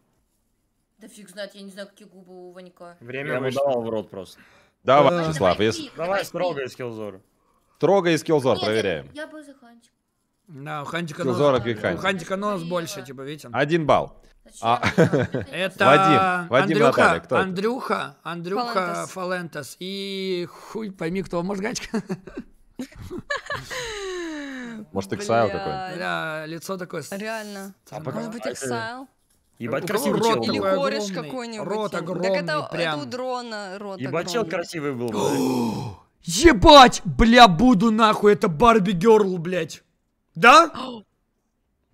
Да фиг знает, я не знаю, какие губы у Ванька. Время я ему давал в рот просто. Давай, Вячеслав, если... Давай трогай из Трогай Строго проверяем. Я бы за Хантик. Да, у Хантика, нос, у Хантика нос больше, типа, видите? Один балл. А. а... Это Вадим, Вадим Андрюха, Наталья, кто это? Андрюха, Андрюха Фалентес. И хуй пойми, кто может гачка? Может, Exile какой-нибудь? лицо такое... Реально. А Может быть, Exile? Ебать, красивый рот чел. Или кореш какой-нибудь. Рот огромный, Так это, прям. это у дрона рот Ебать, огромный. чел красивый был. Ебать! Бля, буду нахуй, это Барби Герл, блядь. Да?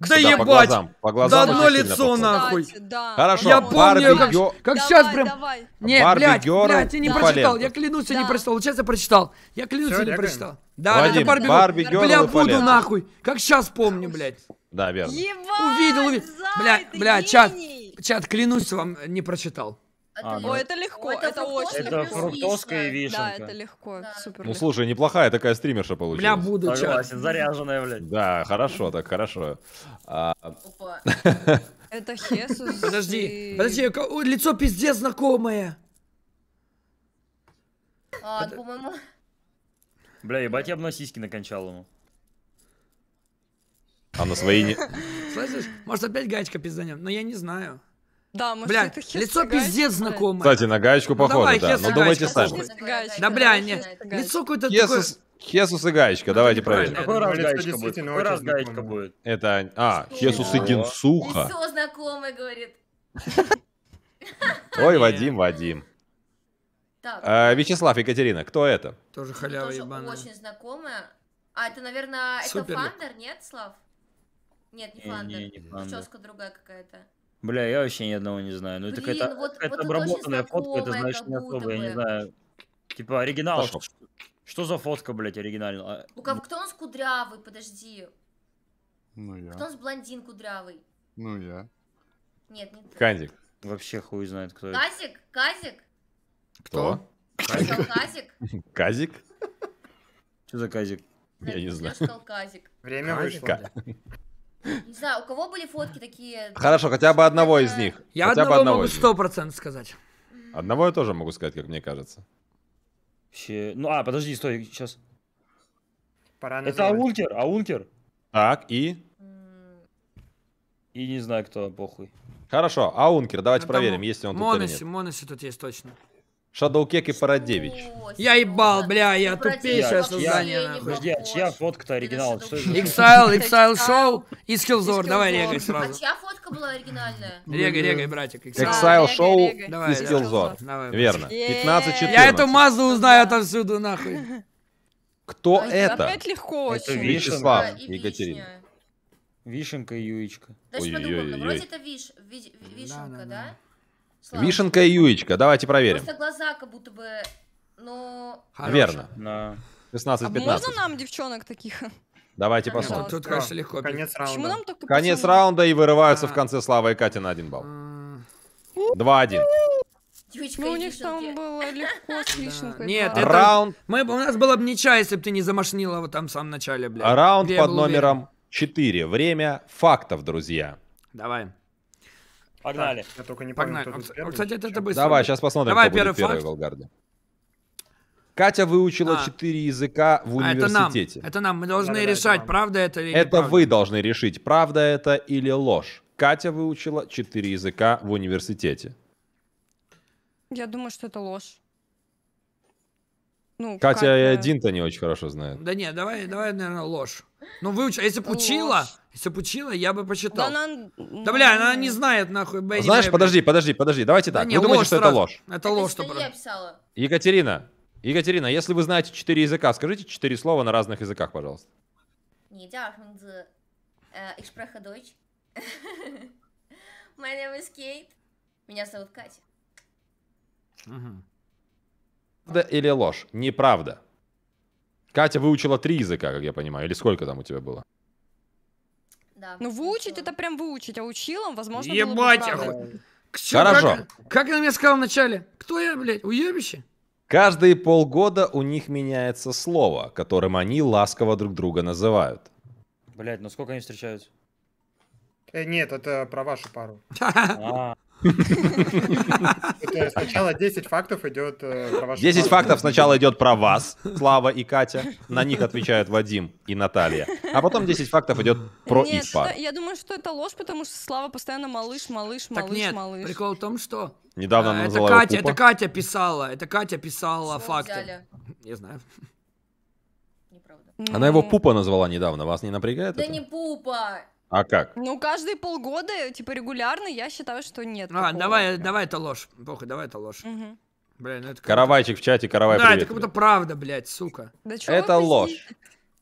Да Сюда, ебать! По глазам, по глазам да одно лицо похоже. нахуй. Кстати, да. Хорошо, я помню, как, Гё... как давай, сейчас прям... Давай. Нет, Барби блядь, Гёрл блядь, я не Пален. прочитал, я клянусь, да. я не прочитал. Вот сейчас я прочитал. Я клянусь, Все, я не прочитал. Да, Вадим, это Барби, Барби Гёрл Бля, буду нахуй. Как сейчас помню, блядь. Да, верно. Ебать, Увидел, увидел. Блядь, блядь, чат, чат, клянусь вам, не прочитал. А, это, а, ну... это легко, О, это, это очень Это фруктозка и вишенка. Да, это легко, да. супер. Ну, слушай, неплохая такая стримерша получилась. Бля, буду, Согласен, заряженная, блядь. Да, хорошо, так, хорошо. А... Это Хесус. Подожди, подожди, лицо пиздец знакомое. А, по-моему... Бля, ебать, я бы на сиськи накончал ему. А на свои не... Слышишь, может опять гаечка пизданем, но я не знаю. Да, может, бля, это лицо Сагай? пиздец знакомое. Кстати, на гаечку похоже, ну, давай, да. Ну думайте сами. Да, бля, нет. Лицо какое-то такое... Хесус и Гаечка, давайте проверим. Какой раз Гаечка будет? Какой раз Гаечка будет? Это... А, Хесус и Генсуха. Лицо знакомое, говорит. Ой, Вадим, Вадим. А, Вячеслав, Екатерина, кто это? Тоже халява ебаная. Тоже очень знакомая. А, это, наверное, это Фандер, нет, Слав? Нет, не Фандер. Прическа другая какая-то. Бля, я вообще ни одного не знаю. Ну, Блин, это какая-то вот, какая вот обработанная фотка, это значит не особо, я не знаю. Типа оригинал. Что, что за фотка, блядь, оригинальная? А, у ну, кого кто у нас кудрявый, подожди. Ну я. Кто у нас блондин кудрявый? Ну я. Нет, не ты. Казик. Вообще хуй знает, кто Казик? это. Казик? Кто? Кто? Казик? Казик? Казик? Что за Казик? Я не знаю. Время вышло. Не знаю, у кого были фотки такие? Хорошо, хотя бы одного из них. Я хотя одного могу сто процентов сказать. Одного я тоже могу сказать, как мне кажется. Вообще... Ну, а, подожди, стой, сейчас. Пора Это Аункер, Аункер. Так, и? И не знаю, кто, похуй. Хорошо, Аункер, давайте а проверим, есть ли он тут Моноси, или нет. Моноси тут есть точно. Шадоукек и Парадевич. Я ебал, бля, я тупейшее создание. Подожди, а чья фотка-то оригинал? Exile, Exile Show и Skillzor. Давай регай сразу. А чья фотка была оригинальная? Регай, регай, ну. братик. Exile Show и Skillzor. Верно. 15-14. Я эту мазу узнаю отовсюду, нахуй. Кто это? Опять легко очень. Вячеслав, Екатерина. Вишенка и Юечка. Даже подумал, вроде это вишенка, да? Слава. Вишенка и Юечка. Давайте проверим. Просто глаза как будто бы... Ну... Но... Верно. Но... 16-15. А можно нам девчонок таких? Давайте посмотрим. Тут, кажется, легко. Конец раунда. Почему нам только Конец почему? раунда и вырываются а... в конце Слава и Катя на один балл. 2-1. А. Девочка ну, у них там было легко с вишенкой. Нет, это... Раунд... Мы, у нас было бы ничья, если бы ты не замашнила вот там в самом начале, блядь. Раунд под номером уверен. 4. Время фактов, друзья. Давай. Погнали. Так, я только не помню, Погнали. кто ну, тут Кстати, это быстро. Давай, сейчас посмотрим, Давай, кто первый будет первый в Волгарде. Катя выучила а. четыре а. языка в университете. А это нам, это нам. мы должны да, решать, да, правда это или Это вы должны решить, правда это или ложь. Катя выучила четыре языка в университете. Я думаю, что это ложь. Ну, Катя как... и один-то не очень хорошо знает. Да нет, давай, давай, наверное, ложь. Ну, выучила. Если бы учила, Сапучила, я бы почитал. Да, она... да бля, она не знает нахуй Бенни Знаешь, Бэйбли. подожди, подожди, подожди, давайте так. Да, не, вы думаете, что сразу. это ложь? Это ложь, что я писала. Екатерина, Екатерина, если вы знаете четыре языка, скажите четыре слова на разных языках, пожалуйста. Не, я э, spreche Deutsch. My name is Kate. Меня зовут Катя. Правда или ложь? Неправда. Катя выучила три языка, как я понимаю, или сколько там у тебя было? Да. Ну выучить это прям выучить, а училом, возможно, Ебать, было бы а оху... Хорошо. Как, как она мне сказала вначале? Кто я, блядь, уебище? Каждые полгода у них меняется слово, которым они ласково друг друга называют. Блядь, ну сколько они встречаются? Э, нет, это про вашу пару. А. Сначала 10 фактов идет э, про вашу 10 фактов сначала идет про вас, Слава и Катя. На них отвечают Вадим и Наталья. А потом 10 фактов идет про нет, Я думаю, что это ложь, потому что Слава постоянно малыш, малыш, малыш, так нет, малыш. Прикол в том, что Недавно э, она это Катя, это Катя писала, это Катя писала факты. Взяли? Не знаю. Неправда. Она его пупа назвала недавно, вас не напрягает? Да это? не пупа, а как? Ну, каждые полгода, э, типа, регулярно, я считаю, что нет. А, такого. давай, давай это ложь. Похуй, давай это ложь. Угу. Блин, ну это Каравайчик в чате, каравай, Да, привет, это как будто правда, блядь, сука. Да это ложь.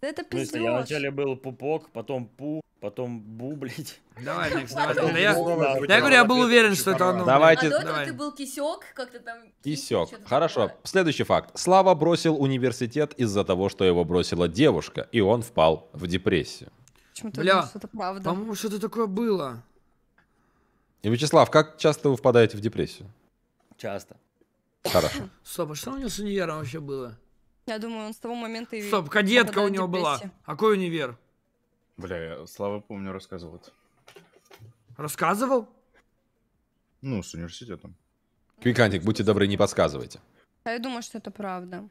это пиздец. Я вначале был пупок, потом пу, потом бу, блядь. Давай, Некс, давай. я, я говорю, я был уверен, что это оно. Давайте. А до этого ты был кисек, как-то там... Кисек. Хорошо. Следующий факт. Слава бросил университет из-за того, что его бросила девушка, и он впал в депрессию. Почему-то Бля, что-то правда. По-моему, что-то такое было. И, Вячеслав, как часто вы впадаете в депрессию? Часто. Хорошо. Стоп, а что у него с универом вообще было? Я думаю, он с того момента и... Стоп, кадетка у него была. А какой универ? Бля, я, Слава, помню, рассказывал Рассказывал? Ну, с университетом. Квикантик, будьте добры, не подсказывайте. А я думаю, что это правда.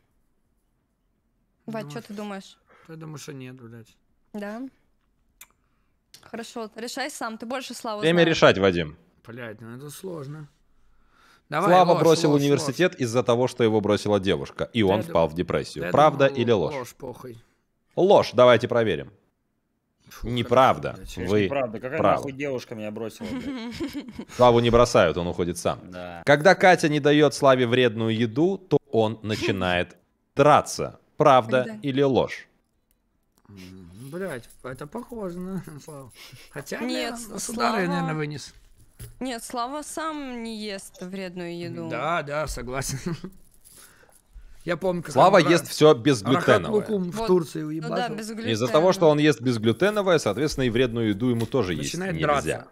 Вать, что ты думаешь? Я думаю, что нет, блядь. Да? Хорошо, решай сам, ты больше славы Время знаешь. решать, Вадим. Блять, ну это сложно. Давай, Слава ложь, бросил ложь, университет ложь. из-за того, что его бросила девушка, и он я впал в депрессию. Правда думал, или ложь? Ложь, похуй. Ложь, давайте проверим. Фу, Неправда. Блядь, Вы неправда. Какая правы. нахуй девушка меня бросила? Славу не бросают, он уходит сам. Когда Катя не дает Славе вредную еду, то он начинает драться. Правда или ложь? Блять, это похоже на Славу. Хотя Нет, я с удары, наверное, вынес. Нет, Слава сам не ест вредную еду. Да, да, согласен. Я помню, как Слава он ест ран... все безглютеновое. Лукум в ну Турции уебатил. Ну, да, Из-за того, что он ест безглютеновое, соответственно, и вредную еду ему тоже Начинает есть нельзя.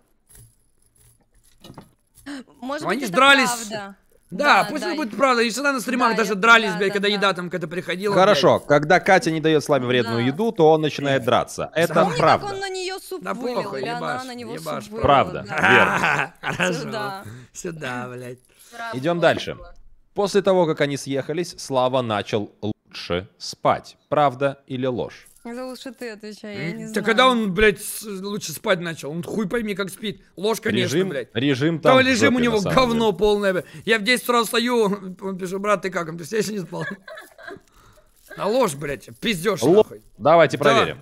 драться. Может Но ну, быть, они это дрались. правда. Да, да пусть да. это будет правда. И всегда на стримах да, даже я... дрались, да, блядь, да, когда да. еда там как-то приходила. Хорошо, блядь. когда Катя не дает слабе вредную да. еду, то он начинает драться. Это Помни, правда. Как он на нее суп да вылил, плохо, или ебаш, она на него ебаш, суп Правда, верно. Хорошо. Сюда, Сюда блядь. Идем дальше. После того, как они съехались, Слава начал лучше спать. Правда или ложь? Это лучше ты отвечай, я не знаю. Да когда он, блядь, лучше спать начал? Он хуй пойми, как спит. Ложь, конечно, режим, блядь. Режим там. Там режим жопе, у него говно деле. полное, блядь. Я в 10 раз стою, он пишет, брат, ты как? Он пишет, я еще не спал. А ложь, блядь, пиздешь Л... нахуй. Давайте проверим.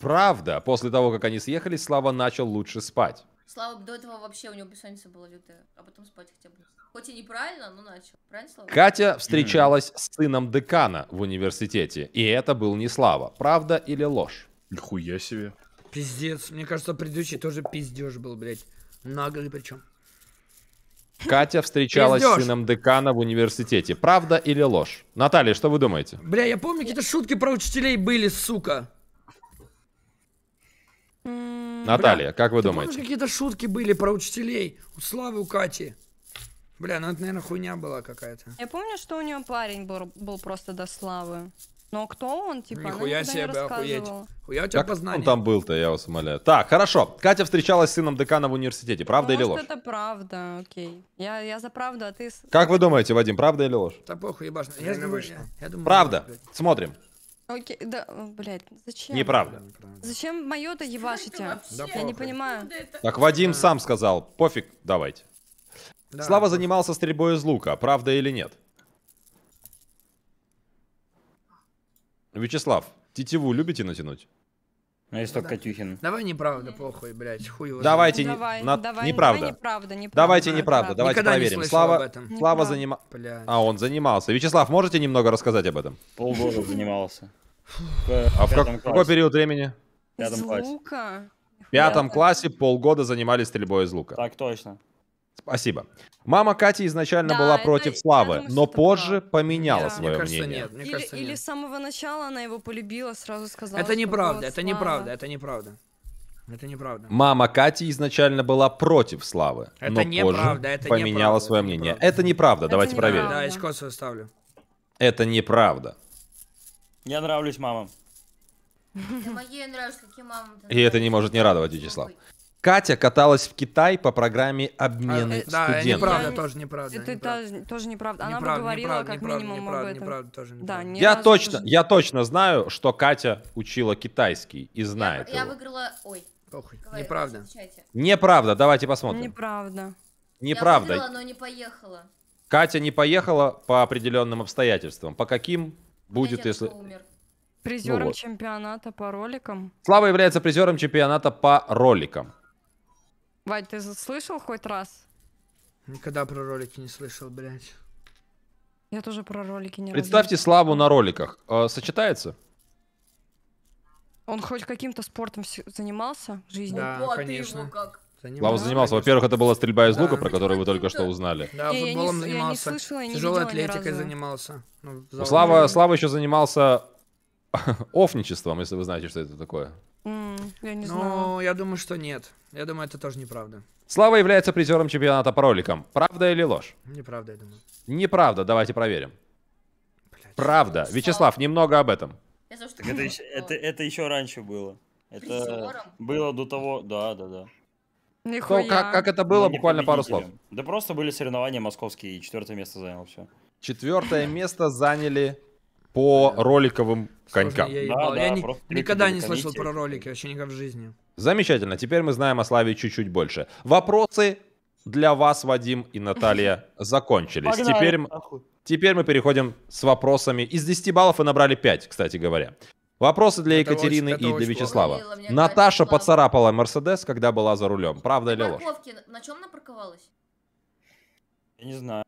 Правда, после того, как они съехались, Слава начал лучше спать. Слава, до этого вообще у него бессонница была лютая, а потом спать хотя бы. Хоть и неправильно, но начал. Правильно, Слава? Катя встречалась с сыном декана в университете, и это был не Слава. Правда или ложь? Нихуя себе. Пиздец, мне кажется, предыдущий тоже пиздеж был, блядь. Наглый причем. Катя встречалась с сыном декана в университете. Правда или ложь? Наталья, что вы думаете? Бля, я помню, какие-то шутки про учителей были, сука. Наталья, как вы ты думаете? какие-то шутки были про учителей у Славы, у Кати. Бля, ну это, наверное, хуйня была какая-то. Я помню, что у нее парень был, был просто до Славы. Но кто он, типа, Нихуя она себе, охуеть. Хуя у тебя как познание. он там был-то, я вас умоляю. Так, хорошо. Катя встречалась с сыном декана в университете. Правда Может, или ложь? это правда, окей. Я, я за правду, а ты... Как вы думаете, Вадим, правда или ложь? Да похуй, ебашь. Я, я, думаю, я, я думаю, правда. Смотрим. Окей, да, блядь, зачем? Неправда. Зачем мое-то ебашите? А? Да Я не понимаю. Так Вадим сам сказал, пофиг, давайте. Да. Слава занимался стрельбой из лука, правда или нет? Вячеслав, тетиву любите натянуть? Ну, если только Катюхин. Давай неправда, похуй, блядь, хуй его. Давайте, не, давай, на... давай, неправда. Давай неправда, неправда. Давайте неправда, давайте Никогда проверим. Не Слава, об этом. Слава занимался. А, он занимался. Вячеслав, можете немного рассказать об этом? Полгода занимался. А в какой период времени? В пятом классе. В пятом классе полгода занимались стрельбой из лука. Так точно. Спасибо. Мама Кати изначально да, была против это, Славы, думаю, но позже было. поменяла да. свое мне кажется, мнение. Нет, мне или, кажется, или с самого начала она его полюбила, сразу сказала. Это неправда, это неправда, это неправда. Это неправда. Мама Кати изначально была против Славы, это но не позже правда, это поменяла неправда, свое это мнение. Неправда. Это неправда, это давайте неправда. проверим. Да, очко свое ставлю. Это неправда. Я нравлюсь мамам. какие мамы. И это не может не радовать, Вячеслав. Катя каталась в Китай по программе обмены а, э, э, да, студентов. Да, неправда, тоже неправда. Это неправда. тоже неправда. Она неправда, говорила неправда, как неправда, минимум неправда, об этом. Неправда, тоже неправда. Да, не я, точно, я точно знаю, что Катя учила китайский и знает Я, его. я выиграла... Ой. Похуй. неправда. Неправда, давайте посмотрим. Неправда. Неправда. Я выиграла, но не поехала. Катя не поехала по определенным обстоятельствам. По каким будет, Катя если... Умер. Призером ну, вот. чемпионата по роликам. Слава является призером чемпионата по роликам. Вань, ты слышал хоть раз? Никогда про ролики не слышал, блядь. Я тоже про ролики не Представьте разу. славу на роликах. Э, сочетается? Он хоть каким-то спортом занимался в жизни? Да, О, конечно. как? Занимался. Слава занимался. Во-первых, это была стрельба из да. лука, про которую вы только что узнали. Да, футболом я не, занимался. Я не слышала, не Тяжелой атлетикой занимался. Ну, Слава, Слава еще занимался офничеством, если вы знаете, что это такое. Mm, я не знаю. Ну, я думаю, что нет. Я думаю, это тоже неправда. Слава является призером чемпионата по роликам. Правда или ложь? Неправда, я думаю. Неправда, давайте проверим. Блядь, правда. Слава. Вячеслав, немного об этом. Я это, это, еще, это, это еще раньше было. Это Призером? было до того, да, да, да. Нихуя. как, как это было, ну, буквально пару слов. Да просто были соревнования московские, и четвертое место заняло все. Четвертое место заняли по роликовым конькам. Сложно, я, да, да, я не, никогда не слышал про ролики, вообще никогда в жизни. Замечательно, теперь мы знаем о Славе чуть-чуть больше. Вопросы для вас, Вадим и Наталья, закончились. теперь, теперь мы переходим с вопросами. Из 10 баллов вы набрали 5, кстати говоря. Вопросы для это Екатерины очень, и для Вячеслава. Плохо. Наташа плохо. поцарапала Мерседес, когда была за рулем. Правда или ложь? На чем она Я не знаю.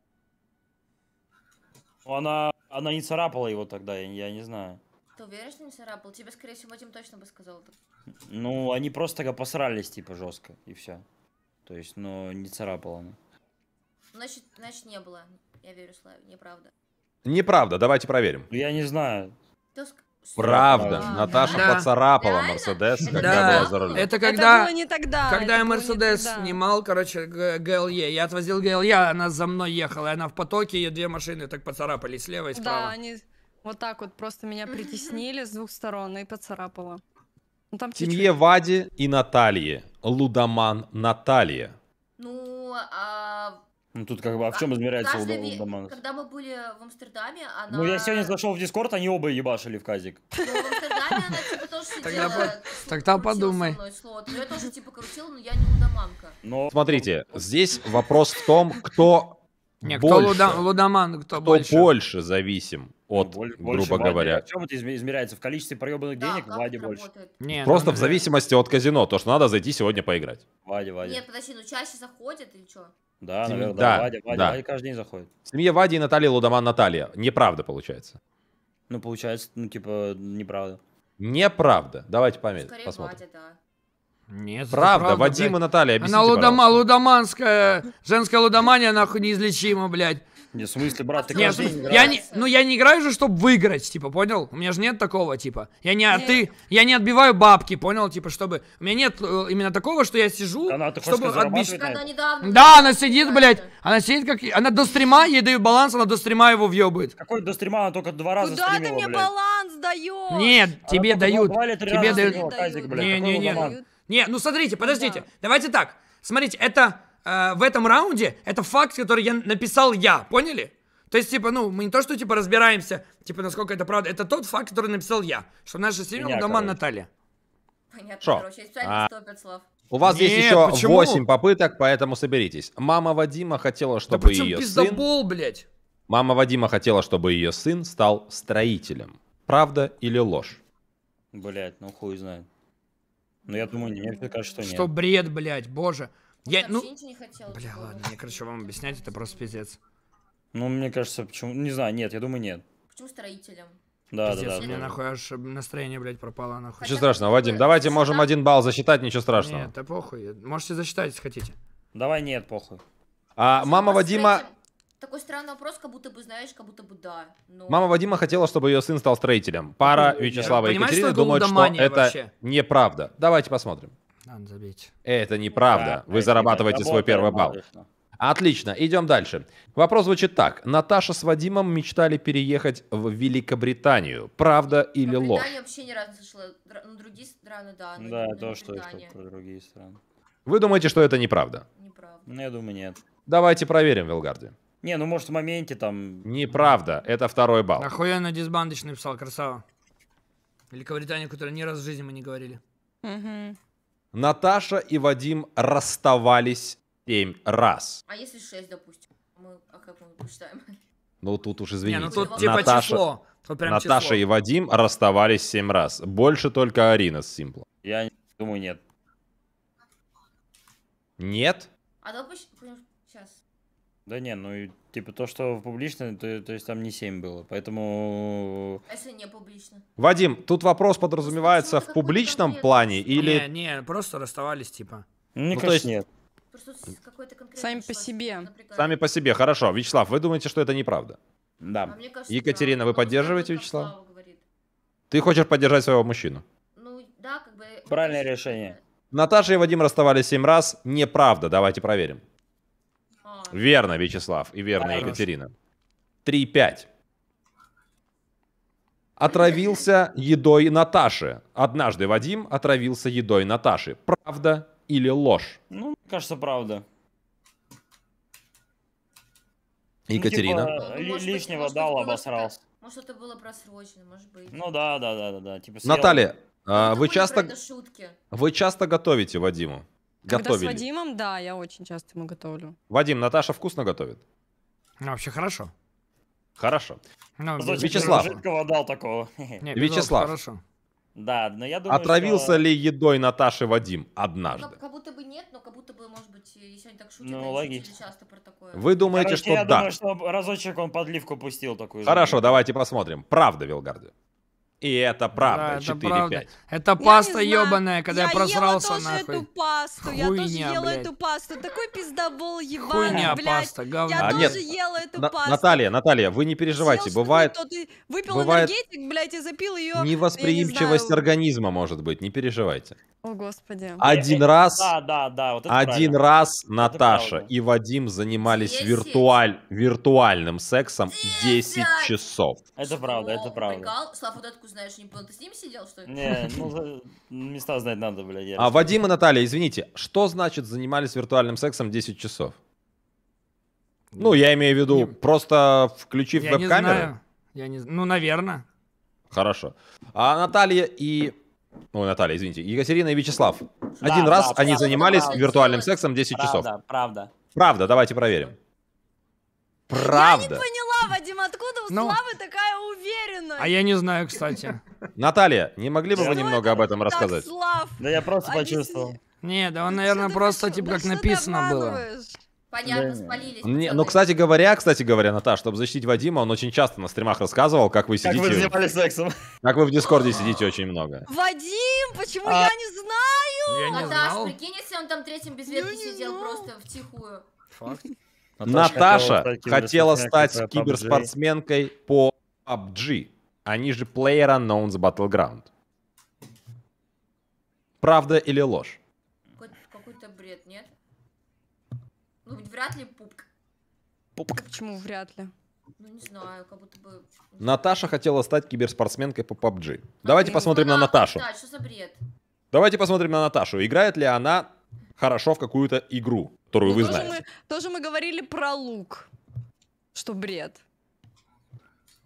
Ну, она, она не царапала его тогда, я, я не знаю. Ты уверен, что не царапал? Тебе, скорее всего, этим точно бы сказал. Так. Ну, они просто тогда посрались, типа, жестко, и все. То есть, ну, не царапала она. Значит, значит, не было. Я верю Славе, неправда. Неправда, давайте проверим. Ну, я не знаю. Ты, Правда, а, Наташа да. поцарапала Мерседес, когда да. была за рулем. Это когда, это не тогда, когда я Мерседес снимал, короче, ГЛЕ. Я отвозил ГЛЕ, она за мной ехала, она в потоке, ее две машины так поцарапали слева и справа. Да, они вот так вот просто меня притеснили с двух сторон и поцарапала. Ну, там Семье Вади и Натальи. Лудоман Наталья. Ну, а ну тут как бы, а в а чем измеряется Каждый, удоманность? Когда мы были в Амстердаме, она... Ну я сегодня зашел в Дискорд, они оба ебашили в казик. Ну, в Амстердаме она типа тоже сидела. Тогда, подумай. Но ну, я тоже типа крутила, но я не лудоманка. Но... Смотрите, здесь вопрос в том, кто не, кто луда, лудоман, кто, кто больше. больше зависим от, больше, грубо Влади. говоря. А в чем это измеряется? В количестве проебанных да, денег Владе больше. Не, ну, Просто в зависимости от казино, то, что надо зайти сегодня поиграть. Влади, Влади. Нет, подожди, ну чаще заходят или что? Да, Сем... наверное, да, да. Вадя, Вадя, да. Вадя каждый день заходит. Семья Вади и Натальи Лудоман Наталья. Неправда получается. Ну, получается, ну, типа, неправда. Неправда. Давайте померим, Скорее посмотрим. Вадя, да. Нет, правда, правда Вадим блядь. и Наталья, объясните, Она лудома, лудоманская, женская лудомания, нахуй, неизлечима, блядь. Не, в смысле, брат, ты нет, каждый ну, я не, Ну, я не играю же, чтобы выиграть, типа, понял? У меня же нет такого, типа. Я не, А ты, я не отбиваю бабки, понял? Типа, чтобы... У меня нет э, именно такого, что я сижу, она, ты чтобы отбить... Она недавно... Да, она сидит, блядь. Она сидит как... Она до стрима, ей даю баланс, она до стрима его въебает. Какой до стрима? Она только два раза Куда стримила, ты мне блядь. баланс даешь? Нет, она тебе дают. Тебе дают. Не, не, не. Не, ну смотрите, подождите. Давайте так. Смотрите, это э, в этом раунде это факт, который я написал я, поняли? То есть, типа, ну, мы не то, что, типа, разбираемся, типа, насколько это правда. Это тот факт, который написал я, что наша семья дома Наталья. Понятно, Шо? короче, специально а... слов. У вас Нет, есть еще почему? 8 попыток, поэтому соберитесь. Мама Вадима хотела, чтобы да причем ее пиздобол, сын... блядь? Мама Вадима хотела, чтобы ее сын стал строителем. Правда или ложь? Блять, ну хуй знает. Ну я думаю, мне кажется, что нет. Что бред, блядь, боже. Я, ну... не хотел. Бля, типа. ладно, мне, короче, вам объяснять, это просто пиздец. Ну, мне кажется, почему... Не знаю, нет, я думаю, нет. Почему строителям? Да, Пиздец, да, да. У меня да. нахуй аж настроение, блядь, пропало нахуй. Ничего страшного, Вадим, давайте можем один балл засчитать, ничего страшного. Нет, да похуй. Можете засчитать, если хотите. Давай нет, похуй. А, мама а, Вадима... Такой странный вопрос, как будто бы знаешь, как будто бы да. Но... Мама Вадима хотела, чтобы ее сын стал строителем. Пара ну, Вячеслава и Екатерины думают, что это вообще? неправда. Давайте посмотрим. Надо забить. Это неправда. Да, Вы зарабатываете свой первый балл. Отлично, идем дальше. Вопрос звучит так. Наташа с Вадимом мечтали переехать в Великобританию. Правда или ложь? Великобритания вообще ни разу не слышала. Ну, другие страны, да. Но да, то, что я про другие страны. Вы думаете, что это неправда? Неправда. Ну, я думаю, нет. Давайте проверим, Вилгарди. Не, ну может в моменте там... Неправда, это второй балл. Охуенно дисбандочный писал, красава. Великобритания, о которой ни разу в жизни мы не говорили. Угу. Наташа и Вадим расставались семь раз. А если шесть, допустим? Мы, а как мы посчитаем? Ну, тут уж извините. Не, ну тут типа Наташа, число. Тут прям Наташа число. и Вадим расставались семь раз. Больше только Арина с Симпла. Я думаю, нет. Нет? А допустим, сейчас. Да не, ну и Типа то, что в публичной, то, то есть там не 7 было, поэтому... А Если не публично. Вадим, тут вопрос подразумевается в публичном плане или... Не, не, просто расставались типа. Мне ну, кажется, ну, то есть... нет. Сами по себе. Сами по себе, хорошо. Вячеслав, вы думаете, что это неправда? Да. А кажется, Екатерина, вы поддерживаете Вячеслава? Ты хочешь поддержать своего мужчину? Ну, да, как бы... Правильное решение. Наташа и Вадим расставались 7 раз. Неправда, давайте проверим. Верно, Вячеслав. И верно, Хорош. Екатерина. 3-5. Отравился едой Наташи. Однажды Вадим отравился едой Наташи. Правда или ложь? Ну, кажется, правда. Ну, Екатерина. Типа, ну, типа, лишнего может, дал, обосрался. Может, это было просрочено, может быть. Ну да, да, да, да, да. Типа, Наталья, а, ну, вы часто, вы часто готовите Вадиму? Когда с Вадимом, да, я очень часто ему готовлю. Вадим, Наташа вкусно готовит? Ну, вообще хорошо. Хорошо. Ну, Зочек Вячеслав. Жидкого дал такого. Не, Вячеслав. Хорошо. Да, но я думаю, Отравился что... ли едой Наташи Вадим однажды? Ну, как будто бы нет, но как будто бы, может быть, если они так шутят, ну, логично. часто про такое. Вы думаете, Короче, что я да? Я думаю, что разочек он подливку пустил такую. Хорошо, же. давайте посмотрим. Правда, Вилгарди? И это правда, да, 4-5. Это паста ебаная, когда я, я просрался нахуй. Я ела тоже эту пасту, Хуйня, я тоже ела эту пасту. Такой пиздобол ебаный, Хуйня, блядь. паста, говно. Я а, тоже нет, ела эту на, пасту. Наталья, Наталья, вы не переживайте, Съел бывает... Что ты выпил бывает энергетик, блядь, и запил ее... Невосприимчивость не организма, может быть, не переживайте. О, господи. А один раз... Да, да, да, вот это Один правильно. раз это Наташа правда. и Вадим занимались виртуаль, виртуальным сексом 10 часов. Это правда, это правда. Слав вот эту знаешь, не понял. Ты с ним сидел, что ли? Не, ну места знать надо, блядь. А Вадим и Наталья, извините, что значит занимались виртуальным сексом 10 часов? Ну, я имею в виду, просто включив я веб-камеру. Не знаю. Я не Ну, наверное. Хорошо. А Наталья и. ну, Наталья, извините. Екатерина и Вячеслав. Да, Один да, раз правда, они занимались правда, виртуальным сексом 10 правда, часов. Правда, правда. Правда, давайте проверим. Правда. Я не поняла, Вадим, откуда у ну, Славы такая уверенность? А я не знаю, кстати. Наталья, не могли бы вы немного об этом рассказать? Слав? Да я просто почувствовал. Не, да он, ну, наверное, просто типа как написано было. Понятно, да. спалились. Не, ну, кстати говоря, кстати говоря, Наташ, чтобы защитить Вадима, он очень часто на стримах рассказывал, как вы сидите... Как вы занимались сексом. Как вы в Дискорде сидите очень много. Вадим, почему а... я не знаю? Я не Наташ, знал. прикинь, если он там третьим без ветки сидел знал. просто втихую. Факт. Наташа, Наташа хотела стать киберспортсменкой по PUBG. Они же Player Unknowns Battleground. Правда или ложь? Какой-то бред, нет? Ну, вряд ли пупка. Пупка? Почему вряд ли? Ну, не знаю, как будто бы... Наташа хотела стать киберспортсменкой по PUBG. А ну Давайте посмотрим на Наташу. Да, а что за бред? Давайте посмотрим на Наташу. Играет ли она хорошо в какую-то игру? которую ну, вы тоже знаете. Мы, тоже мы говорили про лук, что бред.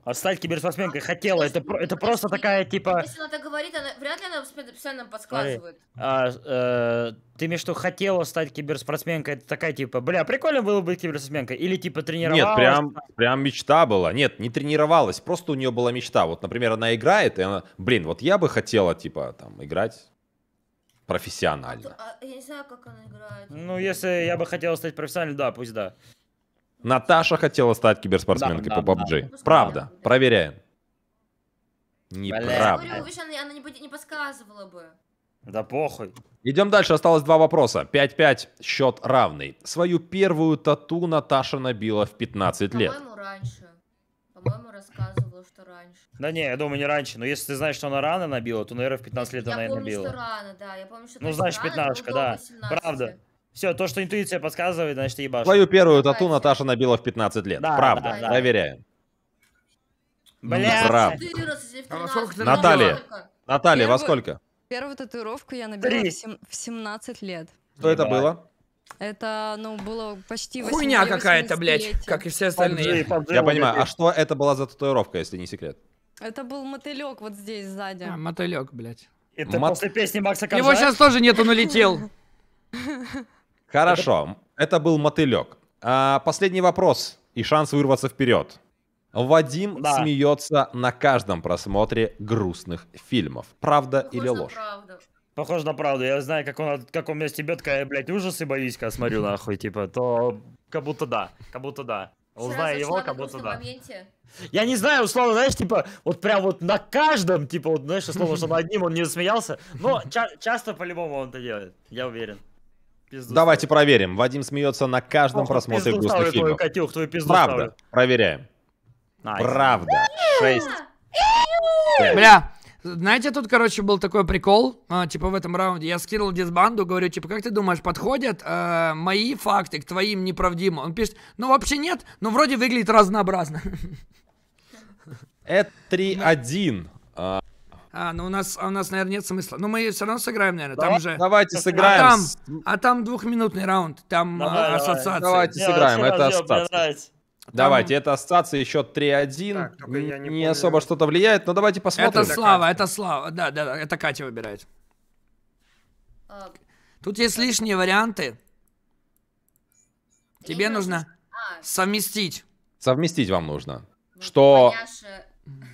А стать киберспортсменкой хотела. Это, это просто такая типа. Если она так говорит, она вряд ли она специально подсказывает. А, э, ты между хотела стать киберспортсменкой, это такая типа, бля, прикольно было быть киберспортсменкой. Или типа тренировалась. Нет, прям, прям мечта была. Нет, не тренировалась, просто у нее была мечта. Вот, например, она играет, и она, блин, вот я бы хотела, типа, там, играть профессионально. А, а, я не знаю, как она играет. Ну, если я бы хотел стать профессиональным, да, пусть да. Наташа хотела стать киберспортсменкой да, по PUBG. Да. Правда, да. проверяем. Неправда. Я говорю, она, она не, не подсказывала бы. Да похуй. Идем дальше, осталось два вопроса. 5-5, счет равный. Свою первую тату Наташа набила в 15 лет. По-моему, раньше. По-моему, рассказывала раньше. Да не, я думаю, не раньше. Но если ты знаешь, что она рано набила, то, наверное, в 15 лет я она помню, и набила. Я помню, что рано, да. Я помню, что Ну, значит, 15 да. 18. Правда. Все, то, что интуиция подсказывает, значит, ты ебашь. Твою первую тату Наташа набила в 15 лет. Да, Правда. Да, да. Доверяем. Ну, Бля. А Наталья. Наталья, во сколько? Первую татуировку я набила в 17 лет. Что это было? Это, ну, было почти Хуйня какая-то, блядь, как и все остальные. PUBG, PUBG, Я понимаю, а что это была за татуировка, если не секрет? Это был мотылек вот здесь сзади. А, мотылек, блядь. Это Мот... после песни Макса Коржа? Его сейчас тоже нет, он улетел. Хорошо, это был мотылек. А, последний вопрос и шанс вырваться вперед. Вадим да. смеется на каждом просмотре грустных фильмов. Правда Похоже или ложь? Правду. Похоже на правду. Я знаю, как он, как он меня стебет, когда я, блядь, ужасы боюсь, когда смотрю нахуй, типа, то как будто да, как будто да. Узнаю его, как будто да. Я не знаю, условно, знаешь, типа, вот прям вот на каждом, типа, вот, знаешь, условно, что на одним он не смеялся, но ча часто по-любому он это делает, я уверен. Пизду Давайте ставлю. проверим. Вадим смеется на каждом Ох, просмотре грустных фильмов. Твою Катюх, твою пизду Правда. Ставлю. Проверяем. Nice. Правда. Шесть. Бля. Знаете, тут, короче, был такой прикол, а, типа в этом раунде. Я скинул дисбанду, говорю, типа, как ты думаешь, подходят э, мои факты к твоим неправдимым? Он пишет, ну вообще нет, но вроде выглядит разнообразно. Это 3-1. А, а, ну у нас, а у нас, наверное, нет смысла. Но ну, мы все равно сыграем, наверное. там же... Давайте а сыграем. А там, а там двухминутный раунд, там давай, ассоциация. Давайте сыграем, это ассоциация. Там... Давайте, это ассоциация, счет 3-1. не, не особо что-то влияет, но давайте посмотрим. Это Слава, это Слава, да, да, да, это Катя выбирает. А... Тут есть лишние варианты. Три Тебе нужно, нужно... А. совместить. Совместить вам нужно. Ну, что... Поняшь...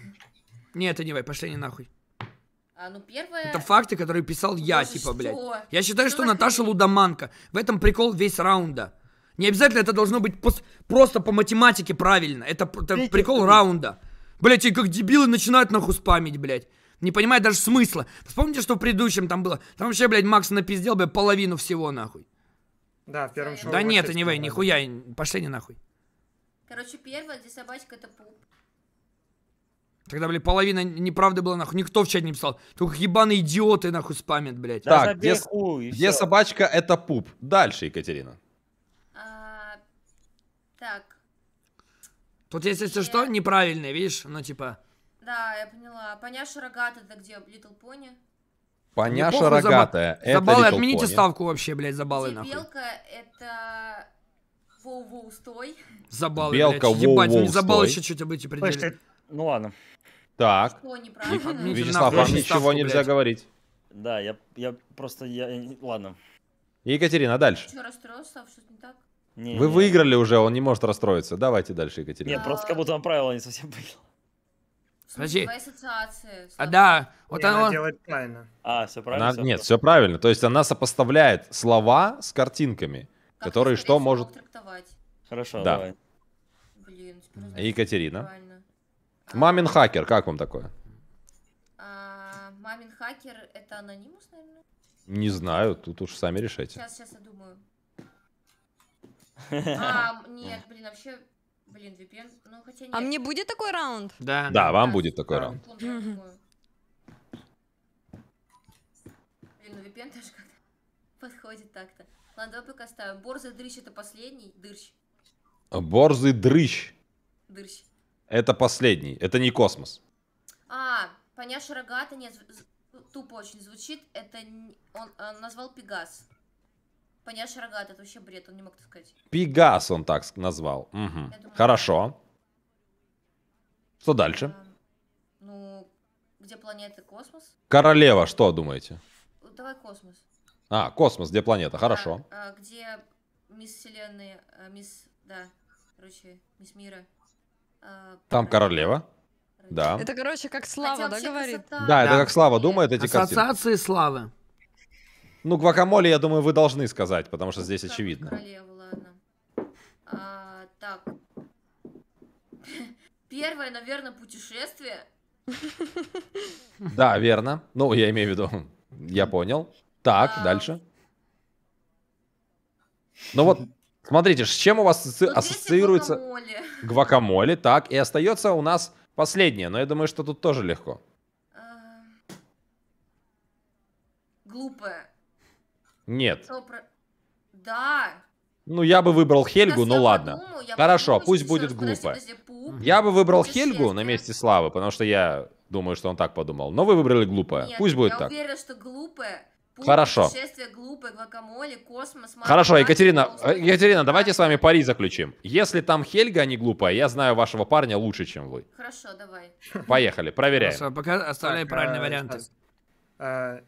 Нет, это не вы, пошли не нахуй. А, ну, первое... Это факты, которые писал я, Боже, ну, типа, что? блядь. Я считаю, что, ну, что Наташа Лудоманка. В этом прикол весь раунда. Не обязательно это должно быть просто по математике правильно. Это, это прикол раунда. Блять, и как дебилы начинают нахуй спамить, блять. Не понимая даже смысла. Вспомните, что в предыдущем там было? Там вообще, блядь, Макс напиздел бы половину всего, нахуй. Да, в первом шоу. Да нет, не anyway, нихуя, пошли не нахуй. Короче, первое, где собачка это пуп. Тогда, блядь, половина неправды была, нахуй. Никто в чат не писал. Только ебаные идиоты, нахуй, спамят, блядь. Да, так, где, где собачка, это пуп. Дальше, Екатерина. Так. Тут есть, если что, неправильное, видишь? Ну, типа... Да, я поняла. Поняша рогатая, это где? Литл Пони? Поняша рогатая, это За баллы Little отмените ставку вообще, блядь, за баллы, нахуй. Белка, это... Воу-воу, стой. За баллы, Белка, блядь, воу, ебать, воу, за баллы еще что-то быть определили. ты... Ну ладно. Так. Вячеслав, вам ничего нельзя говорить. Да, я, я просто... Я... Ладно. Екатерина, дальше. Что, расстроился, что-то не так? Не, Вы не. выиграли уже, он не может расстроиться. Давайте дальше, Екатерина. Нет, просто как будто он правила не совсем понял. Подожди. А, да, вот она... она... делает правильно. А, все правильно? Она... Все Нет, все правильно. То есть она сопоставляет слова с картинками, как которые что может... Трактовать? Хорошо, да. давай. Блин, ну, Екатерина. Правильно. А, мамин хакер, как вам такое? А, мамин хакер, это анонимус, наверное? Не знаю, тут уж сами решайте. Сейчас, сейчас я думаю. А, нет, блин, вообще, блин, VPN, ну хотя а нет. А мне будет такой раунд? Да. Да, вам будет такой раунд. Блин, ну VPN тоже как-то подходит так-то. Ладно, давай пока ставим. Борзый дрыщ это последний? Дырщ. Борзый дрыщ. Дырщ. Это последний, это не космос. А, поняшь рогата, нет, тупо очень звучит. Это он, он назвал Пегас. Поняшь рогатый, это вообще бред, он не мог так сказать. Пегас он так назвал. Угу. Думаю, Хорошо. Что дальше? А, ну, где планеты? Космос? Королева, что думаете? Давай космос. А, космос, где планета, хорошо. А, а, где мисс Вселенной, а, э, мисс, да, короче, мисс Мира. А, Там королева. королева. Да. Это, короче, как Слава, Хотя да, говорит? Красота. Да, это как Слава думает эти Ассоциации картины. Ассоциации Славы. Ну, гвакамоле, я думаю, вы должны сказать, потому что здесь так, очевидно. Королева, ладно. А, так. Первое, наверное, путешествие. Да, верно. Ну, я имею в виду, я понял. Так, а... дальше. Ну вот, смотрите, с чем у вас асоци... Ну, вот ассоциируется гвакамоле. гвакамоле, так, и остается у нас последнее, но я думаю, что тут тоже легко. А... Глупое. Нет. Да. Ну, я бы выбрал Хельгу, но ну, ладно. Подумаю, Хорошо, подумаю, пусть будет глупо. Я бы выбрал Хельгу на месте Славы, потому что я думаю, что он так подумал. Но вы выбрали глупое. Нет, пусть будет я так. уверена, что глупое. Пусть Хорошо. Глупое, гвакамоле, космос, марк, Хорошо, Екатерина, э, Екатерина, давайте с вами пари заключим. Если там Хельга, а не глупая, я знаю вашего парня лучше, чем вы. Хорошо, давай. Поехали, проверяем. Хорошо, пока оставляй правильные э, варианты.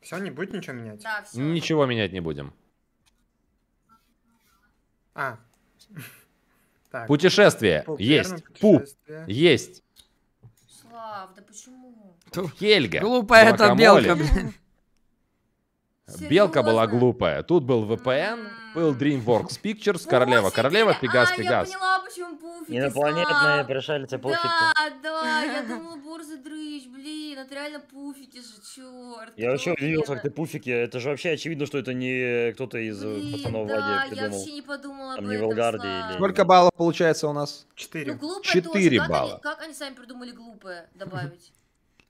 Все, не будет ничего менять? Да, все. Ничего менять не будем. А. Так. Путешествие. Пуп, есть. Путешествие. Пуп. Есть. Слав, да почему? Хельга. Глупая эта белка, блин. Серьезно? Белка была глупая. Тут был VPN, а. был DreamWorks Pictures, Королева, Королева, Пегас, а, Пегас. я поняла, почему Пуфик Инопланетные пришельцы, Пуфик. Да, да, я думала, Борзый дрыщ, блин, это реально Пуфики же, черт. Я вообще удивился, как ты Пуфики, это же вообще очевидно, что это не кто-то из э, пацанов да, Влади придумал. я вообще не подумала Там не Волгарди или... Сколько баллов получается у нас? Четыре. Ну, глупое Четыре балла. как они сами придумали глупое добавить?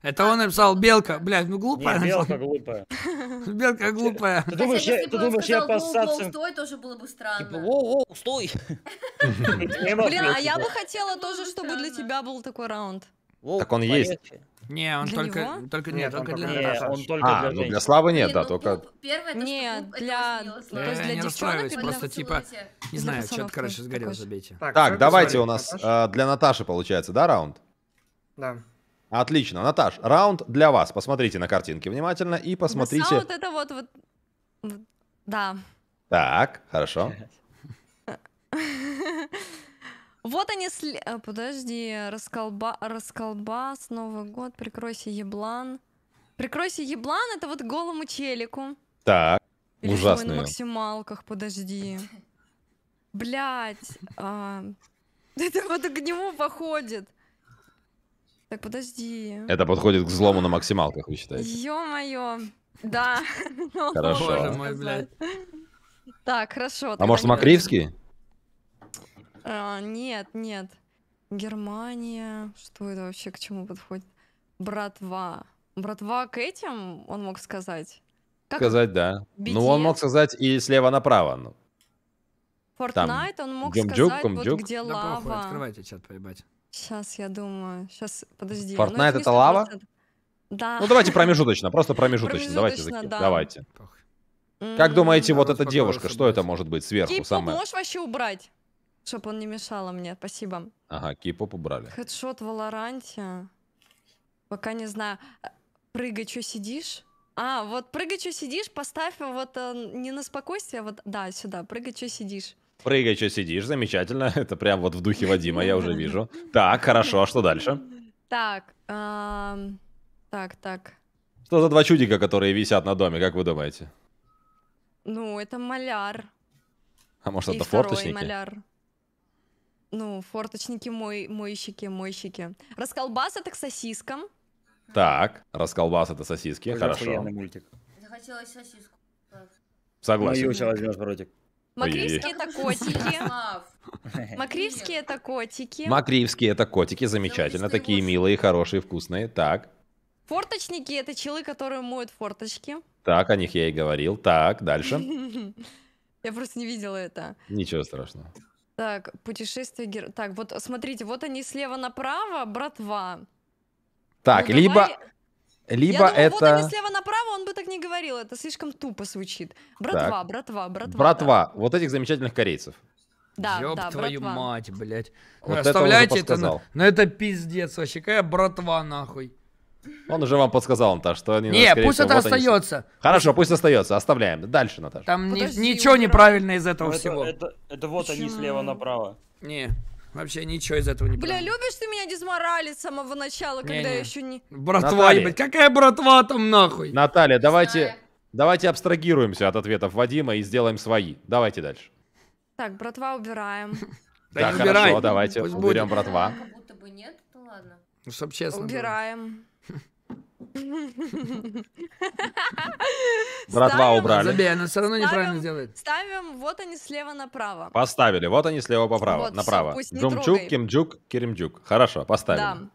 Это он написал белка, блядь, ну глупая. Не, белка глупая. Белка глупая. Ты думаешь, я, ты думаешь, я посадцем? стой, тоже было бы странно. Типа, воу, воу, стой. Блин, а я бы хотела тоже, чтобы для тебя был такой раунд. Так он есть. Не, он для только, него? только нет, нет только, только для нет, он только а, для ну для Славы нет, нет да, ну, только. Ну, первое, то, нет, для, э, то есть для не девчонок просто для типа, не знаю, что-то короче сгорел, забейте. Так, так давайте у нас э, для Наташи получается, да, раунд? Да. Отлично. Наташ, раунд для вас. Посмотрите на картинки внимательно и посмотрите... Да, вот это вот, вот... Да. Так, хорошо. Вот они... Сли... Э, подожди, расколба... расколбас, Новый год, прикройся еблан. Прикройся еблан, это вот голому челику. Так, Или ужасные. на максималках, подожди. Блять, а... это вот к нему походит. Так, подожди. Это подходит к взлому на максималках, вы считаете? Ё-моё. Да. Ну, хорошо. Боже мой, блядь. Так, хорошо. А может, Макривский? А, нет, нет. Германия. Что это вообще к чему подходит? Братва. Братва к этим, он мог сказать. Как сказать, да. Беде. Ну, он мог сказать и слева направо. Фортнайт ну, он мог Гем-джук, сказать, гем-джук. вот где да лава. похуй, открывайте чат, поебать. Сейчас я думаю. Сейчас, подожди. Ну, Fortnite ну, это лава? Да. Ну давайте промежуточно, просто промежуточно. давайте Да. Давайте. Как думаете, вот эта девушка, что это может быть сверху? Кипу самое... можешь вообще убрать? чтоб он не мешало мне, спасибо. Ага, кей-поп убрали. Хедшот в Валоранте. Пока не знаю. Прыгай, что сидишь? А, вот прыгай, что сидишь, поставь вот э, не на спокойствие, а вот, да, сюда, прыгай, что сидишь. Прыгаючи сидишь, замечательно. Это прям вот в духе Вадима, я уже вижу. Так, хорошо, а что дальше? Так, так, так. Что за два чудика, которые висят на доме, как вы думаете? Ну, это маляр. А может, это второй форточники? маляр. Ну, форточники, мой, мойщики, мойщики. Расколбас это к сосискам. Так, расколбас это сосиски, Уже хорошо. мультик. Захотелось сосиску. Согласен. Ну, возьмешь, Макривские это котики. Макривские это котики. Макривские это котики, замечательно. Такие милые, хорошие, вкусные. Так. Форточники это челы, которые моют форточки. Так, о них я и говорил. Так, дальше. Я просто не видела это. Ничего страшного. Так, путешествие героя. Так, вот смотрите, вот они слева направо, братва. Так, ну, либо либо Я думаю, это... вот они слева направо, он бы так не говорил, это слишком тупо звучит. Братва, так. братва, братва. Братва, да. вот этих замечательных корейцев. Да, Ёб да, твою братва. мать, блядь. Вот Оставляйте это, это, ну это пиздец вообще, какая братва нахуй. Он уже вам подсказал, Наташа, что они... Не, пусть всего, это вот остается. Они... Хорошо, пусть остается, оставляем. Дальше, Наташа. Там Подожди, ни, ничего неправильно из этого ну, это, всего. Это, это, это вот Почему? они слева направо. Не. Вообще ничего из этого не Бля, понимаю. любишь ты меня дезморалить с самого начала, когда не. я еще не... Братва, ебать, какая братва там нахуй? Наталья, давайте, давайте абстрагируемся от ответов Вадима и сделаем свои. Давайте дальше. Так, братва убираем. Да, хорошо, давайте уберем братва. Как будто бы нет, ну ладно. Ну, честно Убираем. Братва убрали. Забей, она все равно неправильно делает. Ставим, вот они слева направо. Поставили, вот они слева поправо, вот, направо. Все, Джумчук, Кимджук, Киримджук. Хорошо, поставили.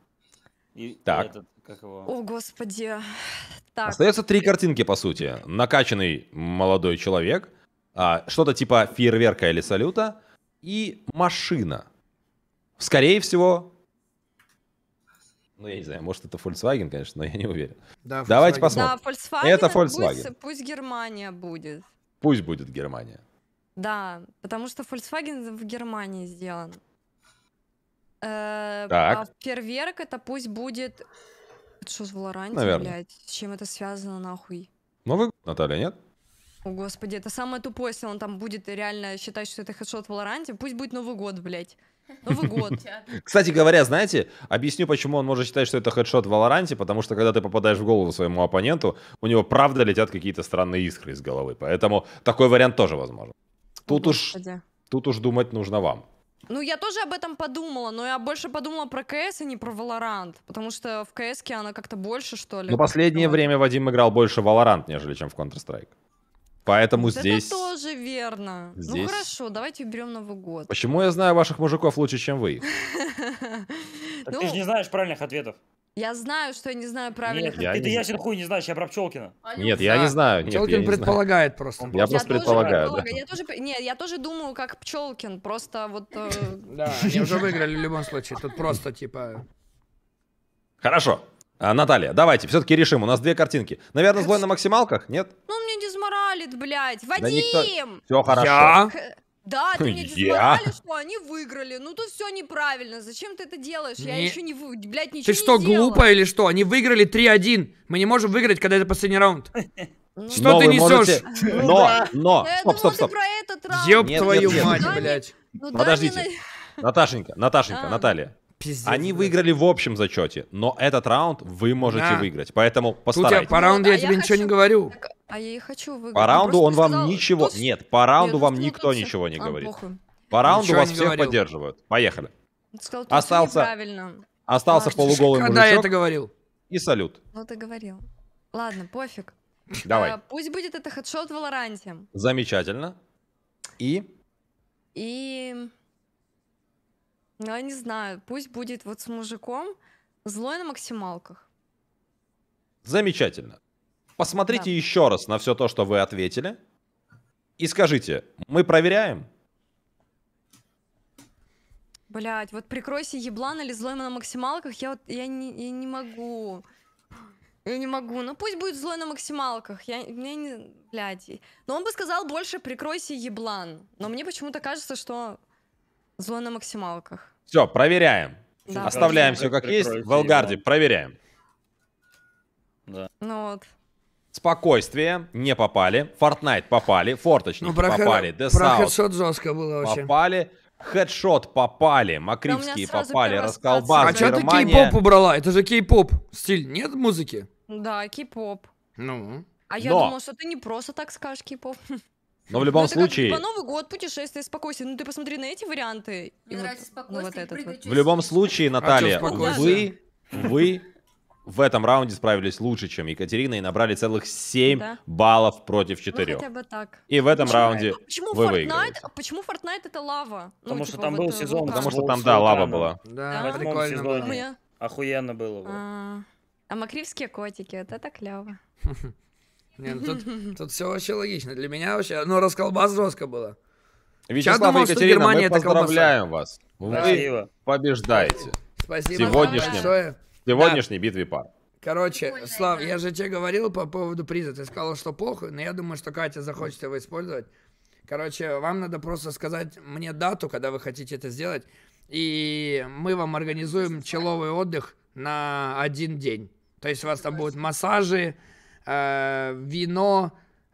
так. О, господи. Так. Остается три картинки, по сути. Накачанный молодой человек, а, что-то типа фейерверка или салюта и машина. Скорее всего, ну, я не знаю, может, это Volkswagen, конечно, но я не уверен. Да, Volkswagen. Давайте посмотрим. Да, Volkswagen, это Volkswagen. Пусть, пусть Германия будет. Пусть будет Германия. Да, потому что Volkswagen в Германии сделан. Э, так. А фейерверк это пусть будет... Это что, в Лоранте, Наверное. блядь? С чем это связано, нахуй? Новый год, Наталья, нет? О, господи, это самое тупое, если он там будет реально считать, что это хедшот в Лоранте. Пусть будет Новый год, блядь. Новый год. Кстати говоря, знаете, объясню, почему он может считать, что это хедшот в Валоранте, потому что когда ты попадаешь в голову своему оппоненту, у него правда летят какие-то странные искры из головы. Поэтому такой вариант тоже возможен. Тут уж, тут уж думать нужно вам. Ну, я тоже об этом подумала, но я больше подумала про КС, а не про Валорант. Потому что в КС она как-то больше, что ли. Но последнее время Вадим играл больше Валорант, нежели чем в Counter-Strike. Поэтому да здесь... Это тоже верно. Ну, здесь... Ну хорошо, давайте уберем Новый год. Почему я знаю ваших мужиков лучше, чем вы? Ну, ты же не знаешь правильных ответов. Я знаю, что я не знаю правильных Нет, ты ясен хуй не знаешь, я про Пчелкина. А нет, а? я не знаю. Пчелкин предполагает просто. Я просто предполагаю, Я тоже, нет, я тоже думаю, как Пчелкин, просто вот... Э, да, они уже выиграли в любом случае, тут просто типа... Хорошо, а, Наталья, давайте, все-таки решим. У нас две картинки. Наверное, злой на максималках, нет? Ну, он меня дизморалит, блядь. Вадим! Да никто... Все хорошо. Я? Да, ты мне дизморали, что они выиграли. Ну тут все неправильно. Зачем ты это делаешь? Не... Я еще не вы... блядь, ничего ты что, делала. глупая или что? Они выиграли 3-1. Мы не можем выиграть, когда это последний раунд. Ну, что ты несешь? Ну но, но, стоп, стоп, стоп. Ёб твою мать, ну, блядь. Подождите. Наташенька, Наташенька, а. Наталья. Пиздец, Они выиграли в общем зачете, но этот раунд вы можете да. выиграть, поэтому постарайтесь. Тут я, по ну, раунду а я а тебе я ничего хочу... не говорю. а я и хочу выиграть. По раунду он сказал, вам ничего... Тут... Нет, по раунду Нет, ну вам никто ничего не говорит. Похуй. По раунду ничего вас всех говорил. поддерживают. Поехали. Сказал, остался остался а, полуголый когда мужичок. Когда я это говорил? И салют. Ну ты говорил. Ладно, пофиг. Давай. А, пусть будет это хедшот в Лоранте. Замечательно. И? И... Ну, я не знаю, пусть будет вот с мужиком злой на максималках. Замечательно. Посмотрите да. еще раз на все то, что вы ответили. И скажите, мы проверяем? Блять, вот прикройся еблан или злой на максималках, я вот я не, я не могу. Я не могу. Ну пусть будет злой на максималках. Я, я не... Блядь. Но он бы сказал больше прикройся еблан. Но мне почему-то кажется, что... Зло на максималках. Все, проверяем. Да. Оставляем все как есть. В Элгарде проверяем. Да. Ну вот. Спокойствие, не попали. Fortnite попали. Форточник ну, попали. Хэ... Про хедшот жестко было вообще. Попали. Хедшот попали, Макривские да попали, расколбас, А что ты кей-поп убрала? Это же кей-поп стиль, нет музыки? Да, кей-поп. Ну. А я Но. думала, что ты не просто так скажешь кей-поп. Но в любом ну, это Как, по типа Новый год путешествие, спокойствие. Ну ты посмотри на эти варианты. И Нравится ну, вот, ну, спокойствие, вот этот вот. В любом случае, а Наталья, а вы, вы в этом раунде справились лучше, чем Екатерина, и набрали целых 7 да. баллов против 4. Ну, хотя бы так. И в этом почему, раунде а почему вы Fortnite, выиграете. А почему Fortnite это лава? Ну, Потому ну, что типа, там вот был э, сезон. Потому что там, да, лава была. Да, да? прикольно было. Охуенно было. А, а макривские котики, это так клево. Не, ну тут, тут все вообще логично. Для меня вообще, ну, расколбас жестко было. Вячеслав Я думал, Екатерина, что Германия мы поздравляем вас. Вы Спасибо. побеждаете. Спасибо сегодняшнем, большое. В сегодняшней да. битве пар. Короче, Слав, я же тебе говорил по поводу приза. Ты сказал, что плохо, но я думаю, что Катя захочет его использовать. Короче, вам надо просто сказать мне дату, когда вы хотите это сделать. И мы вам организуем человый отдых на один день. То есть у вас там будут массажи, Э, вино,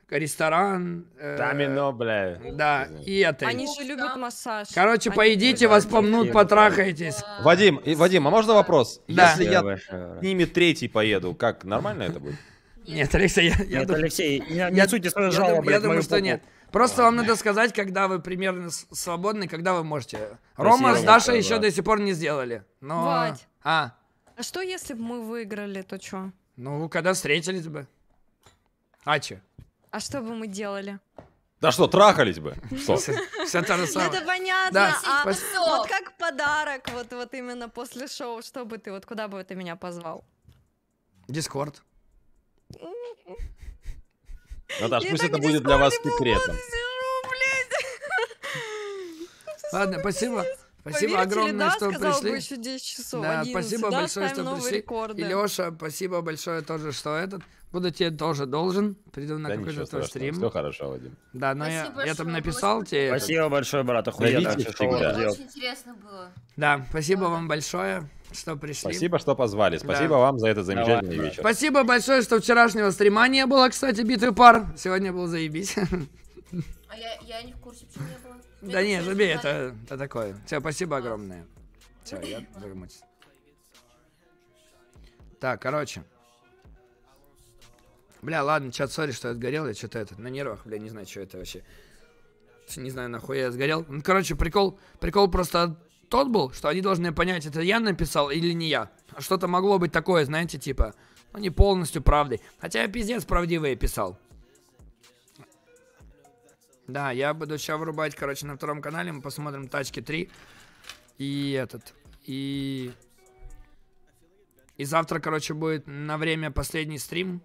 ресторан. Э, Тамино, бля. Да, и это. Они же любят массаж. Короче, поедите, вас помнут, потрахаетесь. Вадим, Вадим, а можно вопрос? Да. Если я с ними третий поеду, как, нормально это будет? Нет, Алексей, я, нет, думаю, Алексей, не, не я, жалобу. Я, думаю, что нет. Просто вам надо сказать, когда вы примерно свободны, когда вы можете. Рома с Дашей еще до сих пор не сделали. Но... Вадь. А. А что, если бы мы выиграли, то что? Ну, когда встретились бы. Ачи. А что бы мы делали? Да что, трахались бы? Что? Все то же самое. Это понятно. Да. А вот как подарок, вот, вот именно после шоу, что бы ты, вот куда бы ты меня позвал? Дискорд. Наташ, пусть это будет для вас секретом. Ладно, спасибо. Спасибо огромное, что пришли. еще 10 часов, да, спасибо большое, что пришли. И Леша, спасибо большое тоже, что этот. Буду тебе тоже должен. Приду на да какой-то твой стрим. Все хорошо, Вадим. Да, но я, я там написал тебе. Спасибо это... большое, брат. Охуенно. Очень интересно было. Да, спасибо да. вам большое, что пришли. Спасибо, что позвали. Спасибо да. вам за этот замечательный Давай, вечер. Спасибо большое, что вчерашнего стрима не было, кстати, битвы пар. Сегодня был заебись. А я, я не в курсе, почему не было. Меня да не, забей, это, это такое. Все, спасибо огромное. Все, я загмутился. Так, короче. Бля, ладно, чат, сори, что я сгорел, я что-то это, на нервах, бля, не знаю, что это вообще. Не знаю, нахуй я сгорел. Ну, короче, прикол, прикол просто тот был, что они должны понять, это я написал или не я. А что-то могло быть такое, знаете, типа, ну, не полностью правдой. Хотя я пиздец правдивые писал. Да, я буду сейчас врубать, короче, на втором канале. Мы посмотрим тачки 3. И этот. И... И завтра, короче, будет на время последний стрим.